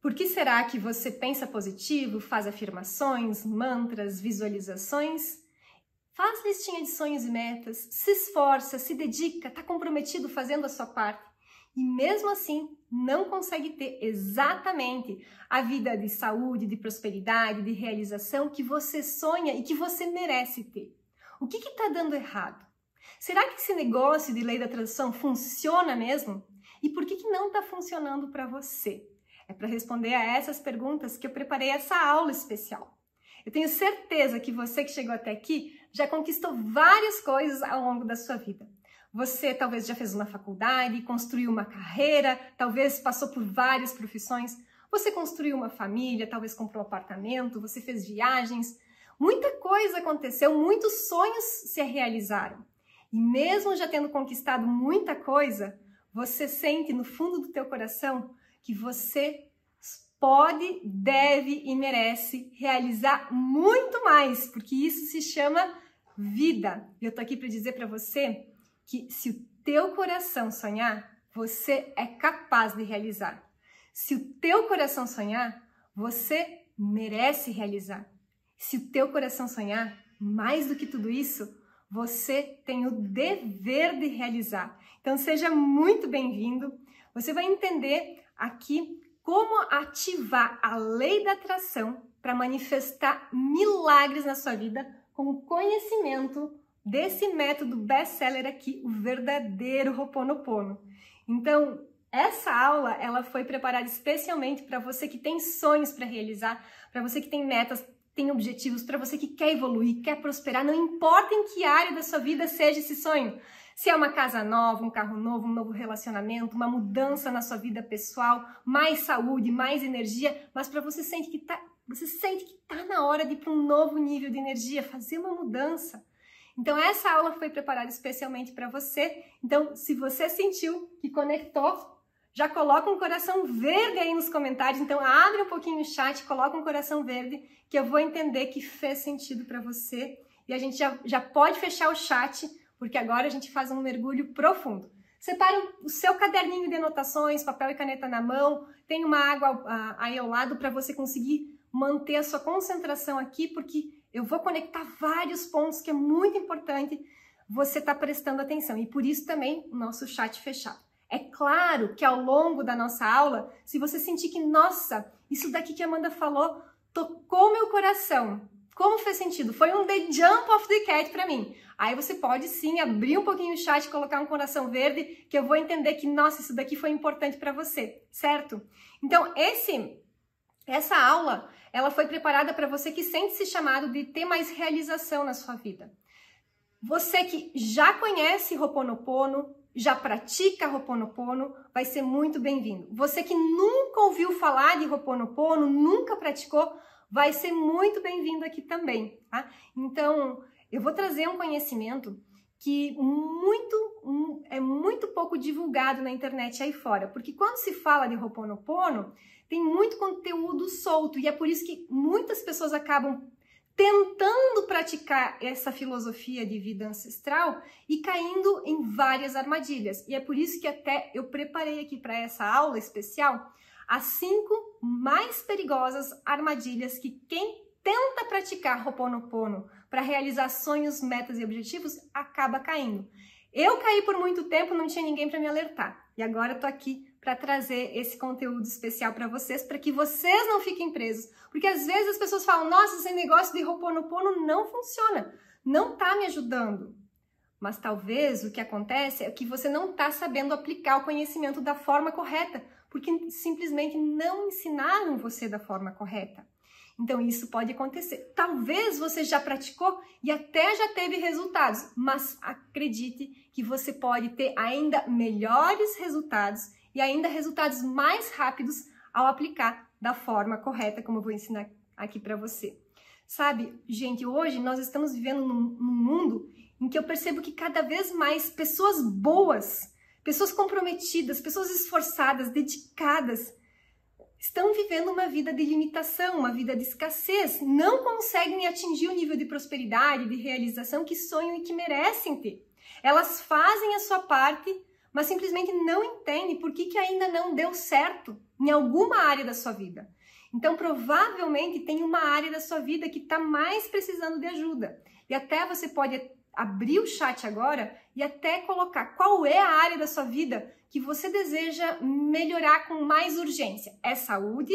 Por que será que você pensa positivo, faz afirmações, mantras, visualizações? Faz listinha de sonhos e metas, se esforça, se dedica, está comprometido fazendo a sua parte e mesmo assim não consegue ter exatamente a vida de saúde, de prosperidade, de realização que você sonha e que você merece ter. O que está dando errado? Será que esse negócio de lei da tradução funciona mesmo? E por que, que não está funcionando para você? É para responder a essas perguntas que eu preparei essa aula especial. Eu tenho certeza que você que chegou até aqui já conquistou várias coisas ao longo da sua vida. Você talvez já fez uma faculdade, construiu uma carreira, talvez passou por várias profissões. Você construiu uma família, talvez comprou um apartamento, você fez viagens. Muita coisa aconteceu, muitos sonhos se realizaram. E mesmo já tendo conquistado muita coisa, você sente no fundo do teu coração que você pode, deve e merece realizar muito mais, porque isso se chama vida. Eu tô aqui para dizer para você que se o teu coração sonhar, você é capaz de realizar. Se o teu coração sonhar, você merece realizar. Se o teu coração sonhar, mais do que tudo isso, você tem o dever de realizar. Então seja muito bem-vindo. Você vai entender aqui como ativar a lei da atração para manifestar milagres na sua vida com o conhecimento desse método best-seller aqui, o verdadeiro Pono. Então, essa aula ela foi preparada especialmente para você que tem sonhos para realizar, para você que tem metas, tem objetivos, para você que quer evoluir, quer prosperar, não importa em que área da sua vida seja esse sonho. Se é uma casa nova, um carro novo, um novo relacionamento, uma mudança na sua vida pessoal, mais saúde, mais energia, mas para você sente que tá, você sente que tá na hora de ir para um novo nível de energia, fazer uma mudança. Então essa aula foi preparada especialmente para você. Então, se você sentiu que conectou, já coloca um coração verde aí nos comentários. Então, abre um pouquinho o chat, coloca um coração verde, que eu vou entender que fez sentido para você. E a gente já, já pode fechar o chat porque agora a gente faz um mergulho profundo. Separa o seu caderninho de anotações, papel e caneta na mão, tem uma água ah, aí ao lado para você conseguir manter a sua concentração aqui, porque eu vou conectar vários pontos que é muito importante você estar tá prestando atenção. E por isso também o nosso chat fechado. É claro que ao longo da nossa aula, se você sentir que, nossa, isso daqui que a Amanda falou tocou meu coração, como fez sentido? Foi um The Jump of the Cat para mim. Aí você pode sim abrir um pouquinho o chat, colocar um coração verde, que eu vou entender que, nossa, isso daqui foi importante para você, certo? Então, esse essa aula, ela foi preparada para você que sente se chamado de ter mais realização na sua vida. Você que já conhece Roponopono, já pratica Roponopono, vai ser muito bem-vindo. Você que nunca ouviu falar de Roponopono, nunca praticou, vai ser muito bem-vindo aqui também, tá? Então, eu vou trazer um conhecimento que muito é muito pouco divulgado na internet aí fora, porque quando se fala de Ho'oponopono, tem muito conteúdo solto e é por isso que muitas pessoas acabam tentando praticar essa filosofia de vida ancestral e caindo em várias armadilhas. E é por isso que até eu preparei aqui para essa aula especial as cinco mais perigosas armadilhas que quem tenta praticar Ho'oponopono para realizar sonhos, metas e objetivos acaba caindo. Eu caí por muito tempo, não tinha ninguém para me alertar. E agora eu tô aqui para trazer esse conteúdo especial para vocês, para que vocês não fiquem presos. Porque às vezes as pessoas falam: "Nossa, esse negócio de Ho'oponopono não funciona, não tá me ajudando". Mas talvez o que acontece é que você não está sabendo aplicar o conhecimento da forma correta, porque simplesmente não ensinaram você da forma correta. Então, isso pode acontecer. Talvez você já praticou e até já teve resultados, mas acredite que você pode ter ainda melhores resultados e ainda resultados mais rápidos ao aplicar da forma correta, como eu vou ensinar aqui para você. Sabe, gente, hoje nós estamos vivendo num, num mundo em que eu percebo que cada vez mais pessoas boas Pessoas comprometidas, pessoas esforçadas, dedicadas, estão vivendo uma vida de limitação, uma vida de escassez, não conseguem atingir o nível de prosperidade, de realização que sonham e que merecem ter. Elas fazem a sua parte, mas simplesmente não entendem por que, que ainda não deu certo em alguma área da sua vida. Então, provavelmente tem uma área da sua vida que está mais precisando de ajuda. E até você pode abrir o chat agora e até colocar qual é a área da sua vida que você deseja melhorar com mais urgência. É saúde?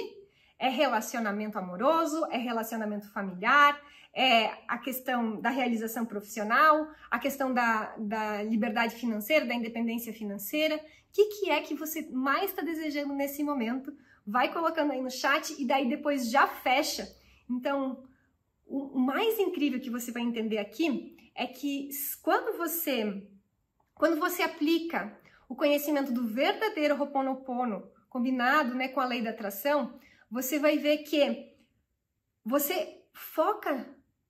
É relacionamento amoroso? É relacionamento familiar? É a questão da realização profissional? A questão da, da liberdade financeira, da independência financeira? O que, que é que você mais está desejando nesse momento? Vai colocando aí no chat e daí depois já fecha. Então, o mais incrível que você vai entender aqui é que quando você quando você aplica o conhecimento do verdadeiro Ho'oponopono, combinado, né, com a lei da atração, você vai ver que você foca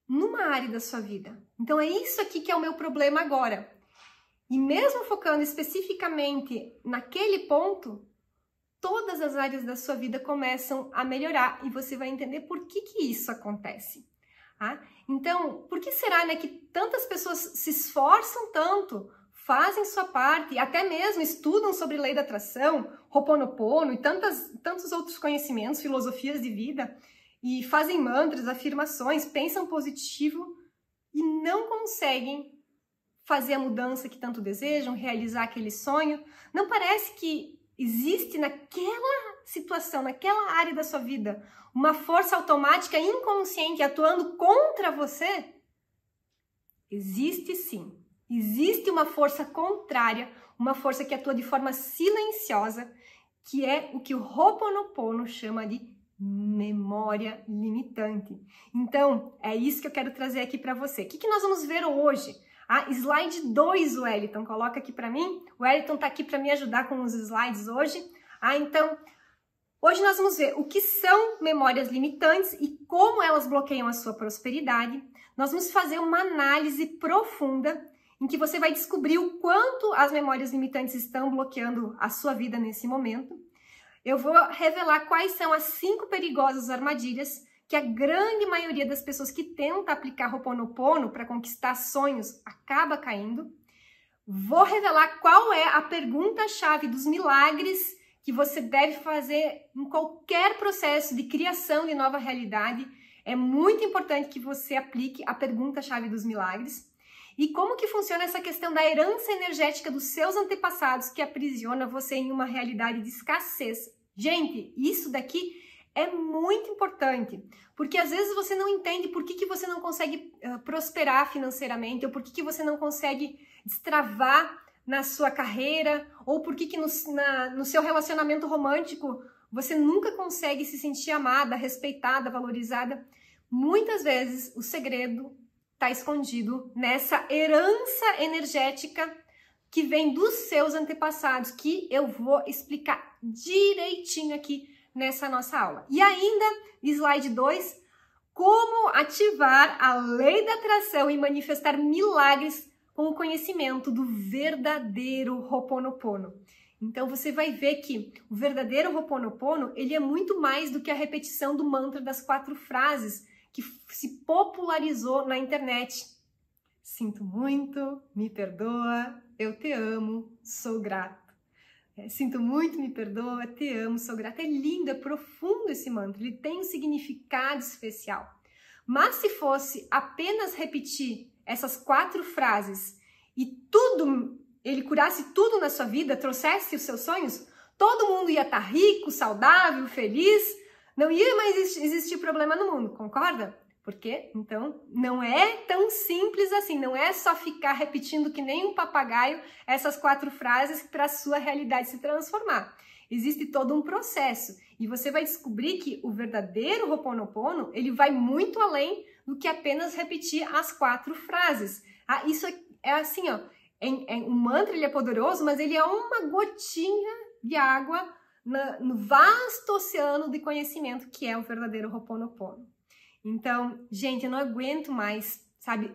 numa área da sua vida. Então é isso aqui que é o meu problema agora. E mesmo focando especificamente naquele ponto, todas as áreas da sua vida começam a melhorar e você vai entender por que, que isso acontece. Tá? então, por que será né, que tantas pessoas se esforçam tanto, fazem sua parte, até mesmo estudam sobre lei da atração, Ho'oponopono e tantas, tantos outros conhecimentos, filosofias de vida, e fazem mantras, afirmações, pensam positivo e não conseguem fazer a mudança que tanto desejam, realizar aquele sonho? Não parece que existe naquela situação, naquela área da sua vida, uma força automática inconsciente atuando contra você, existe sim. Existe uma força contrária, uma força que atua de forma silenciosa, que é o que o Ho'oponopono chama de memória limitante. Então, é isso que eu quero trazer aqui para você. O que, que nós vamos ver hoje? Ah, slide 2, Wellington, coloca aqui para mim. O Wellington está aqui para me ajudar com os slides hoje. Ah, então, Hoje nós vamos ver o que são memórias limitantes e como elas bloqueiam a sua prosperidade. Nós vamos fazer uma análise profunda em que você vai descobrir o quanto as memórias limitantes estão bloqueando a sua vida nesse momento. Eu vou revelar quais são as cinco perigosas armadilhas que a grande maioria das pessoas que tenta aplicar Roponopono para conquistar sonhos acaba caindo. Vou revelar qual é a pergunta-chave dos milagres que você deve fazer em qualquer processo de criação de nova realidade, é muito importante que você aplique a pergunta-chave dos milagres. E como que funciona essa questão da herança energética dos seus antepassados que aprisiona você em uma realidade de escassez? Gente, isso daqui é muito importante, porque às vezes você não entende por que, que você não consegue uh, prosperar financeiramente, ou por que, que você não consegue destravar na sua carreira, ou por que, que no, na, no seu relacionamento romântico você nunca consegue se sentir amada, respeitada, valorizada? Muitas vezes o segredo está escondido nessa herança energética que vem dos seus antepassados, que eu vou explicar direitinho aqui nessa nossa aula. E ainda, slide 2, como ativar a lei da atração e manifestar milagres com o conhecimento do verdadeiro Ho'oponopono. Então você vai ver que o verdadeiro Ho'oponopono, ele é muito mais do que a repetição do mantra das quatro frases que se popularizou na internet. Sinto muito, me perdoa, eu te amo, sou grato. É, sinto muito, me perdoa, te amo, sou grata. É lindo, é profundo esse mantra, ele tem um significado especial. Mas se fosse apenas repetir essas quatro frases e tudo, ele curasse tudo na sua vida, trouxesse os seus sonhos, todo mundo ia estar tá rico, saudável, feliz, não ia mais existir, problema no mundo, concorda? Porque então não é tão simples assim, não é só ficar repetindo que nem um papagaio essas quatro frases para a sua realidade se transformar. Existe todo um processo e você vai descobrir que o verdadeiro Ho'oponopono, ele vai muito além do que apenas repetir as quatro frases. Ah, isso é assim, ó. É, é, o mantra ele é poderoso, mas ele é uma gotinha de água na, no vasto oceano de conhecimento que é o verdadeiro Ho'oponopono. Então, gente, eu não aguento mais, sabe?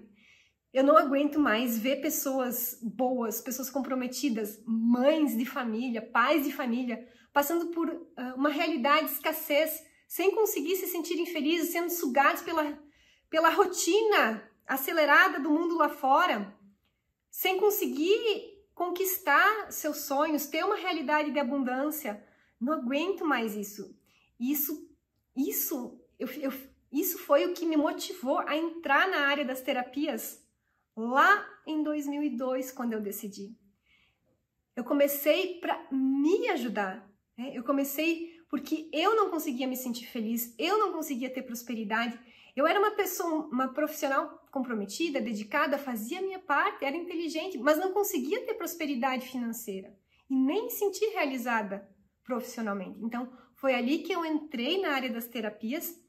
Eu não aguento mais ver pessoas boas, pessoas comprometidas, mães de família, pais de família, passando por uh, uma realidade de escassez, sem conseguir se sentirem felizes, sendo sugados pela, pela rotina acelerada do mundo lá fora, sem conseguir conquistar seus sonhos, ter uma realidade de abundância. Não aguento mais isso. Isso, isso, eu, eu, isso foi o que me motivou a entrar na área das terapias lá em 2002, quando eu decidi. Eu comecei para me ajudar. Né? Eu comecei porque eu não conseguia me sentir feliz, eu não conseguia ter prosperidade, eu era uma pessoa, uma profissional comprometida, dedicada, fazia a minha parte, era inteligente, mas não conseguia ter prosperidade financeira e nem me senti realizada profissionalmente. Então, foi ali que eu entrei na área das terapias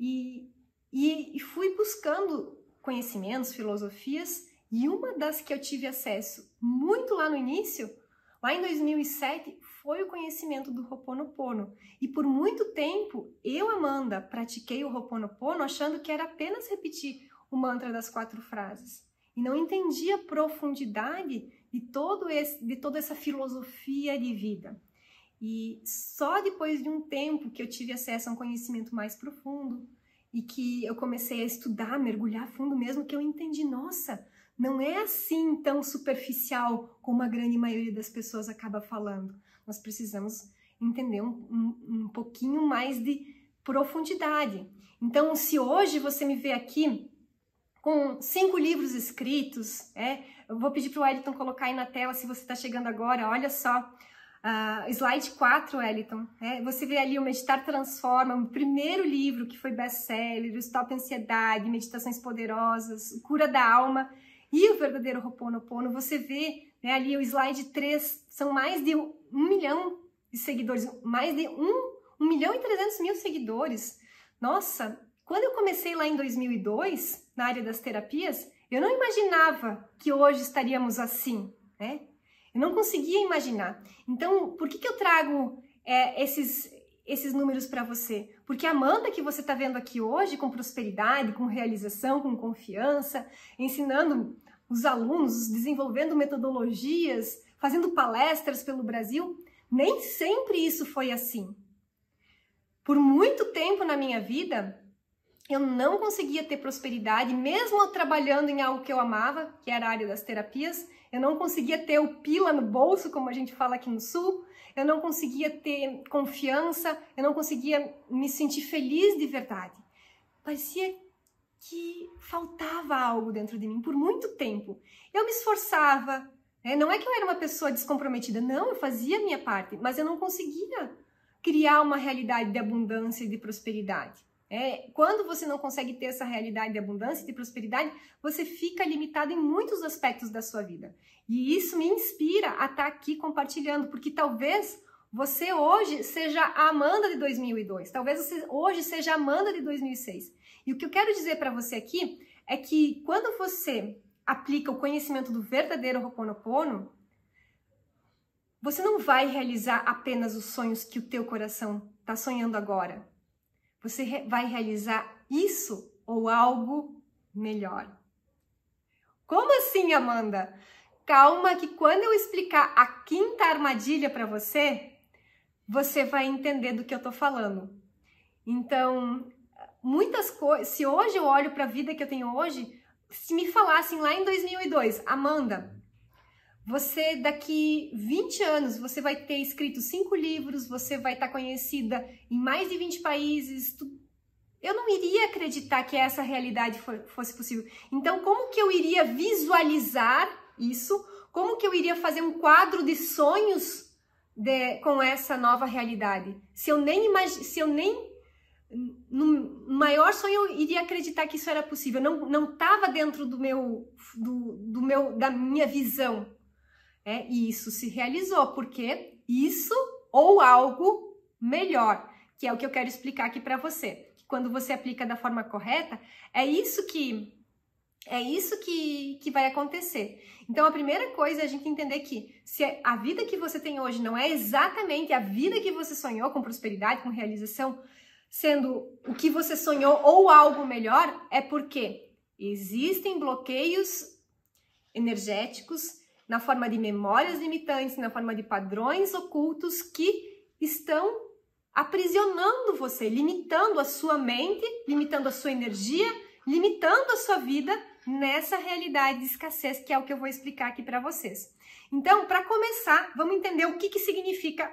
e, e, e fui buscando conhecimentos, filosofias, e uma das que eu tive acesso muito lá no início, lá em 2007, foi o conhecimento do Ho'oponopono. E por muito tempo, eu, Amanda, pratiquei o Ho'oponopono achando que era apenas repetir o mantra das quatro frases. E não entendi a profundidade de, todo esse, de toda essa filosofia de vida. E só depois de um tempo que eu tive acesso a um conhecimento mais profundo e que eu comecei a estudar, mergulhar fundo mesmo, que eu entendi, nossa, não é assim tão superficial como a grande maioria das pessoas acaba falando nós precisamos entender um, um, um pouquinho mais de profundidade. Então, se hoje você me vê aqui com cinco livros escritos, é, eu vou pedir para o Wellington colocar aí na tela se você está chegando agora, olha só. Uh, slide 4, Wellington. É, você vê ali o Meditar Transforma, o primeiro livro que foi best-seller, o Stop Ansiedade, Meditações Poderosas, o Cura da Alma e o Verdadeiro Roponopono. Você vê né, ali o slide 3, são mais de um milhão de seguidores, mais de um, um milhão e 300 mil seguidores. Nossa, quando eu comecei lá em 2002, na área das terapias, eu não imaginava que hoje estaríamos assim, né? Eu não conseguia imaginar. Então, por que, que eu trago é, esses, esses números para você? Porque a Amanda que você está vendo aqui hoje, com prosperidade, com realização, com confiança, ensinando os alunos, desenvolvendo metodologias, fazendo palestras pelo Brasil, nem sempre isso foi assim. Por muito tempo na minha vida, eu não conseguia ter prosperidade, mesmo trabalhando em algo que eu amava, que era a área das terapias. Eu não conseguia ter o pila no bolso, como a gente fala aqui no Sul. Eu não conseguia ter confiança. Eu não conseguia me sentir feliz de verdade. Parecia que faltava algo dentro de mim por muito tempo. Eu me esforçava, é, não é que eu era uma pessoa descomprometida, não, eu fazia a minha parte, mas eu não conseguia criar uma realidade de abundância e de prosperidade. É, quando você não consegue ter essa realidade de abundância e de prosperidade, você fica limitado em muitos aspectos da sua vida. E isso me inspira a estar aqui compartilhando, porque talvez você hoje seja a Amanda de 2002, talvez você hoje seja a Amanda de 2006. E o que eu quero dizer para você aqui é que quando você aplica o conhecimento do verdadeiro Ho'oponopono, você não vai realizar apenas os sonhos que o teu coração está sonhando agora. Você vai realizar isso ou algo melhor. Como assim, Amanda? Calma que quando eu explicar a quinta armadilha para você, você vai entender do que eu tô falando. Então, muitas coisas, se hoje eu olho para a vida que eu tenho hoje, se me falassem lá em 2002, Amanda, você daqui 20 anos, você vai ter escrito cinco livros, você vai estar tá conhecida em mais de 20 países, tu... eu não iria acreditar que essa realidade fosse possível. Então, como que eu iria visualizar isso? Como que eu iria fazer um quadro de sonhos de, com essa nova realidade? Se eu nem, imag... se eu nem no maior sonho eu iria acreditar que isso era possível. Não não estava dentro do meu do, do, meu da minha visão. É, e isso se realizou porque isso ou algo melhor, que é o que eu quero explicar aqui para você. Que quando você aplica da forma correta, é isso que é isso que, que vai acontecer. Então, a primeira coisa é a gente entender que se a vida que você tem hoje não é exatamente a vida que você sonhou com prosperidade, com realização, sendo o que você sonhou ou algo melhor, é porque existem bloqueios energéticos na forma de memórias limitantes, na forma de padrões ocultos que estão aprisionando você, limitando a sua mente, limitando a sua energia, limitando a sua vida nessa realidade de escassez que é o que eu vou explicar aqui para vocês. Então, para começar, vamos entender o que, que significa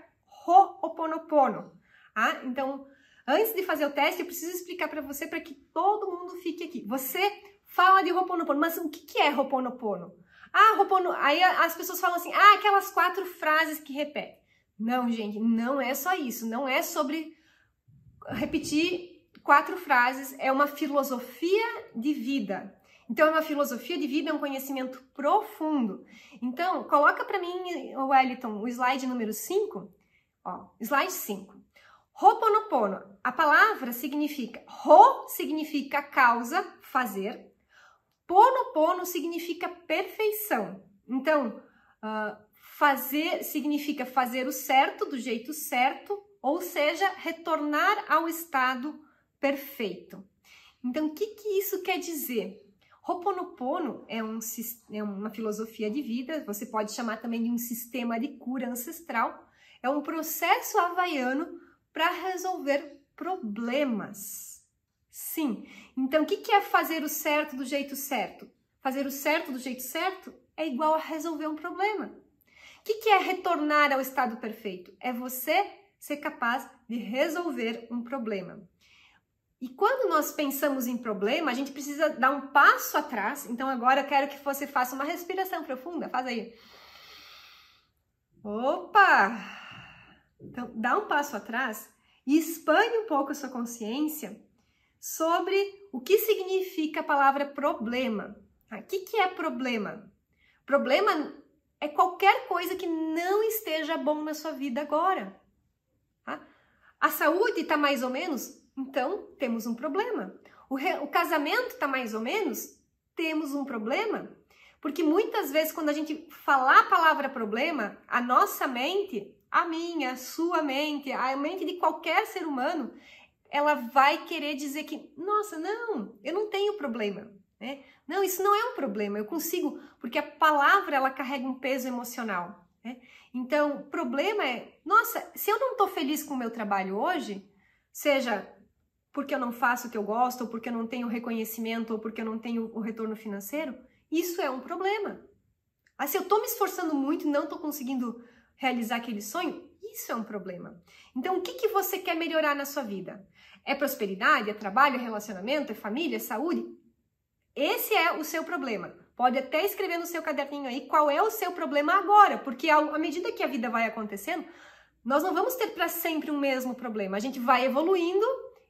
Ho'oponopono. Ah, então, Antes de fazer o teste, eu preciso explicar para você para que todo mundo fique aqui. Você fala de Ho'oponopono, mas o que é Ho'oponopono? Ah, Ho'oponopono. Aí as pessoas falam assim: "Ah, aquelas quatro frases que repete". Não, gente, não é só isso, não é sobre repetir quatro frases, é uma filosofia de vida. Então, é uma filosofia de vida, é um conhecimento profundo. Então, coloca para mim, Wellington, o slide número 5. Ó, slide 5. Ho'oponopono. A palavra significa Ho significa causa, fazer. Ponopono significa perfeição. Então, uh, fazer significa fazer o certo do jeito certo, ou seja, retornar ao estado perfeito. Então, o que, que isso quer dizer? Ho'oponopono é, um, é uma filosofia de vida, você pode chamar também de um sistema de cura ancestral. É um processo havaiano para resolver problemas. Sim, então o que é fazer o certo do jeito certo? Fazer o certo do jeito certo é igual a resolver um problema. O que é retornar ao estado perfeito? É você ser capaz de resolver um problema. E quando nós pensamos em problema, a gente precisa dar um passo atrás. Então agora eu quero que você faça uma respiração profunda. Faz aí. Opa! Então, dá um passo atrás e expande um pouco a sua consciência sobre o que significa a palavra problema. O ah, que, que é problema? Problema é qualquer coisa que não esteja bom na sua vida agora. Tá? A saúde está mais ou menos? Então temos um problema. O, re... o casamento está mais ou menos? Temos um problema. Porque muitas vezes, quando a gente falar a palavra problema, a nossa mente a minha, a sua mente, a mente de qualquer ser humano, ela vai querer dizer que, nossa, não, eu não tenho problema. Né? Não, isso não é um problema, eu consigo, porque a palavra ela carrega um peso emocional. Né? Então, o problema é, nossa, se eu não estou feliz com o meu trabalho hoje, seja porque eu não faço o que eu gosto, ou porque eu não tenho reconhecimento, ou porque eu não tenho o retorno financeiro, isso é um problema. Ah, se eu estou me esforçando muito e não estou conseguindo realizar aquele sonho, isso é um problema. Então, o que, que você quer melhorar na sua vida? É prosperidade? É trabalho? É relacionamento? É família? É saúde? Esse é o seu problema. Pode até escrever no seu caderninho aí qual é o seu problema agora, porque à medida que a vida vai acontecendo, nós não vamos ter para sempre o um mesmo problema. A gente vai evoluindo,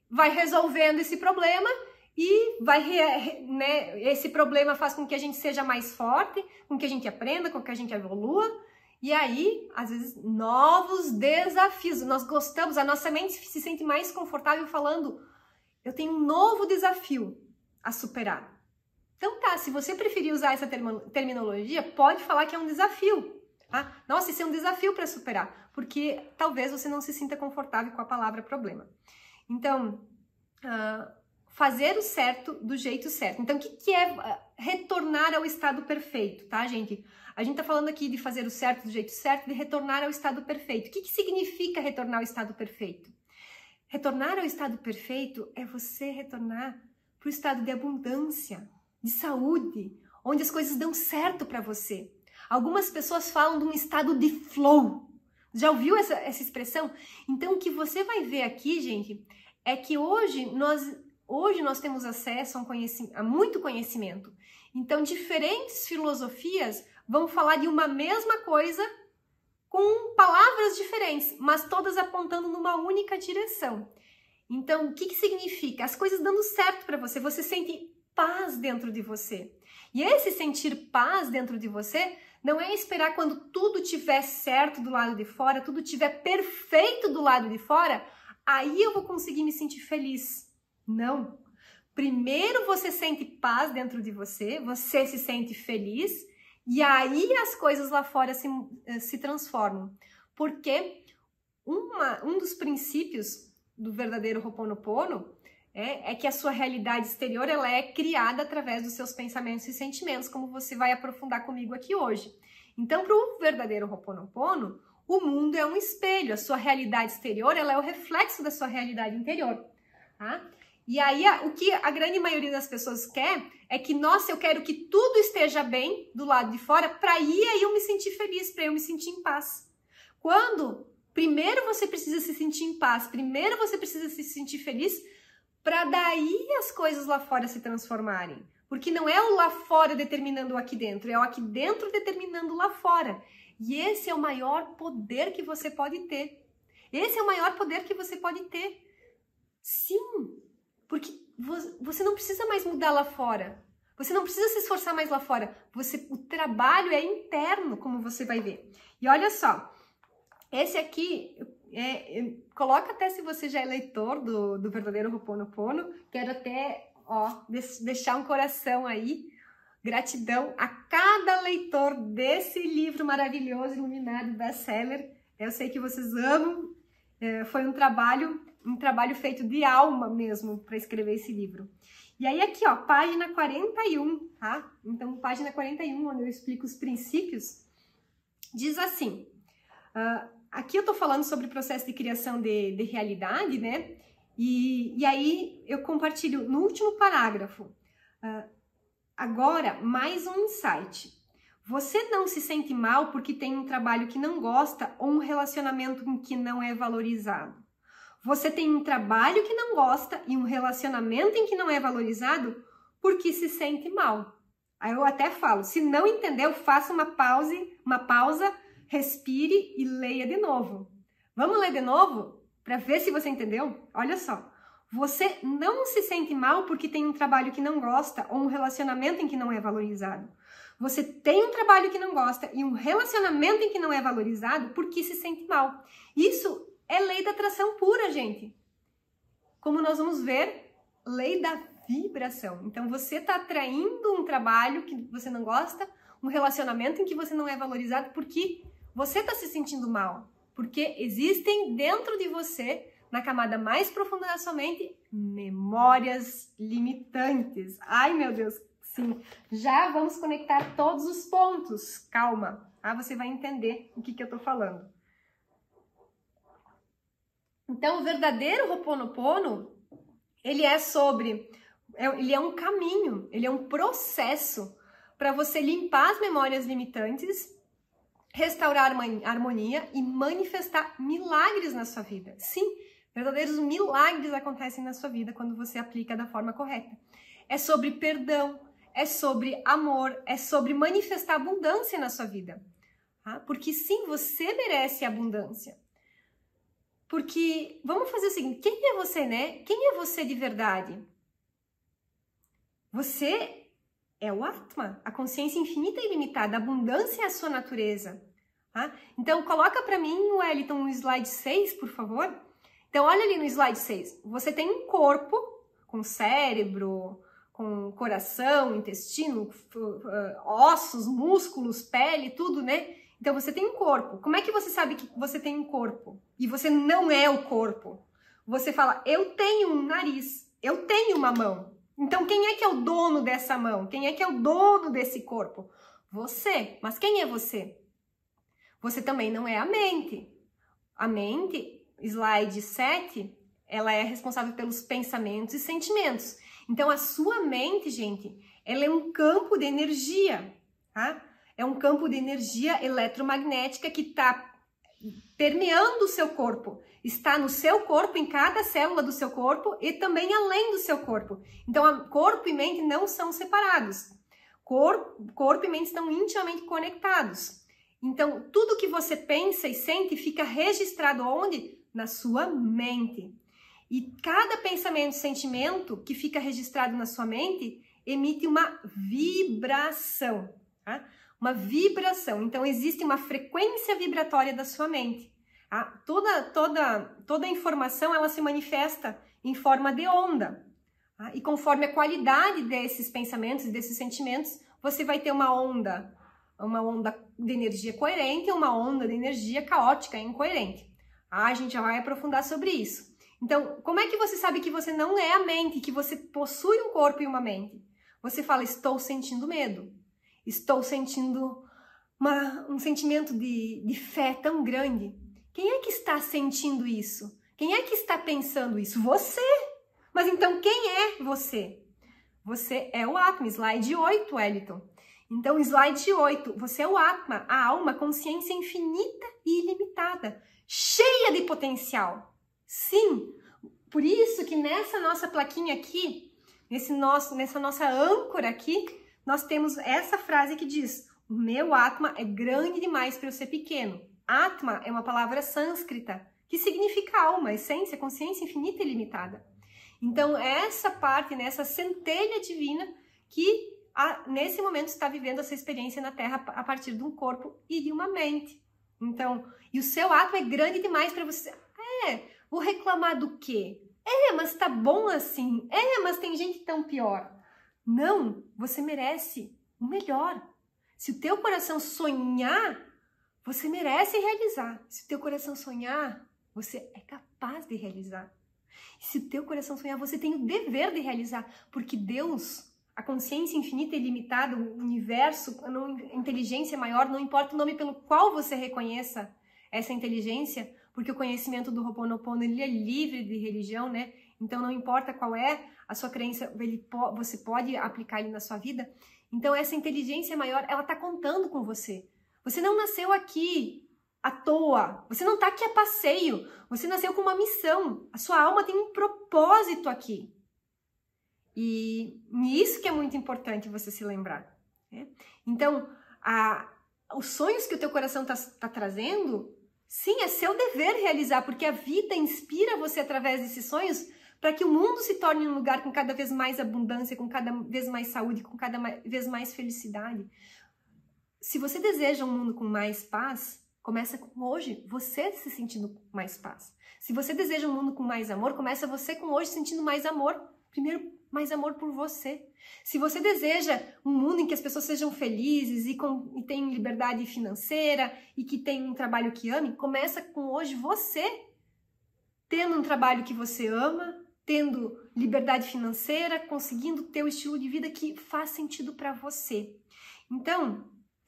vai resolvendo esse problema e vai né, esse problema faz com que a gente seja mais forte, com que a gente aprenda, com que a gente evolua e aí, às vezes, novos desafios. Nós gostamos, a nossa mente se sente mais confortável falando: eu tenho um novo desafio a superar. Então tá, se você preferir usar essa terminologia, pode falar que é um desafio. Tá? Nossa, isso é um desafio para superar, porque talvez você não se sinta confortável com a palavra problema. Então, uh, fazer o certo do jeito certo. Então, o que, que é ah, retornar ao estado perfeito, tá, gente? A gente está falando aqui de fazer o certo do jeito certo, de retornar ao estado perfeito. O que, que significa retornar ao estado perfeito? Retornar ao estado perfeito é você retornar para o estado de abundância, de saúde, onde as coisas dão certo para você. Algumas pessoas falam de um estado de flow. Já ouviu essa, essa expressão? Então, o que você vai ver aqui, gente, é que hoje nós Hoje nós temos acesso a, um a, muito conhecimento. Então, diferentes filosofias vão falar de uma mesma coisa com palavras diferentes, mas todas apontando numa única direção. Então, o que, que significa? As coisas dando certo para você, você sente paz dentro de você. E esse sentir paz dentro de você não é esperar quando tudo tiver certo do lado de fora, tudo tiver perfeito do lado de fora, aí eu vou conseguir me sentir feliz. Não. Primeiro você sente paz dentro de você, você se sente feliz e aí as coisas lá fora se, eh, se transformam. Porque uma, um dos princípios do verdadeiro Ho'oponopono é, é, que a sua realidade exterior ela é criada através dos seus pensamentos e sentimentos, como você vai aprofundar comigo aqui hoje. Então, para o verdadeiro Ho'oponopono, o mundo é um espelho, a sua realidade exterior ela é o reflexo da sua realidade interior. Tá? E aí, o que a grande maioria das pessoas quer é que, nossa, eu quero que tudo esteja bem do lado de fora para aí eu me sentir feliz, para eu me sentir em paz. Quando primeiro você precisa se sentir em paz, primeiro você precisa se sentir feliz, para daí as coisas lá fora se transformarem. Porque não é o lá fora determinando o aqui dentro, é o aqui dentro determinando o lá fora. E esse é o maior poder que você pode ter. Esse é o maior poder que você pode ter. Sim, porque você não precisa mais mudar lá fora. Você não precisa se esforçar mais lá fora. Você, o trabalho é interno, como você vai ver. E olha só, esse aqui, é, é, coloca até se você já é leitor do, do verdadeiro pono Quero até ó, deixar um coração aí. Gratidão a cada leitor desse livro maravilhoso, iluminado, best-seller. Eu sei que vocês amam. É, foi um trabalho um trabalho feito de alma mesmo para escrever esse livro. E aí aqui, ó, página 41, tá? Então, página 41, onde eu explico os princípios, diz assim, uh, aqui eu estou falando sobre o processo de criação de, de realidade, né? E, e, aí eu compartilho no último parágrafo, uh, agora mais um insight. Você não se sente mal porque tem um trabalho que não gosta ou um relacionamento em que não é valorizado. Você tem um trabalho que não gosta e um relacionamento em que não é valorizado porque se sente mal. Aí eu até falo, se não entendeu, faça uma pause, uma pausa, respire e leia de novo. Vamos ler de novo para ver se você entendeu? Olha só. Você não se sente mal porque tem um trabalho que não gosta ou um relacionamento em que não é valorizado. Você tem um trabalho que não gosta e um relacionamento em que não é valorizado porque se sente mal. Isso é lei da atração pura, gente. Como nós vamos ver, lei da vibração. Então você está atraindo um trabalho que você não gosta, um relacionamento em que você não é valorizado porque você está se sentindo mal. Porque existem dentro de você, na camada mais profunda da sua mente, memórias limitantes. Ai meu Deus, sim. Já vamos conectar todos os pontos. Calma, ah, você vai entender o que, que eu estou falando. Então, o verdadeiro Ho'oponopono, ele é sobre, é, ele é um caminho, ele é um processo para você limpar as memórias limitantes, restaurar a harmonia e manifestar milagres na sua vida. Sim, verdadeiros milagres acontecem na sua vida quando você aplica da forma correta. É sobre perdão, é sobre amor, é sobre manifestar abundância na sua vida. Tá? Porque sim, você merece abundância. Porque vamos fazer o seguinte: quem é você, né? Quem é você de verdade? Você é o Atma, a consciência infinita e ilimitada, a abundância é a sua natureza. Tá? Então, coloca para mim, Wellington, no slide 6, por favor. Então, olha ali no slide 6. Você tem um corpo com cérebro, com coração, intestino, ossos, músculos, pele, tudo, né? Então você tem um corpo. Como é que você sabe que você tem um corpo? E você não é o corpo. Você fala, eu tenho um nariz, eu tenho uma mão. Então quem é que é o dono dessa mão? Quem é que é o dono desse corpo? Você. Mas quem é você? Você também não é a mente. A mente, slide 7, ela é responsável pelos pensamentos e sentimentos. Então a sua mente, gente, ela é um campo de energia, tá? É um campo de energia eletromagnética que está permeando o seu corpo, está no seu corpo, em cada célula do seu corpo e também além do seu corpo. Então, corpo e mente não são separados. Corpo, corpo e mente estão intimamente conectados. Então, tudo que você pensa e sente fica registrado onde? Na sua mente. E cada pensamento, sentimento que fica registrado na sua mente emite uma vibração. Tá? uma vibração. Então, existe uma frequência vibratória da sua mente. Tá? Toda, toda, toda informação ela se manifesta em forma de onda. E conforme a qualidade desses pensamentos, desses sentimentos, você vai ter uma onda, uma onda de energia coerente e uma onda de energia caótica, incoerente. a gente já vai aprofundar sobre isso. Então, como é que você sabe que você não é a mente, que você possui um corpo e uma mente? Você fala, estou sentindo medo. Estou sentindo uma, um sentimento de, de fé tão grande. Quem é que está sentindo isso? Quem é que está pensando isso? Você! Mas então quem é você? Você é o Atma, slide 8, Wellington. Então, slide 8, você é o Atma, a alma, consciência infinita e ilimitada, cheia de potencial. Sim, por isso que nessa nossa plaquinha aqui, nesse nosso, nessa nossa âncora aqui, nós temos essa frase que diz: o meu Atma é grande demais para eu ser pequeno. Atma é uma palavra sânscrita que significa alma, essência, consciência infinita e limitada. Então, essa parte, nessa né, centelha divina que a, nesse momento está vivendo essa experiência na Terra a partir de um corpo e de uma mente. Então, e o seu atma é grande demais para você. É, vou reclamar do quê? É, mas tá bom assim. É, mas tem gente tão pior. Não, você merece o melhor. Se o teu coração sonhar, você merece realizar. Se o teu coração sonhar, você é capaz de realizar. E se o teu coração sonhar, você tem o dever de realizar, porque Deus, a consciência infinita e limitada, o universo, a inteligência maior, não importa o nome pelo qual você reconheça essa inteligência, porque o conhecimento do Ho'oponopono ele é livre de religião, né? Então não importa qual é, a sua crença, ele, você pode aplicar ele na sua vida. Então, essa inteligência maior, ela está contando com você. Você não nasceu aqui à toa, você não está aqui a passeio, você nasceu com uma missão, a sua alma tem um propósito aqui. E nisso que é muito importante você se lembrar. Né? Então, a, os sonhos que o teu coração está tá trazendo, sim, é seu dever realizar, porque a vida inspira você através desses sonhos para que o mundo se torne um lugar com cada vez mais abundância, com cada vez mais saúde, com cada vez mais felicidade. Se você deseja um mundo com mais paz, começa com hoje, você se sentindo com mais paz. Se você deseja um mundo com mais amor, começa você com hoje sentindo mais amor. Primeiro, mais amor por você. Se você deseja um mundo em que as pessoas sejam felizes e, com, e tenham liberdade financeira e que tenham um trabalho que ame, começa com hoje você tendo um trabalho que você ama, tendo liberdade financeira, conseguindo ter o estilo de vida que faz sentido para você. Então,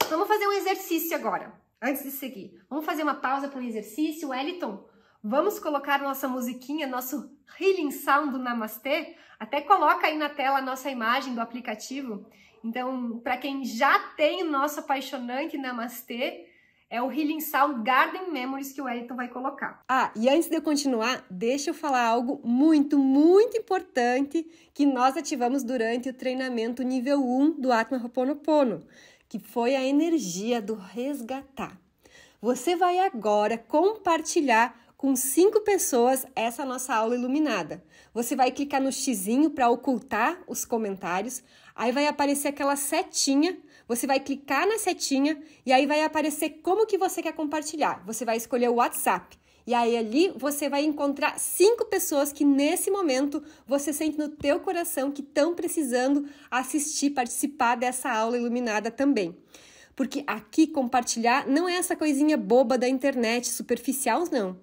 vamos fazer um exercício agora, antes de seguir. Vamos fazer uma pausa para um exercício, Wellington. Vamos colocar nossa musiquinha, nosso Healing Sound do Namastê. Até coloca aí na tela a nossa imagem do aplicativo. Então, para quem já tem o nosso apaixonante Namastê, é o Healing Sound Garden Memories que o Wellington vai colocar. Ah, e antes de eu continuar, deixa eu falar algo muito, muito importante que nós ativamos durante o treinamento nível 1 do Atma Ho'oponopono, que foi a energia do resgatar. Você vai agora compartilhar com cinco pessoas essa nossa aula iluminada. Você vai clicar no xizinho para ocultar os comentários, aí vai aparecer aquela setinha você vai clicar na setinha e aí vai aparecer como que você quer compartilhar. Você vai escolher o WhatsApp. E aí ali você vai encontrar cinco pessoas que nesse momento você sente no teu coração que estão precisando assistir, participar dessa aula iluminada também. Porque aqui compartilhar não é essa coisinha boba da internet, superficial não.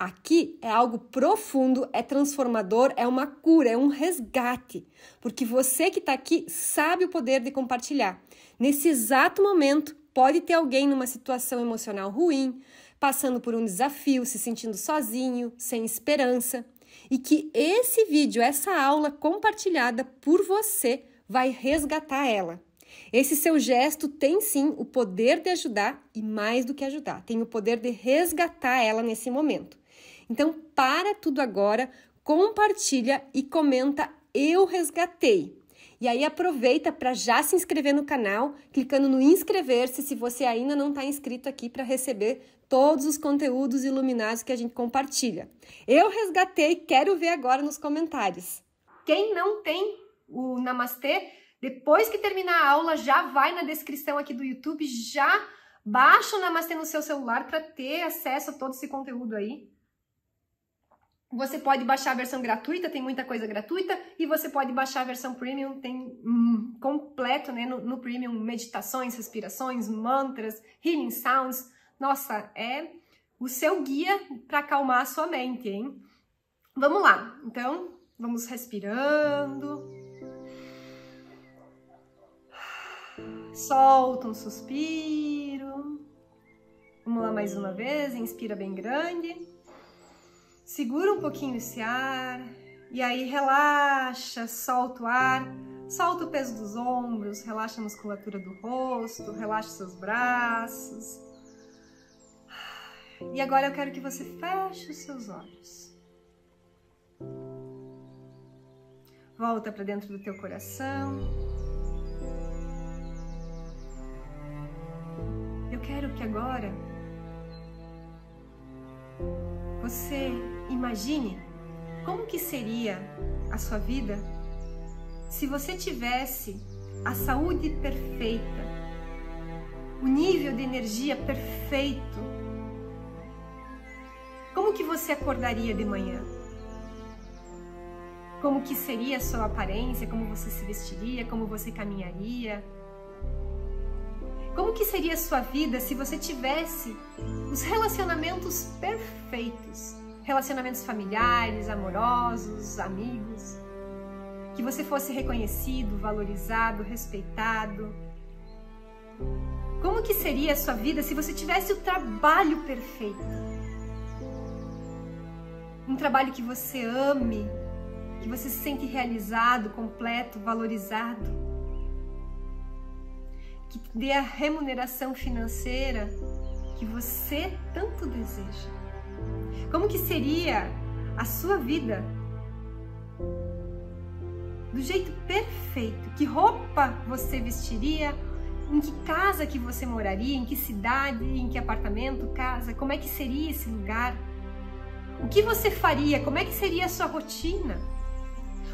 Aqui é algo profundo, é transformador, é uma cura, é um resgate, porque você que está aqui sabe o poder de compartilhar. Nesse exato momento, pode ter alguém numa situação emocional ruim, passando por um desafio, se sentindo sozinho, sem esperança, e que esse vídeo, essa aula compartilhada por você, vai resgatar ela. Esse seu gesto tem sim o poder de ajudar e mais do que ajudar, tem o poder de resgatar ela nesse momento. Então, para tudo agora, compartilha e comenta eu resgatei. E aí aproveita para já se inscrever no canal, clicando no inscrever-se se você ainda não está inscrito aqui para receber todos os conteúdos iluminados que a gente compartilha. Eu resgatei, quero ver agora nos comentários. Quem não tem o Namastê, depois que terminar a aula, já vai na descrição aqui do YouTube, já baixa o Namastê no seu celular para ter acesso a todo esse conteúdo aí. Você pode baixar a versão gratuita, tem muita coisa gratuita, e você pode baixar a versão premium, tem hum, completo, né? No, no premium, meditações, respirações, mantras, healing sounds. Nossa, é o seu guia para acalmar a sua mente, hein? Vamos lá, então, vamos respirando. Solta um suspiro. Vamos lá mais uma vez, inspira bem grande. Segura um pouquinho esse ar e aí relaxa, solta o ar, solta o peso dos ombros, relaxa a musculatura do rosto, relaxa seus braços. E agora eu quero que você feche os seus olhos. Volta para dentro do teu coração. Eu quero que agora você imagine como que seria a sua vida se você tivesse a saúde perfeita, o nível de energia perfeito. Como que você acordaria de manhã? Como que seria a sua aparência, como você se vestiria, como você caminharia? Como que seria a sua vida se você tivesse os relacionamentos perfeitos? Relacionamentos familiares, amorosos, amigos. Que você fosse reconhecido, valorizado, respeitado. Como que seria a sua vida se você tivesse o trabalho perfeito? Um trabalho que você ame, que você se sente realizado, completo, valorizado que dê é a remuneração financeira que você tanto deseja. Como que seria a sua vida? Do jeito perfeito, que roupa você vestiria, em que casa que você moraria, em que cidade, em que apartamento, casa, como é que seria esse lugar? O que você faria? Como é que seria a sua rotina?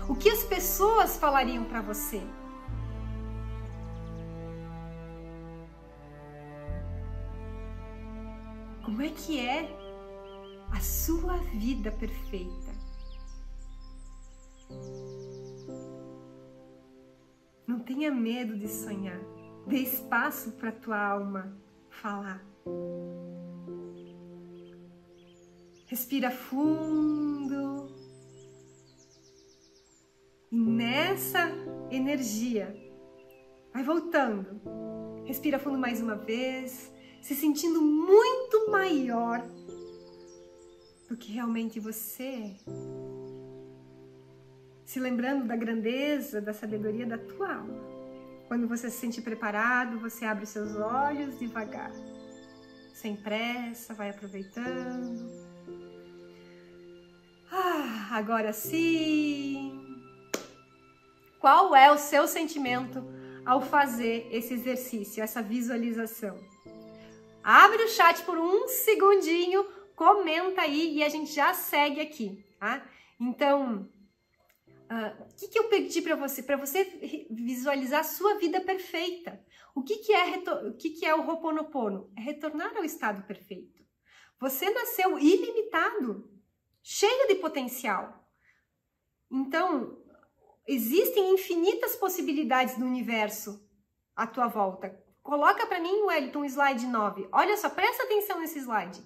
O que as pessoas falariam para você? Como é que é a sua vida perfeita? Não tenha medo de sonhar. Dê espaço para tua alma falar. Respira fundo. E nessa energia, vai voltando. Respira fundo mais uma vez se sentindo muito maior do que realmente você é. Se lembrando da grandeza, da sabedoria da tua alma. Quando você se sente preparado, você abre os seus olhos devagar. Sem pressa, vai aproveitando. Ah, agora sim. Qual é o seu sentimento ao fazer esse exercício, essa visualização? Abre o chat por um segundinho, comenta aí e a gente já segue aqui, tá? Então, ah, o uh, que, que, eu pedi para você? Para você visualizar a sua vida perfeita. O que, que é, o, que, que é o É retornar ao estado perfeito. Você nasceu ilimitado, cheio de potencial. Então, existem infinitas possibilidades no universo à tua volta. Coloca para mim, Wellington, slide 9. Olha só, presta atenção nesse slide.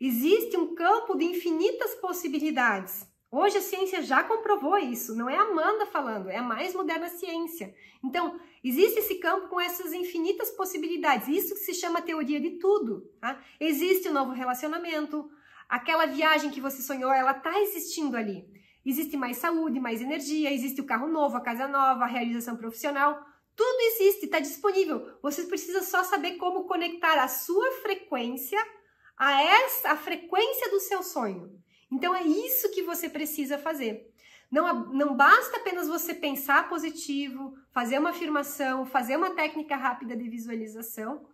Existe um campo de infinitas possibilidades. Hoje a ciência já comprovou isso, não é a Amanda falando, é a mais moderna ciência. Então, existe esse campo com essas infinitas possibilidades, isso que se chama teoria de tudo. Tá? Existe o um novo relacionamento, aquela viagem que você sonhou, ela está existindo ali. Existe mais saúde, mais energia, existe o carro novo, a casa nova, a realização profissional. Tudo existe, está disponível. Vocês precisam só saber como conectar a sua frequência a essa a frequência do seu sonho. Então é isso que você precisa fazer. Não, não basta apenas você pensar positivo, fazer uma afirmação, fazer uma técnica rápida de visualização,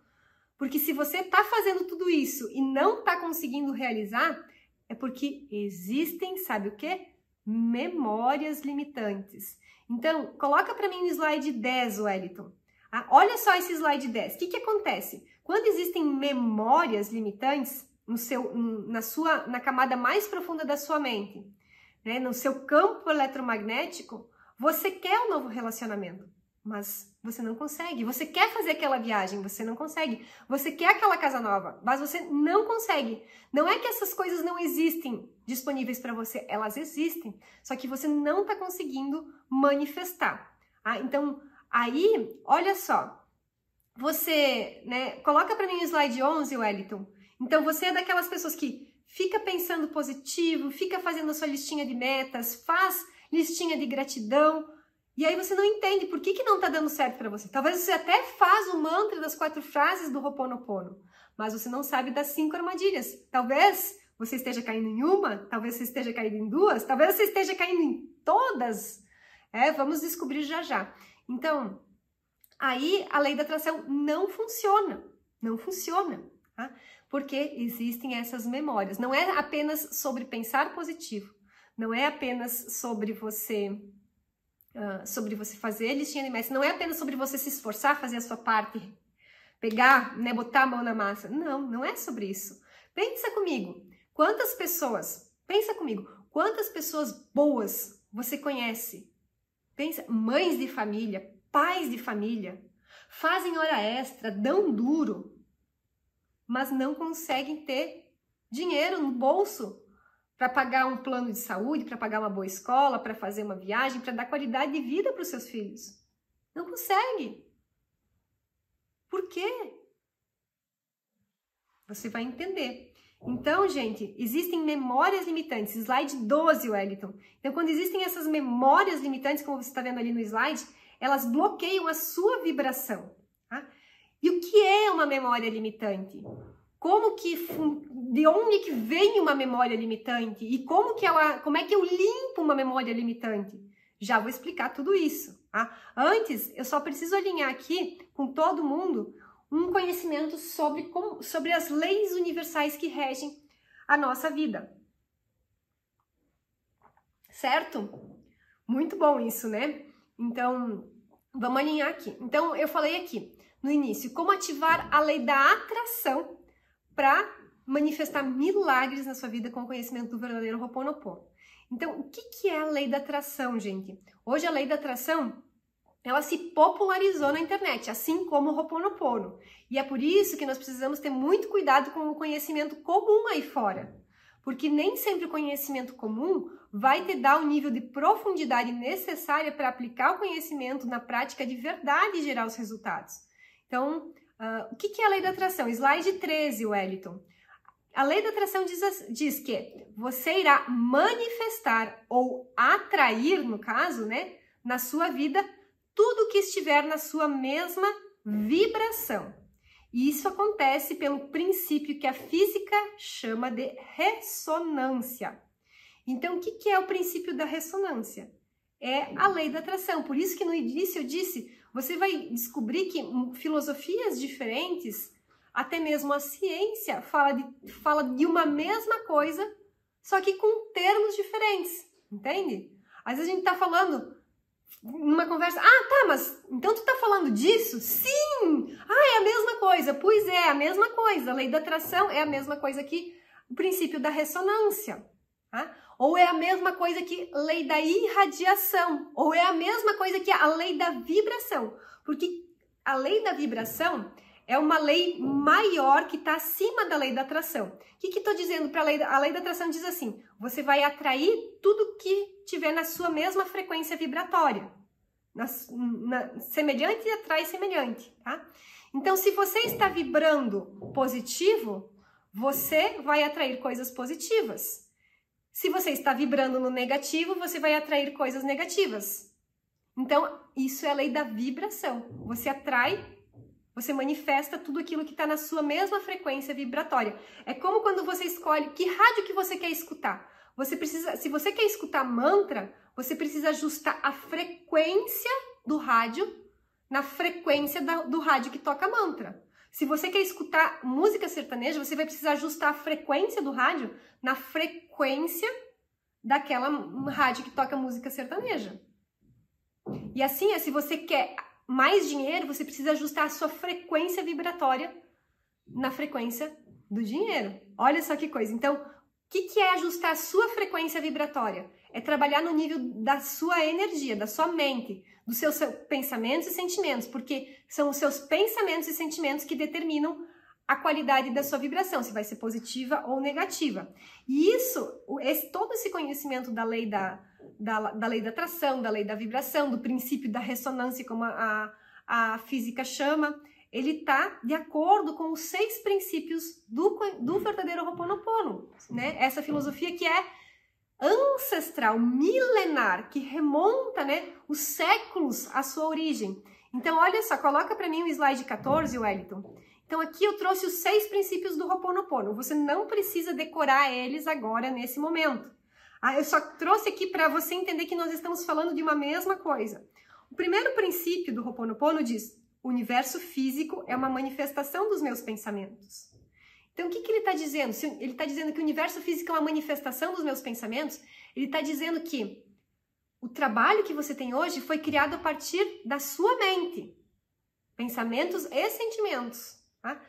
porque se você está fazendo tudo isso e não está conseguindo realizar, é porque existem, sabe o que? Memórias limitantes. Então, coloca para mim o slide 10, Wellington. Ah, olha só esse slide 10. O que, que acontece? Quando existem memórias limitantes no seu, na, sua, na camada mais profunda da sua mente, né, no seu campo eletromagnético, você quer um novo relacionamento, mas você não consegue. Você quer fazer aquela viagem, você não consegue. Você quer aquela casa nova, mas você não consegue. Não é que essas coisas não existem disponíveis para você, elas existem, só que você não está conseguindo manifestar. Ah, então, aí, olha só. Você, né, coloca para mim o slide 11, Wellington. Então, você é daquelas pessoas que fica pensando positivo, fica fazendo a sua listinha de metas, faz listinha de gratidão, e aí você não entende por que, que não está dando certo para você. Talvez você até faz o mantra das quatro frases do Ho'oponopono, mas você não sabe das cinco armadilhas. Talvez você esteja caindo em uma, talvez você esteja caindo em duas, talvez você esteja caindo em todas. É, vamos descobrir já já. Então, aí a lei da atração não funciona. Não funciona. Tá? Porque existem essas memórias. Não é apenas sobre pensar positivo. Não é apenas sobre você sobre você fazer a listinha de metas. Não é apenas sobre você se esforçar, fazer a sua parte, pegar, né, botar a mão na massa. Não, não é sobre isso. Pensa comigo, quantas pessoas, pensa comigo, quantas pessoas boas você conhece? Pensa, mães de família, pais de família, fazem hora extra, dão duro, mas não conseguem ter dinheiro no bolso para pagar um plano de saúde, para pagar uma boa escola, para fazer uma viagem, para dar qualidade de vida para os seus filhos. Não consegue. Por quê? Você vai entender. Então, gente, existem memórias limitantes. Slide 12, Wellington. Então, quando existem essas memórias limitantes, como você está vendo ali no slide, elas bloqueiam a sua vibração. Tá? E o que é uma memória limitante? como que de onde que vem uma memória limitante e como que ela, como é que eu limpo uma memória limitante? Já vou explicar tudo isso. Tá? Antes, eu só preciso alinhar aqui com todo mundo um conhecimento sobre, como, sobre as leis universais que regem a nossa vida. Certo? Muito bom isso, né? Então, vamos alinhar aqui. Então, eu falei aqui no início como ativar a lei da atração para manifestar milagres na sua vida com o conhecimento do verdadeiro Ho'oponopono. Então, o que, que é a lei da atração, gente? Hoje a lei da atração ela se popularizou na internet, assim como o Ho'oponopono. E é por isso que nós precisamos ter muito cuidado com o conhecimento comum aí fora. Porque nem sempre o conhecimento comum vai te dar o nível de profundidade necessária para aplicar o conhecimento na prática de verdade e gerar os resultados. Então, ah, o que, que é a lei da atração? Slide 13, Wellington. A lei da atração diz, diz, que você irá manifestar ou atrair, no caso, né, na sua vida, tudo que estiver na sua mesma vibração. E isso acontece pelo princípio que a física chama de ressonância. Então, o que, que é o princípio da ressonância? É a lei da atração. Por isso que no início eu disse você vai descobrir que hum, filosofias diferentes, até mesmo a ciência, fala de, fala de uma mesma coisa, só que com termos diferentes, entende? Às vezes a gente está falando numa conversa, ah, tá, mas então tu tá falando disso? Sim! Ah, é a mesma coisa. Pois é, a mesma coisa. A lei da atração é a mesma coisa que o princípio da ressonância. Tá? ou é a mesma coisa que lei da irradiação, ou é a mesma coisa que a lei da vibração, porque a lei da vibração é uma lei maior que está acima da lei da atração. O que, estou dizendo para a lei? A lei da atração diz assim: você vai atrair tudo que tiver na sua mesma frequência vibratória. Na, na, semelhante atrai semelhante, tá? Então, se você está vibrando positivo, você vai atrair coisas positivas. Se você está vibrando no negativo, você vai atrair coisas negativas. Então, isso é a lei da vibração. Você atrai, você manifesta tudo aquilo que está na sua mesma frequência vibratória. É como quando você escolhe que rádio que você quer escutar. Você precisa, se você quer escutar mantra, você precisa ajustar a frequência do rádio na frequência da, do rádio que toca mantra. Se você quer escutar música sertaneja, você vai precisar ajustar a frequência do rádio na frequência frequência daquela rádio que toca música sertaneja. E assim, é, se você quer mais dinheiro, você precisa ajustar a sua frequência vibratória na frequência do dinheiro. Olha só que coisa. Então, o que, que, é ajustar a sua frequência vibratória? É trabalhar no nível da sua energia, da sua mente, dos seus pensamentos e sentimentos, porque são os seus pensamentos e sentimentos que determinam a qualidade da sua vibração, se vai ser positiva ou negativa. E isso, esse, todo esse conhecimento da lei da, da, da, lei da atração, da lei da vibração, do princípio da ressonância, como a, a, a física chama, ele está de acordo com os seis princípios do, do verdadeiro Ho'oponopono, né? Essa filosofia que é ancestral, milenar, que remonta, né, os séculos à sua origem. Então, olha só, coloca para mim o slide 14, Wellington. Então aqui eu trouxe os seis princípios do Ho'oponopono. Você não precisa decorar eles agora nesse momento. Ah, eu só trouxe aqui para você entender que nós estamos falando de uma mesma coisa. O primeiro princípio do Ho'oponopono diz: o universo físico é uma manifestação dos meus pensamentos. Então, o que, que ele está dizendo? Se ele está dizendo que o universo físico é uma manifestação dos meus pensamentos, ele está dizendo que o trabalho que você tem hoje foi criado a partir da sua mente, pensamentos e sentimentos. Tá?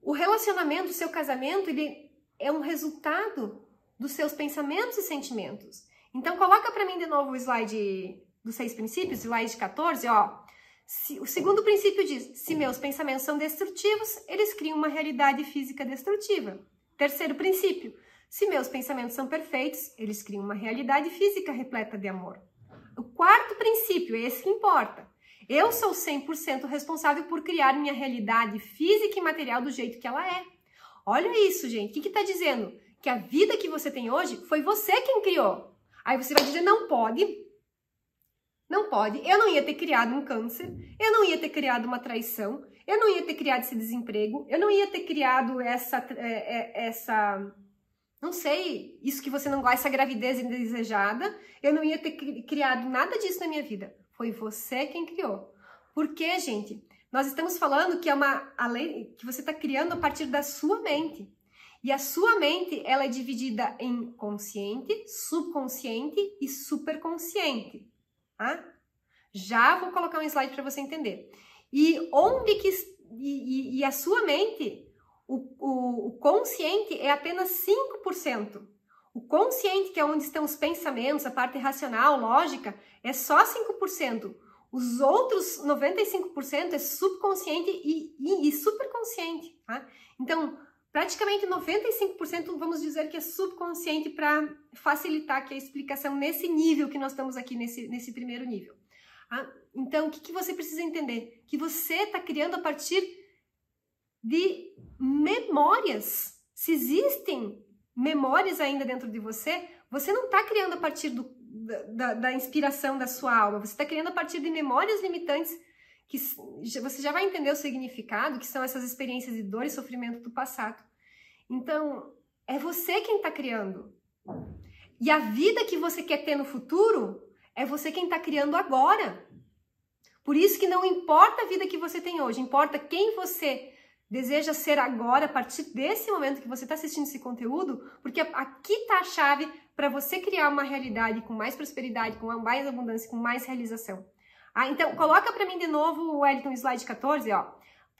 O relacionamento, o seu casamento, ele é um resultado dos seus pensamentos e sentimentos. Então coloca para mim de novo o slide dos seis princípios, slide 14, ó. Se, o segundo princípio diz: se meus pensamentos são destrutivos, eles criam uma realidade física destrutiva. Terceiro princípio: se meus pensamentos são perfeitos, eles criam uma realidade física repleta de amor. O quarto princípio, esse que importa. Eu sou 100% responsável por criar minha realidade física e material do jeito que ela é. Olha isso, gente. O que está dizendo? Que a vida que você tem hoje foi você quem criou. Aí você vai dizer, não pode. Não pode. Eu não ia ter criado um câncer. Eu não ia ter criado uma traição. Eu não ia ter criado esse desemprego. Eu não ia ter criado essa... É, é, essa não sei, isso que você não gosta, essa gravidez indesejada. Eu não ia ter criado nada disso na minha vida. Foi você quem criou. Porque, gente, nós estamos falando que é uma a lei que você está criando a partir da sua mente. E a sua mente, ela é dividida em consciente, subconsciente e superconsciente. Tá? Já vou colocar um slide para você entender. E onde que... E, e, e a sua mente, o, o, o consciente é apenas 5%. O consciente, que é onde estão os pensamentos, a parte racional, lógica, é só 5%. Os outros 95% é subconsciente e, e, e superconsciente, tá? Então, praticamente 95% vamos dizer que é subconsciente para facilitar que a explicação nesse nível que nós estamos aqui, nesse, nesse primeiro nível. Tá? então, o que, que, você precisa entender? Que você está criando a partir de memórias. Se existem memórias ainda dentro de você, você não está criando a partir do, da, da inspiração da sua alma. Você está criando a partir de memórias limitantes que você já vai entender o significado, que são essas experiências de dor e sofrimento do passado. Então, é você quem está criando. E a vida que você quer ter no futuro é você quem está criando agora. Por isso que não importa a vida que você tem hoje, importa quem você deseja ser agora, a partir desse momento que você está assistindo esse conteúdo, porque aqui está a chave para você criar uma realidade com mais prosperidade, com mais abundância, com mais realização. Ah, então coloca para mim de novo, Wellington, slide 14, ó.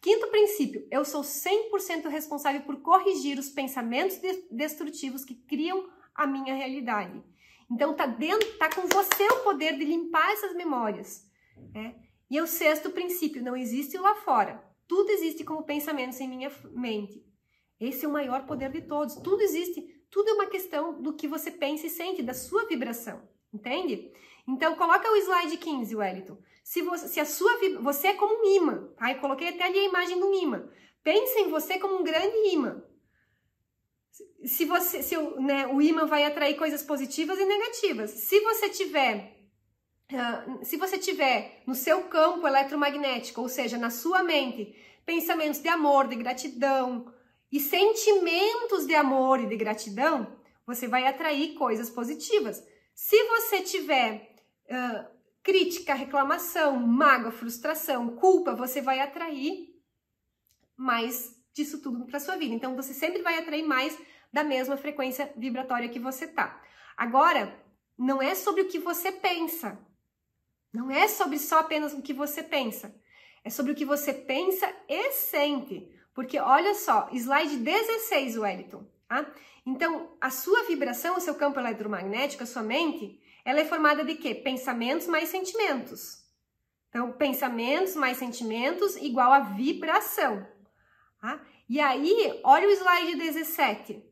Quinto princípio, eu sou 100% responsável por corrigir os pensamentos destrutivos que criam a minha realidade. Então tá dentro, tá com você o poder de limpar essas memórias, né? E é o sexto princípio, não existe lá fora. Tudo existe como pensamentos em minha mente. Esse é o maior poder de todos. Tudo existe tudo é uma questão do que você pensa e sente, da sua vibração, entende? Então coloca o slide 15, Wellington. Se você, se a sua você é como um imã, tá? Eu coloquei até ali a imagem do imã. Pense em você como um grande imã. Se você, se o, né, o imã vai atrair coisas positivas e negativas. Se você tiver Uh, se você tiver no seu campo eletromagnético, ou seja, na sua mente, pensamentos de amor, de gratidão, e sentimentos de amor e de gratidão, você vai atrair coisas positivas. Se você tiver uh, crítica, reclamação, mágoa, frustração, culpa, você vai atrair mais disso tudo para sua vida. Então você sempre vai atrair mais da mesma frequência vibratória que você tá. Agora, não é sobre o que você pensa. Não é sobre só apenas o que você pensa. É sobre o que você pensa e sente. Porque olha só, slide 16, Wellington. Tá? Então, a sua vibração, o seu campo eletromagnético, a sua mente, ela é formada de quê? Pensamentos mais sentimentos. Então, pensamentos mais sentimentos igual a vibração. Tá? E aí, olha o slide 17.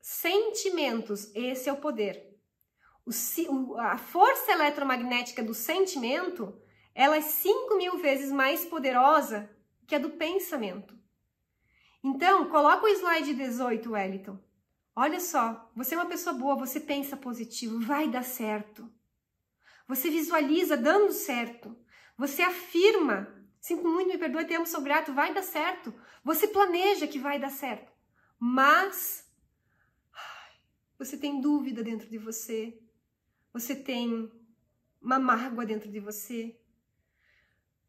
Sentimentos, esse é o poder. O, a força eletromagnética do sentimento, ela é 5 mil vezes mais poderosa que a do pensamento. Então, coloca o slide 18, Wellington. Olha só, você é uma pessoa boa, você pensa positivo, vai dar certo. Você visualiza dando certo. Você afirma, sinto assim, muito, me perdoe, te amo, sou grato, vai dar certo. Você planeja que vai dar certo. Mas você tem dúvida dentro de você. Você tem uma mágoa dentro de você.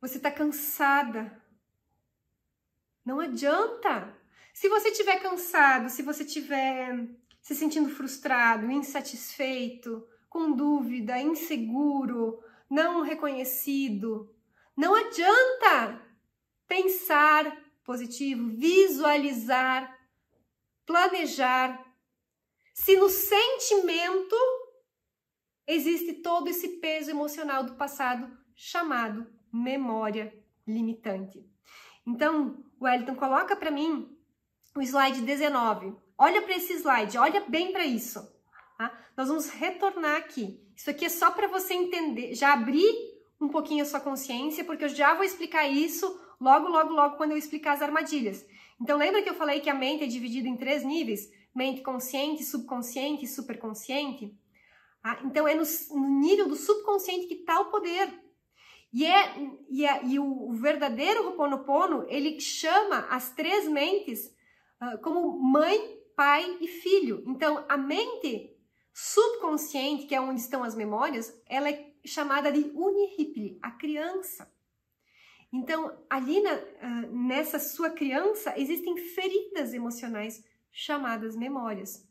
Você está cansada não adianta. Se você estiver cansado, se você estiver se sentindo frustrado, insatisfeito, com dúvida, inseguro, não reconhecido, não adianta pensar positivo, visualizar, planejar. Se no sentimento existe todo esse peso emocional do passado chamado memória limitante. Então, Wellington, coloca para mim o slide 19. Olha para esse slide, olha bem para isso. Tá? Nós vamos retornar aqui. Isso aqui é só para você entender, já abrir um pouquinho a sua consciência, porque eu já vou explicar isso logo, logo, logo quando eu explicar as armadilhas. Então, lembra que eu falei que a mente é dividida em três níveis? Mente consciente, subconsciente e superconsciente? Ah, então, é no, no nível do subconsciente que está o poder e, é, e, é, e o verdadeiro Ho'oponopono, ele chama as três mentes uh, como mãe, pai e filho. Então, a mente subconsciente, que é onde estão as memórias, ela é chamada de Unihipli, a criança. Então, ali na, uh, nessa sua criança existem feridas emocionais chamadas memórias.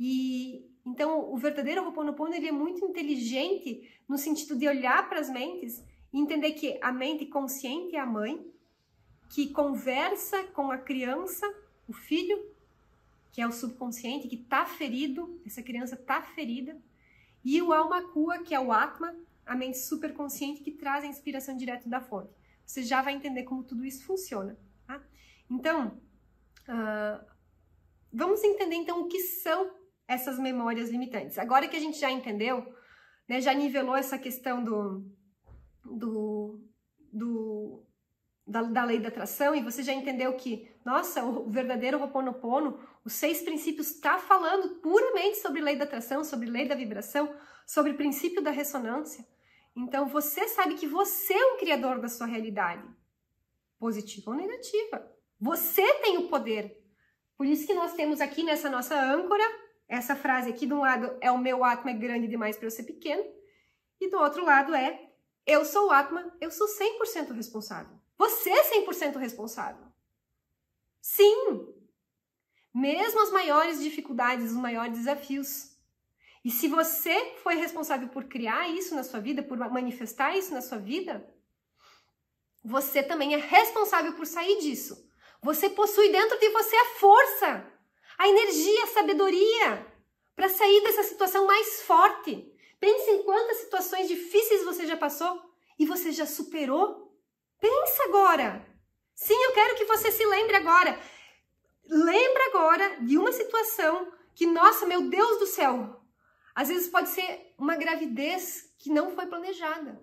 E então o verdadeiro Ho'oponopono ele é muito inteligente no sentido de olhar para as mentes Entender que a mente consciente é a mãe, que conversa com a criança, o filho, que é o subconsciente, que está ferido, essa criança está ferida, e o alma cua, que é o atma, a mente superconsciente, que traz a inspiração direto da fonte. Você já vai entender como tudo isso funciona. Tá? Então, uh, vamos entender então o que são essas memórias limitantes. Agora que a gente já entendeu, né, já nivelou essa questão do do, do da, da, lei da atração e você já entendeu que, nossa, o verdadeiro Roponopono, os seis princípios está falando puramente sobre lei da atração, sobre lei da vibração, sobre princípio da ressonância. Então você sabe que você é um criador da sua realidade, positiva ou negativa. Você tem o poder. Por isso que nós temos aqui nessa nossa âncora essa frase aqui de um lado é o meu átomo é grande demais para eu ser pequeno e do outro lado é eu sou o Atman, eu sou 100% responsável. Você é 100% responsável. Sim! Mesmo as maiores dificuldades, os maiores desafios. E se você foi responsável por criar isso na sua vida, por manifestar isso na sua vida, você também é responsável por sair disso. Você possui dentro de você a força, a energia, a sabedoria para sair dessa situação mais forte. Pensa em quantas situações difíceis você já passou e você já superou. Pensa agora. Sim, eu quero que você se lembre agora. Lembra agora de uma situação que, nossa, meu Deus do céu, às vezes pode ser uma gravidez que não foi planejada.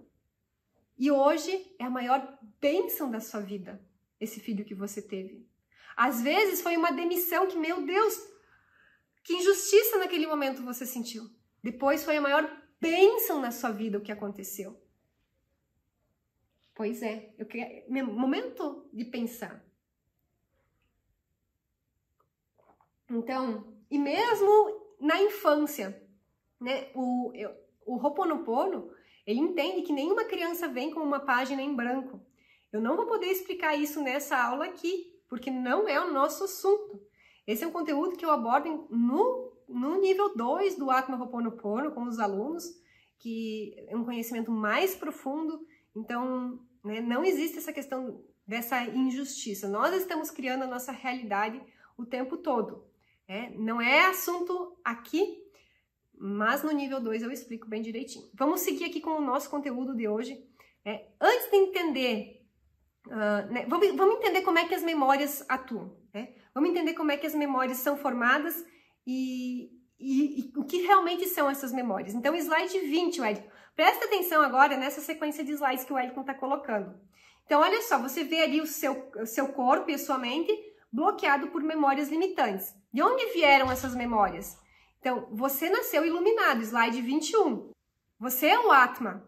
E hoje é a maior bênção da sua vida, esse filho que você teve. Às vezes foi uma demissão que, meu Deus, que injustiça naquele momento você sentiu. Depois foi a maior pensam na sua vida o que aconteceu. Pois é, eu queria, momento de pensar. Então, e mesmo na infância, né, o, eu, o Ho'oponopono, ele entende que nenhuma criança vem com uma página em branco. Eu não vou poder explicar isso nessa aula aqui, porque não é o nosso assunto. Esse é um conteúdo que eu abordo no no nível 2 do Acma Ho'oponopono com os alunos, que é um conhecimento mais profundo. Então, né, não existe essa questão dessa injustiça. Nós estamos criando a nossa realidade o tempo todo. Né? Não é assunto aqui, mas no nível 2 eu explico bem direitinho. Vamos seguir aqui com o nosso conteúdo de hoje. Né? Antes de entender, uh, né? vamos, vamos, entender como é que as memórias atuam. Né? Vamos entender como é que as memórias são formadas e, e, e, o que realmente são essas memórias. Então, slide 20, Wellington. Presta atenção agora nessa sequência de slides que o Wellington está colocando. Então, olha só, você vê ali o seu, o seu corpo e a sua mente bloqueado por memórias limitantes. De onde vieram essas memórias? Então, você nasceu iluminado, slide 21. Você é o Atma.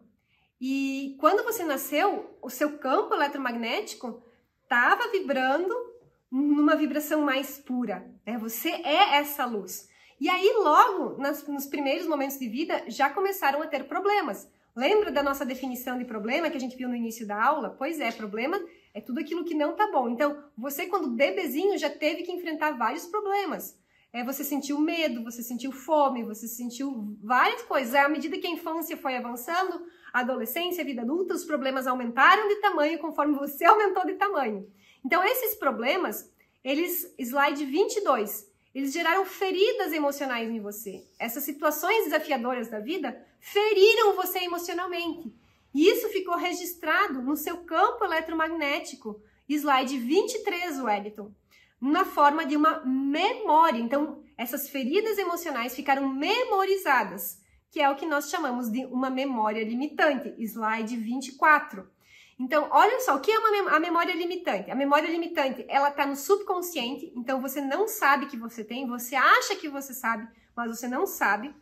E quando você nasceu, o seu campo eletromagnético estava vibrando numa vibração mais pura, né? Você é essa luz. E aí, logo nas, nos primeiros momentos de vida, já começaram a ter problemas. Lembra da nossa definição de problema que a gente viu no início da aula? Pois é, problema é tudo aquilo que não tá bom. Então, você, quando bebezinho, já teve que enfrentar vários problemas. É, você sentiu medo, você sentiu fome, você sentiu várias coisas. À medida que a infância foi avançando, a adolescência, a vida adulta, os problemas aumentaram de tamanho conforme você aumentou de tamanho. Então, esses problemas, eles, slide 22, eles geraram feridas emocionais em você. Essas situações desafiadoras da vida feriram você emocionalmente. E isso ficou registrado no seu campo eletromagnético, slide 23, Wellington, na forma de uma memória. Então, essas feridas emocionais ficaram memorizadas, que é o que nós chamamos de uma memória limitante, slide 24. Então, olha só, o que é uma, a memória limitante? A memória limitante, ela está no subconsciente, então você não sabe que você tem, você acha que você sabe, mas você não sabe.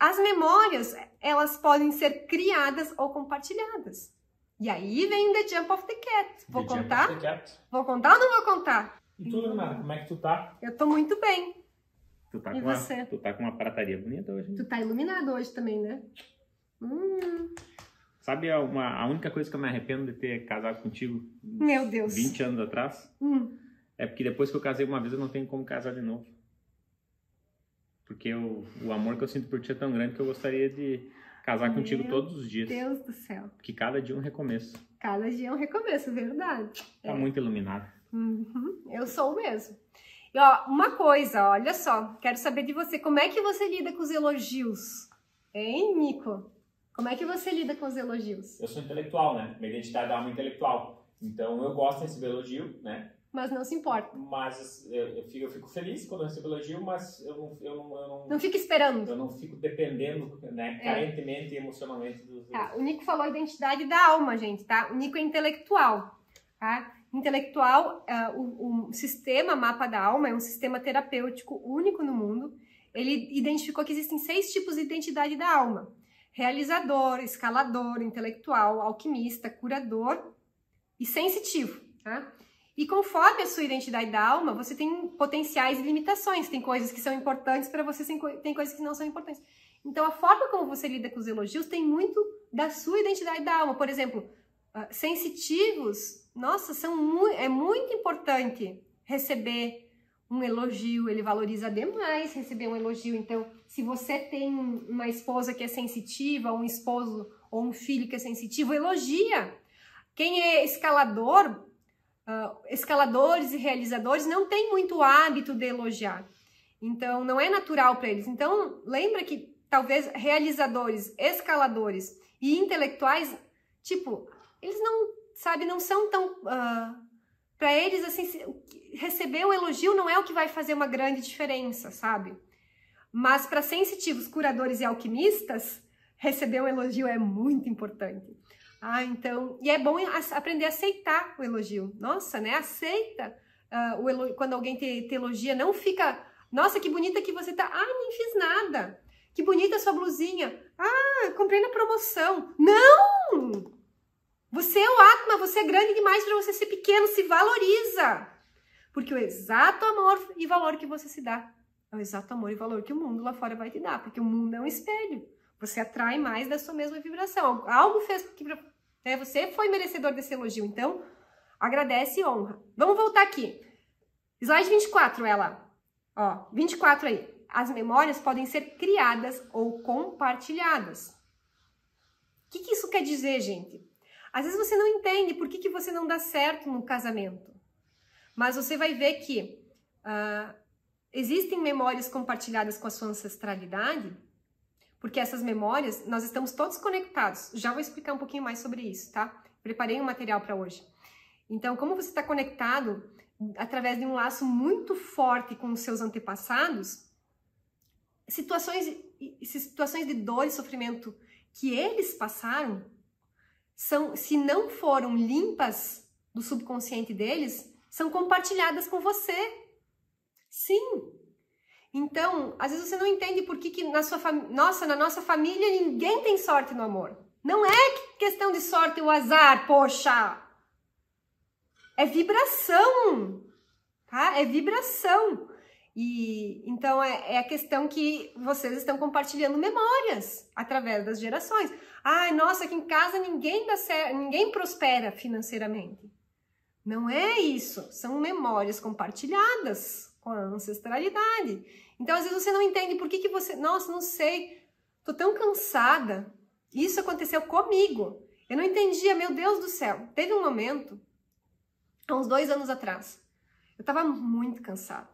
As memórias, elas podem ser criadas ou compartilhadas. E aí vem The Jump of the Cat. Vou the contar? Jump of the cat. Vou contar ou não vou contar? E tu, Leonardo, como é que tu tá? Eu tô muito bem. Tu tá, e com você? Uma, tu tá com uma prataria bonita hoje. Tu tá iluminado hoje também, né? Hum. Sabe uma, a única coisa que eu me arrependo de ter casado contigo? Meu Deus. 20 anos atrás? Hum. É porque depois que eu casei uma vez eu não tenho como casar de novo. Porque eu, o amor que eu sinto por ti é tão grande que eu gostaria de casar Meu contigo todos os dias. Meu Deus do céu. Que cada dia é um recomeço. Cada dia é um recomeço, verdade. Tá é. muito iluminado. Uhum, eu sou o mesmo. E ó, uma coisa, olha só, quero saber de você, como é que você lida com os elogios? Hein, Nico? Como é que você lida com os elogios? Eu sou intelectual, né? Minha identidade é alma intelectual. Então eu gosto de receber elogio, né? Mas não se importa. Mas eu, eu, fico, eu fico, feliz quando eu recebo elogio, mas eu não, eu não, eu não. Não fica esperando. Eu não fico dependendo, né? É. Carentemente e emocionalmente dos. Tá, o Nico falou a identidade da alma, gente, tá? O Nico é intelectual, tá? intelectual, uh, o, o, sistema Mapa da Alma é um sistema terapêutico único no mundo. Ele identificou que existem seis tipos de identidade da alma realizador, escalador, intelectual, alquimista, curador e sensitivo. Tá? E conforme a sua identidade da alma, você tem potenciais e limitações. Tem coisas que são importantes para você, tem coisas que não são importantes. Então, a forma como você lida com os elogios tem muito da sua identidade da alma. Por exemplo, ah, sensitivos, nossa, são mu é muito importante receber um elogio, ele valoriza demais receber um elogio. Então, se você tem uma esposa que é sensitiva, um esposo ou um filho que é sensitivo, elogia. Quem é escalador, uh, escaladores e realizadores não tem muito hábito de elogiar. Então, não é natural para eles. Então, lembra que talvez realizadores, escaladores e intelectuais, tipo, eles não, sabe, não são tão. Uh, ah, para eles, assim, receber o elogio não é o que vai fazer uma grande diferença, sabe? Mas para sensitivos, curadores e alquimistas, receber um elogio é muito importante. Ah, então, e é bom aprender a aceitar o elogio. Nossa, né? Aceita uh, o elogio, quando alguém te, te elogia, não fica, nossa, que bonita que você tá. Ah, nem fiz nada. Que bonita sua blusinha. Ah, comprei na promoção. Não! Você é o Atma, você é grande demais para você ser pequeno, se valoriza. Porque o exato amor e valor que você se dá é o exato amor e valor que o mundo lá fora vai te dar, porque o mundo é um espelho. Você atrai mais da sua mesma vibração. Algo fez que né, você foi merecedor desse elogio, então agradece e honra. Vamos voltar aqui. Slide 24, ela. Ó, 24 aí. As memórias podem ser criadas ou compartilhadas. O que, que isso quer dizer, gente? Às vezes você não entende por que, que você não dá certo no casamento. Mas você vai ver que uh, Existem memórias compartilhadas com a sua ancestralidade? Porque essas memórias, nós estamos todos conectados. Já vou explicar um pouquinho mais sobre isso, tá? Preparei um material para hoje. Então, como você está conectado através de um laço muito forte com os seus antepassados, situações, situações de dor e sofrimento que eles passaram são, se não foram limpas do subconsciente deles, são compartilhadas com você. Sim. Então, às vezes você não entende por que, que na sua nossa, na nossa família ninguém tem sorte no amor. Não é questão de sorte ou azar, poxa. É vibração, tá? É vibração. E então é, é, a questão que vocês estão compartilhando memórias através das gerações. Ai, nossa, aqui em casa ninguém dá certo, ninguém prospera financeiramente. Não é isso, são memórias compartilhadas com a ancestralidade. Então, às vezes você não entende por que, que você. Nossa, não sei, tô tão cansada. Isso aconteceu comigo. Eu não entendia, meu Deus do céu. Teve um momento, há uns dois anos atrás, eu estava muito cansada.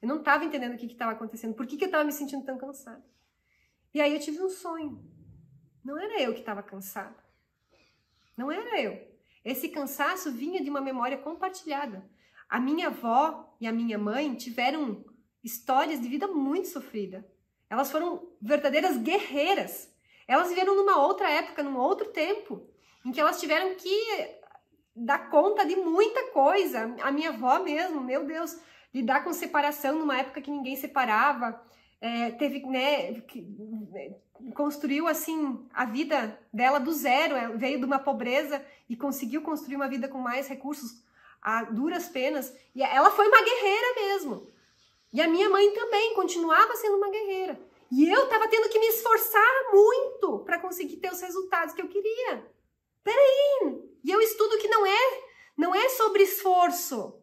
Eu não estava entendendo o que estava acontecendo, por que, que eu estava me sentindo tão cansada. E aí eu tive um sonho. Não era eu que estava cansada. Não era eu. Esse cansaço vinha de uma memória compartilhada. A minha avó e a minha mãe tiveram histórias de vida muito sofrida. Elas foram verdadeiras guerreiras. Elas viveram numa outra época, num outro tempo, em que elas tiveram que dar conta de muita coisa. A minha avó mesmo, meu Deus, lidar com separação numa época que ninguém separava, é, teve, né, construiu assim a vida dela do zero, é, veio de uma pobreza e conseguiu construir uma vida com mais recursos a duras penas. E ela foi uma guerreira mesmo. E a minha mãe também continuava sendo uma guerreira. E eu estava tendo que me esforçar muito para conseguir ter os resultados que eu queria. Peraí! E eu estudo que não é, não é sobre esforço,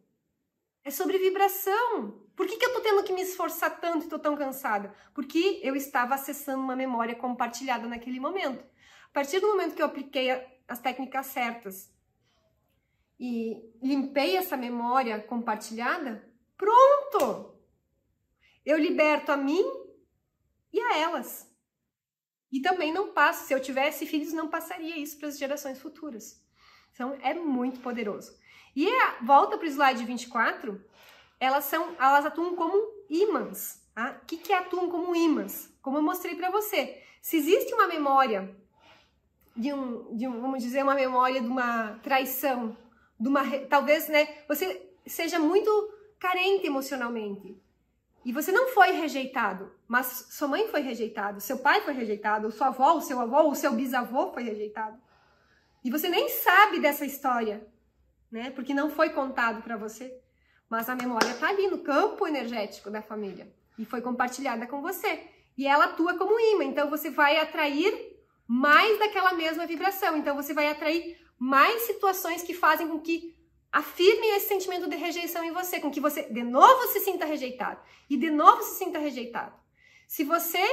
é sobre vibração. Por que, que eu estou tendo que me esforçar tanto e estou tão cansada? Porque eu estava acessando uma memória compartilhada naquele momento. A partir do momento que eu apliquei as técnicas certas e limpei essa memória compartilhada, pronto! Eu liberto a mim e a elas. E também não passo, se eu tivesse filhos, não passaria isso para as gerações futuras. Então é muito poderoso. E a volta para o slide 24, elas são, elas atuam como ímãs. Tá? O que, que atuam como ímãs? Como eu mostrei para você. Se existe uma memória de um, de um, vamos dizer, uma memória de uma traição de uma, talvez, né, você seja muito carente emocionalmente. E você não foi rejeitado, mas sua mãe foi rejeitada, seu pai foi rejeitado, sua avó, o seu avô, o seu bisavô foi rejeitado. E você nem sabe dessa história, né? Porque não foi contado para você. Mas a memória tá ali no campo energético da família e foi compartilhada com você. E ela atua como imã, então você vai atrair mais daquela mesma vibração. Então você vai atrair mais situações que fazem com que afirmem esse sentimento de rejeição em você, com que você de novo se sinta rejeitado e de novo se sinta rejeitado. Se você,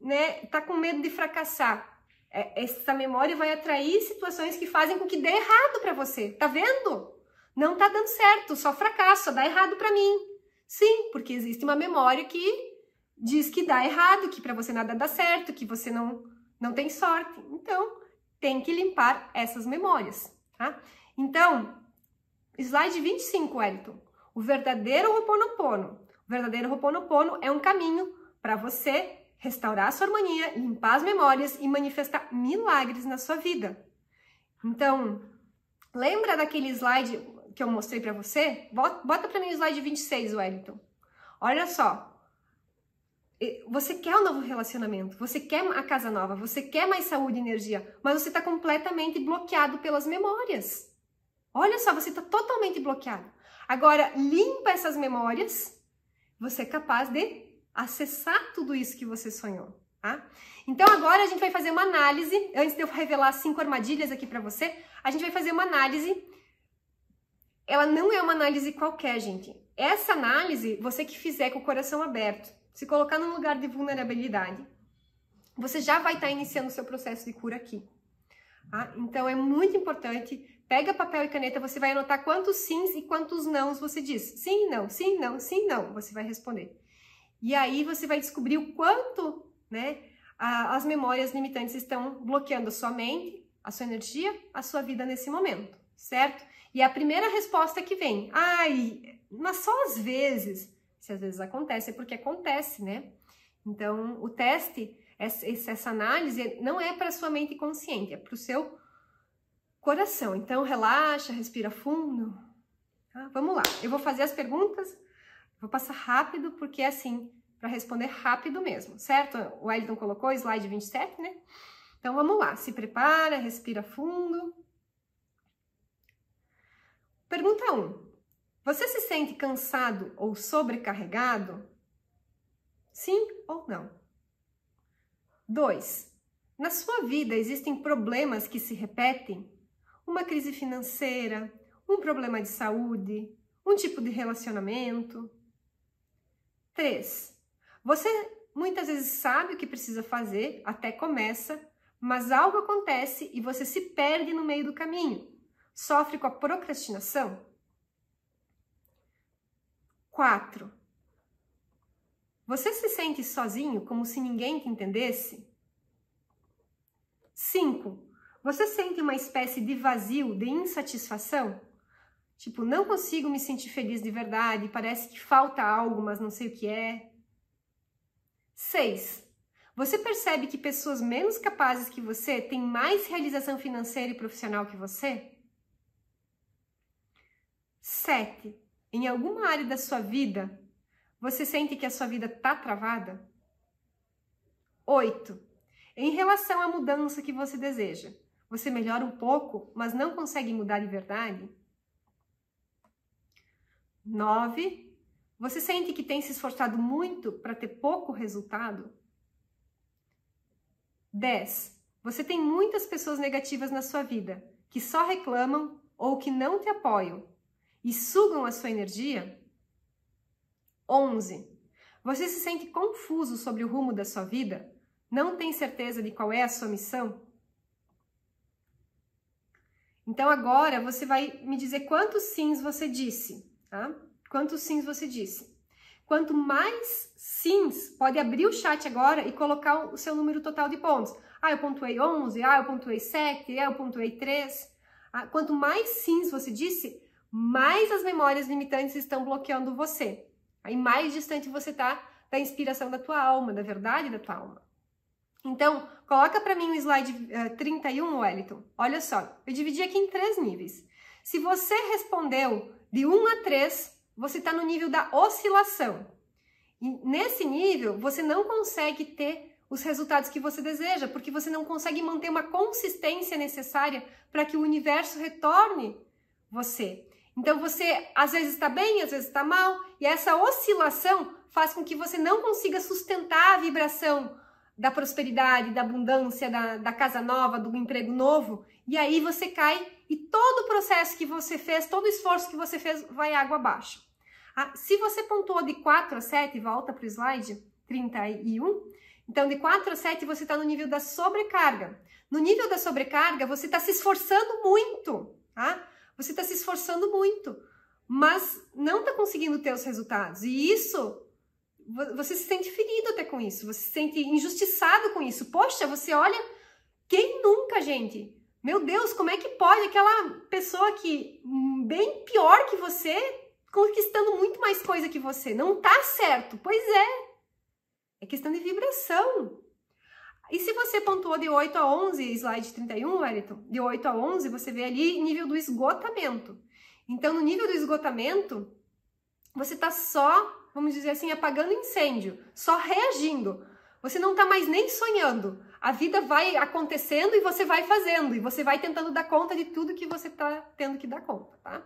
né, tá com medo de fracassar, é, essa memória vai atrair situações que fazem com que dê errado para você. Tá vendo? Não tá dando certo, só fracasso, só dá errado para mim. Sim, porque existe uma memória que diz que dá errado, que para você nada dá certo, que você não não tem sorte. Então, tem que limpar essas memórias, tá? Então, slide 25, Wellington. O verdadeiro Ho'oponopono. O verdadeiro Ho'oponopono é um caminho para você restaurar a sua harmonia, limpar as memórias e manifestar milagres na sua vida. Então, lembra daquele slide que eu mostrei para você? Bota, bota para mim o slide 26, Wellington. Olha só, você quer um novo relacionamento, você quer a casa nova, você quer mais saúde e energia, mas você está completamente bloqueado pelas memórias. Olha só, você está totalmente bloqueado. Agora, limpa essas memórias, você é capaz de acessar tudo isso que você sonhou. Tá? Então, agora a gente vai fazer uma análise. Antes de eu revelar cinco armadilhas aqui para você, a gente vai fazer uma análise. Ela não é uma análise qualquer, gente. Essa análise, você que fizer com o coração aberto, se colocar num lugar de vulnerabilidade, você já vai estar tá iniciando o seu processo de cura aqui. Tá? Então é muito importante. Pega papel e caneta, você vai anotar quantos sims e quantos nãos você diz. Sim, não, sim, não, sim, não, você vai responder. E aí você vai descobrir o quanto né, a, as memórias limitantes estão bloqueando a sua mente, a sua energia, a sua vida nesse momento, certo? E é a primeira resposta que vem, ai, mas só às vezes, se às vezes acontece, é porque acontece, né? Então, o teste, essa análise, não é para sua mente consciente, é para o seu coração. Então, relaxa, respira fundo. Tá? Vamos lá, eu vou fazer as perguntas, vou passar rápido, porque é assim, para responder rápido mesmo, certo? O Elton colocou slide 27, né? Então, vamos lá, se prepara, respira fundo. Pergunta 1. Você se sente cansado ou sobrecarregado? Sim ou não? 2. Na sua vida existem problemas que se repetem? Uma crise financeira, um problema de saúde, um tipo de relacionamento? 3. Você muitas vezes sabe o que precisa fazer, até começa, mas algo acontece e você se perde no meio do caminho. Sofre com a procrastinação? 4. Você se sente sozinho, como se ninguém te entendesse? 5. Você sente uma espécie de vazio, de insatisfação? Tipo, não consigo me sentir feliz de verdade, parece que falta algo, mas não sei o que é. 6. Você percebe que pessoas menos capazes que você têm mais realização financeira e profissional que você? 7. Em alguma área da sua vida, você sente que a sua vida está travada? 8. Em relação à mudança que você deseja, você melhora um pouco, mas não consegue mudar de verdade? 9. Você sente que tem se esforçado muito para ter pouco resultado? 10. Você tem muitas pessoas negativas na sua vida que só reclamam ou que não te apoiam, e sugam a sua energia? 11. Você se sente confuso sobre o rumo da sua vida? Não tem certeza de qual é a sua missão? Então agora você vai me dizer quantos sims você disse, tá? Quantos sims você disse? Quanto mais sims, pode abrir o chat agora e colocar o seu número total de pontos. Ah, eu pontuei 11, ah, eu pontuei 7, ah, eu pontuei 3. Ah, quanto mais sims você disse, mais as memórias limitantes estão bloqueando você. Aí mais distante você tá da inspiração da tua alma, da verdade da tua alma. Então, coloca para mim o slide uh, eh, 31, Wellington. Olha só, eu dividi aqui em três níveis. Se você respondeu de 1 a 3, você está no nível da oscilação. E nesse nível, você não consegue ter os resultados que você deseja, porque você não consegue manter uma consistência necessária para que o universo retorne você. Então você às vezes está bem, às vezes está mal, e essa oscilação faz com que você não consiga sustentar a vibração da prosperidade, da abundância, da, da casa nova, do emprego novo, e aí você cai e todo o processo que você fez, todo o esforço que você fez vai água abaixo. Ah, se você pontuou de 4 a 7, volta para o slide 31, então de 4 a 7 você está no nível da sobrecarga. No nível da sobrecarga, você está se esforçando muito, tá? Você está se esforçando muito, mas não está conseguindo ter os resultados. E isso, você se sente ferido até com isso, você se sente injustiçado com isso. Poxa, você olha, quem nunca, gente? Meu Deus, como é que pode aquela pessoa que hum, bem pior que você conquistando muito mais coisa que você? Não está certo. Pois é. É questão de vibração. E se você pontuou de 8 a 11, slide 31, Wellington, de 8 a 11, você vê ali nível do esgotamento. Então, no nível do esgotamento, você está só, vamos dizer assim, apagando incêndio, só reagindo. Você não está mais nem sonhando. A vida vai acontecendo e você vai fazendo, e você vai tentando dar conta de tudo que você está tendo que dar conta, tá?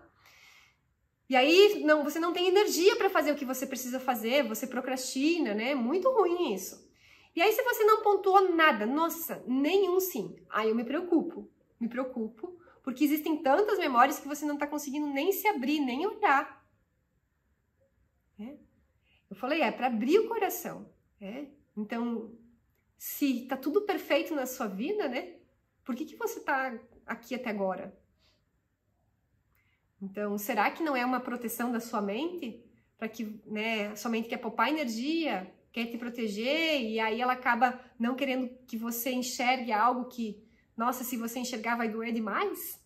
E aí, não, você não tem energia para fazer o que você precisa fazer, você procrastina, né? Muito ruim isso. E aí, se você não pontuou nada, nossa, nenhum sim, aí eu me preocupo, me preocupo, porque existem tantas memórias que você não está conseguindo nem se abrir, nem olhar. É? Eu falei, é para abrir o coração. É? Então, se tá tudo perfeito na sua vida, né? Por que, que você tá aqui até agora? Então, será que não é uma proteção da sua mente? Para que né, a sua mente quer poupar energia, quer te proteger e aí ela acaba não querendo que você enxergue algo que, nossa, se você enxergar vai doer demais?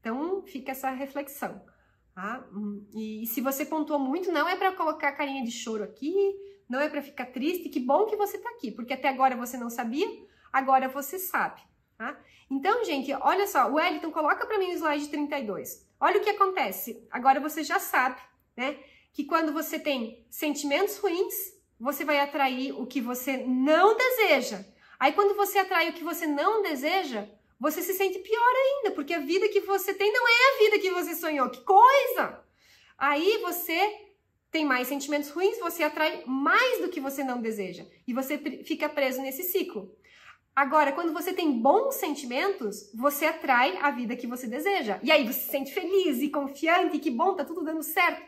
Então fica essa reflexão. Tá? E, e se você pontuou muito, não é para colocar carinha de choro aqui, não é para ficar triste. Que bom que você está aqui, porque até agora você não sabia, agora você sabe. Tá? Então, gente, olha só, Wellington, coloca para mim o slide 32. Olha o que acontece. Agora você já sabe, né? Que quando você tem sentimentos ruins, você vai atrair o que você não deseja. Aí quando você atrai o que você não deseja, você se sente pior ainda, porque a vida que você tem não é a vida que você sonhou. Que coisa! Aí você tem mais sentimentos ruins, você atrai mais do que você não deseja e você fica preso nesse ciclo. Agora, quando você tem bons sentimentos, você atrai a vida que você deseja. E aí você se sente feliz e confiante, e que bom, tá tudo dando certo.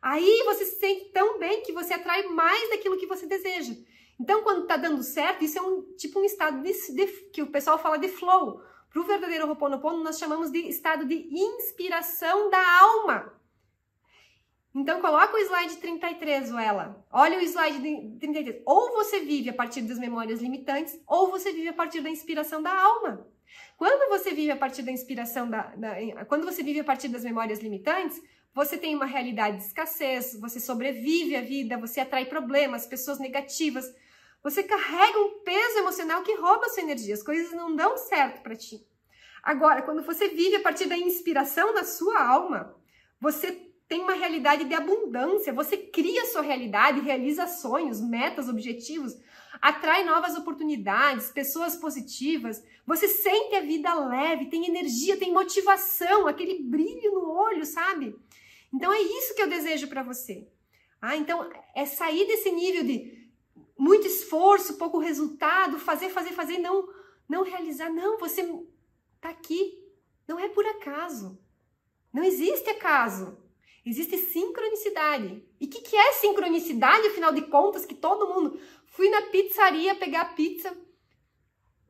Aí você se sente tão bem que você atrai mais daquilo que você deseja. Então, quando tá dando certo, isso é um tipo um estado de, de, que o pessoal fala de flow. Para o verdadeiro Ho'oponopono, nós chamamos de estado de inspiração da alma. Então, coloca o slide 33, ela. Olha o slide 33. Ou você vive a partir das memórias limitantes, ou você vive a partir da inspiração da alma. Quando você vive a partir da inspiração da, da quando você vive a partir das memórias limitantes, você tem uma realidade de escassez, você sobrevive à vida, você atrai problemas, pessoas negativas. Você carrega um peso emocional que rouba sua energia, as coisas não dão certo para ti. Agora, quando você vive a partir da inspiração da sua alma, você tem uma realidade de abundância, você cria sua realidade, realiza sonhos, metas, objetivos, atrai novas oportunidades, pessoas positivas, você sente a vida leve, tem energia, tem motivação, aquele brilho no olho, sabe? Então é isso que eu desejo para você. Ah, então é sair desse nível de muito esforço, pouco resultado, fazer, fazer, fazer, e não não realizar. Não, você tá aqui. Não é por acaso. Não existe acaso. Existe sincronicidade. E o que, que é sincronicidade, afinal de contas, que todo mundo. Fui na pizzaria pegar pizza,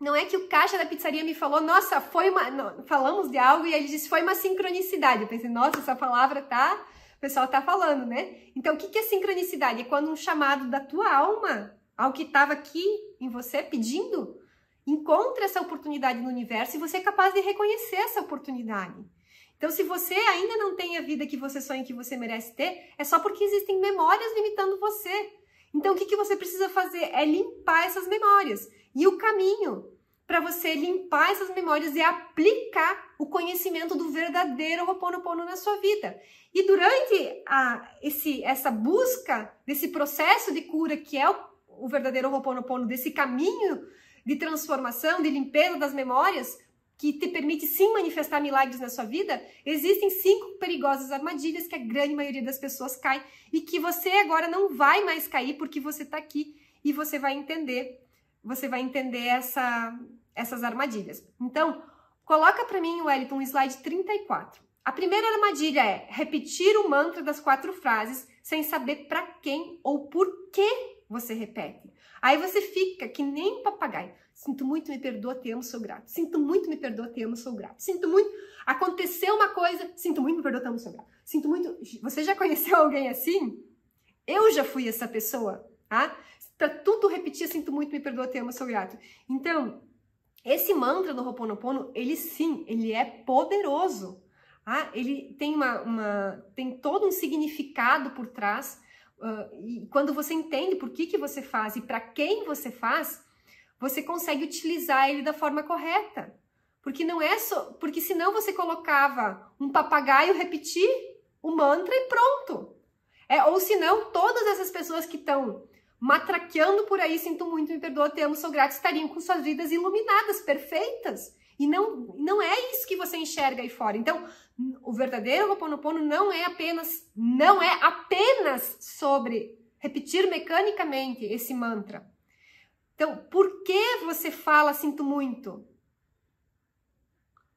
não é que o caixa da pizzaria me falou, nossa, foi uma. Não, falamos de algo e ele disse, foi uma sincronicidade. Eu pensei, nossa, essa palavra tá. O pessoal tá falando, né? Então, o que é sincronicidade? É quando um chamado da tua alma, ao que estava aqui em você pedindo, encontra essa oportunidade no universo e você é capaz de reconhecer essa oportunidade. Então, se você ainda não tem a vida que você sonha que você merece ter, é só porque existem memórias limitando você. Então, o que, que você precisa fazer? É limpar essas memórias. E o caminho para você limpar essas memórias e é aplicar o conhecimento do verdadeiro Ho'oponopono na sua vida. E durante a, esse, essa busca desse processo de cura, que é o, o verdadeiro Ho'oponopono, desse caminho de transformação, de limpeza das memórias, que te permite sim manifestar milagres na sua vida, existem cinco perigosas armadilhas que a grande maioria das pessoas cai e que você agora não vai mais cair porque você está aqui e você vai entender você vai entender essa, essas armadilhas. Então, coloca para mim, Wellington, o slide 34. A primeira armadilha é repetir o mantra das quatro frases sem saber para quem ou por que você repete. Aí você fica que nem papagaio. Sinto muito, me perdoa, te amo, sou grato. Sinto muito, me perdoa, te amo, sou grato. Sinto muito, aconteceu uma coisa, sinto muito, me perdoa, te amo, sou grato. Sinto muito. Você já conheceu alguém assim? Eu já fui essa pessoa, tá? para tudo repetir, sinto muito, me perdoa, te amo, sou grato. Então, esse mantra do Ho'oponopono, ele sim, ele é poderoso. Ah, ele tem, uma, uma, tem todo um significado por trás. Uh, e quando você entende por que, que você faz e para quem você faz, você consegue utilizar ele da forma correta. Porque não é só. Porque senão você colocava um papagaio repetir o mantra e pronto. É, ou senão, todas essas pessoas que estão matraqueando por aí, sinto muito, me perdoa, te amo, sou grata, estariam com suas vidas iluminadas, perfeitas. E não, não é isso que você enxerga aí fora. Então, o verdadeiro Ho'oponopono não é apenas, não é apenas sobre repetir mecanicamente esse mantra. Então, por que você fala sinto muito?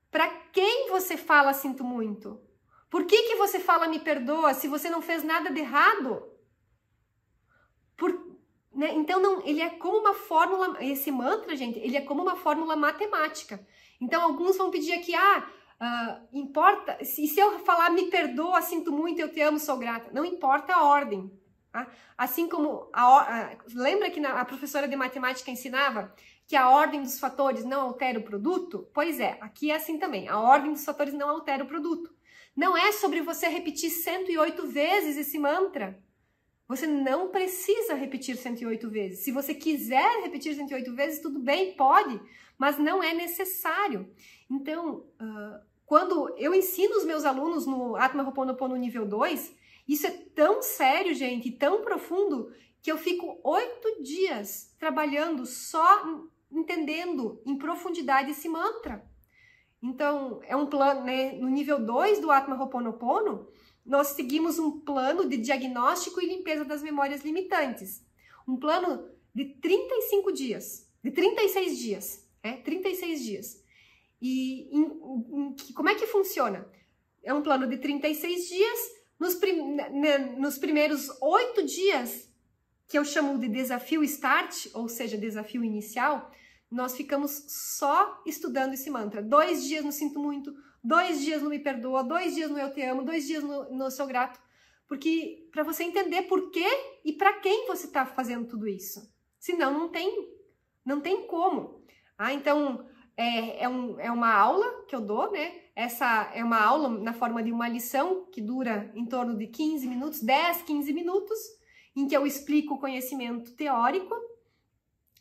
Para quem você fala sinto muito? Por que, que você fala me perdoa se você não fez nada de errado? Né? Então, não, ele é como uma fórmula, esse mantra, gente, ele é como uma fórmula matemática. Então, alguns vão pedir aqui, ah, uh, importa, e se, se eu falar me perdoa, sinto muito, eu te amo, sou grata, não importa a ordem. Tá? Assim como, a, a, lembra que na, a professora de matemática ensinava que a ordem dos fatores não altera o produto? Pois é, aqui é assim também, a ordem dos fatores não altera o produto. Não é sobre você repetir 108 vezes esse mantra, você não precisa repetir 108 vezes. Se você quiser repetir 108 vezes, tudo bem, pode, mas não é necessário. Então, uh, quando eu ensino os meus alunos no Atma Ho'oponopono nível 2, isso é tão sério, gente, tão profundo, que eu fico oito dias trabalhando só entendendo em profundidade esse mantra. Então, é um plano, né? No nível 2 do Atma Ho'oponopono, nós seguimos um plano de diagnóstico e limpeza das memórias limitantes. Um plano de 35 dias, de 36 dias, é, 36 dias. E em, em, em, como é que funciona? É um plano de 36 dias, nos, prim, nos primeiros oito dias, que eu chamo de desafio start, ou seja, desafio inicial, nós ficamos só estudando esse mantra. Dois dias não Sinto Muito, dois dias no Me Perdoa, dois dias no Eu Te Amo, dois dias no, no Seu Grato, porque para você entender por quê e para quem você está fazendo tudo isso. Senão não tem, não tem como. Ah, então é, é, um, é uma aula que eu dou, né? Essa é uma aula na forma de uma lição que dura em torno de 15 minutos, 10, 15 minutos, em que eu explico o conhecimento teórico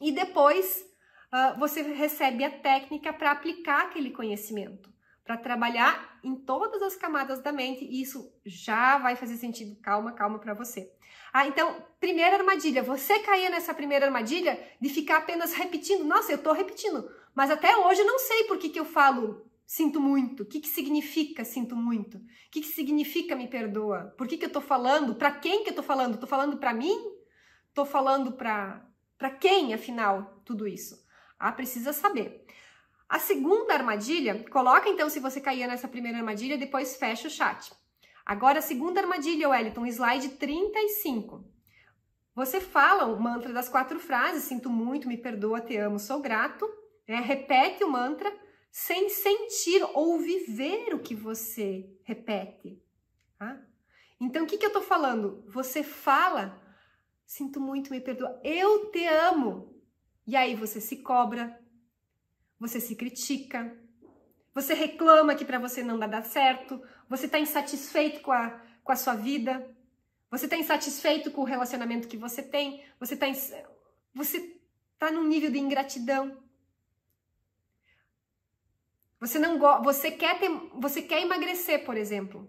e depois uh, você recebe a técnica para aplicar aquele conhecimento para trabalhar em todas as camadas da mente e isso já vai fazer sentido. Calma, calma para você. Ah, então, primeira armadilha. Você cair nessa primeira armadilha de ficar apenas repetindo. Nossa, eu estou repetindo, mas até hoje eu não sei por que, que eu falo sinto muito. O que, que significa sinto muito? O que, que significa me perdoa? Por que, que eu estou falando? Para quem que eu estou falando? Estou falando para mim? Estou falando para para quem, afinal, tudo isso? Ah, precisa saber. A segunda armadilha, coloca então se você caía nessa primeira armadilha, depois fecha o chat. Agora, a segunda armadilha, Wellington, slide 35. Você fala o mantra das quatro frases, sinto muito, me perdoa, te amo, sou grato. Né? Repete o mantra sem sentir ou viver o que você repete. Tá? Então, o que, que eu estou falando? Você fala, sinto muito, me perdoa, eu te amo. E aí você se cobra, você se critica, você reclama que para você não dá certo, você está insatisfeito com a, com a sua vida, você está insatisfeito com o relacionamento que você tem, você está você tá num nível de ingratidão. Você não você quer ter, você quer emagrecer, por exemplo.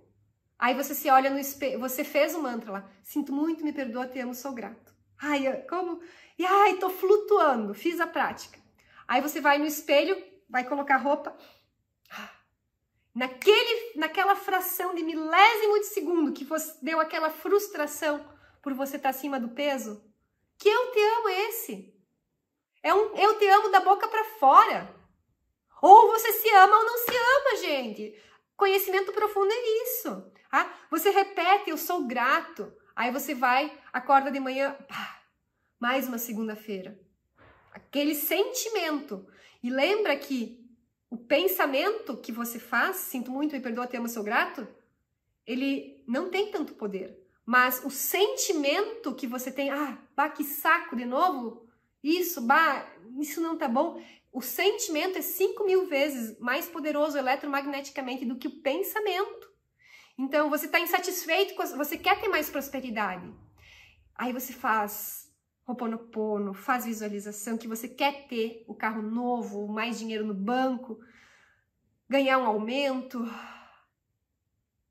Aí você se olha no espelho, você fez o mantra lá, sinto muito, me perdoa, te amo, sou grato. Ai, como? E ai, tô flutuando, fiz a prática. Aí você vai no espelho, vai colocar roupa. Naquele, naquela fração de milésimo de segundo que você deu aquela frustração por você estar tá acima do peso, que eu te amo esse. É um eu te amo da boca para fora. Ou você se ama ou não se ama, gente. Conhecimento profundo é isso. Tá? Você repete, eu sou grato. Aí você vai, acorda de manhã, pá, mais uma segunda-feira aquele sentimento. E lembra que o pensamento que você faz, sinto muito, me perdoa, te amo, sou grato, ele não tem tanto poder. Mas o sentimento que você tem, ah, bah, que saco de novo, isso, bah, isso não tá bom. O sentimento é 5 mil vezes mais poderoso eletromagneticamente do que o pensamento. Então, você está insatisfeito, você quer ter mais prosperidade. Aí você faz Roponopono, faz visualização, que você quer ter o carro novo, mais dinheiro no banco, ganhar um aumento.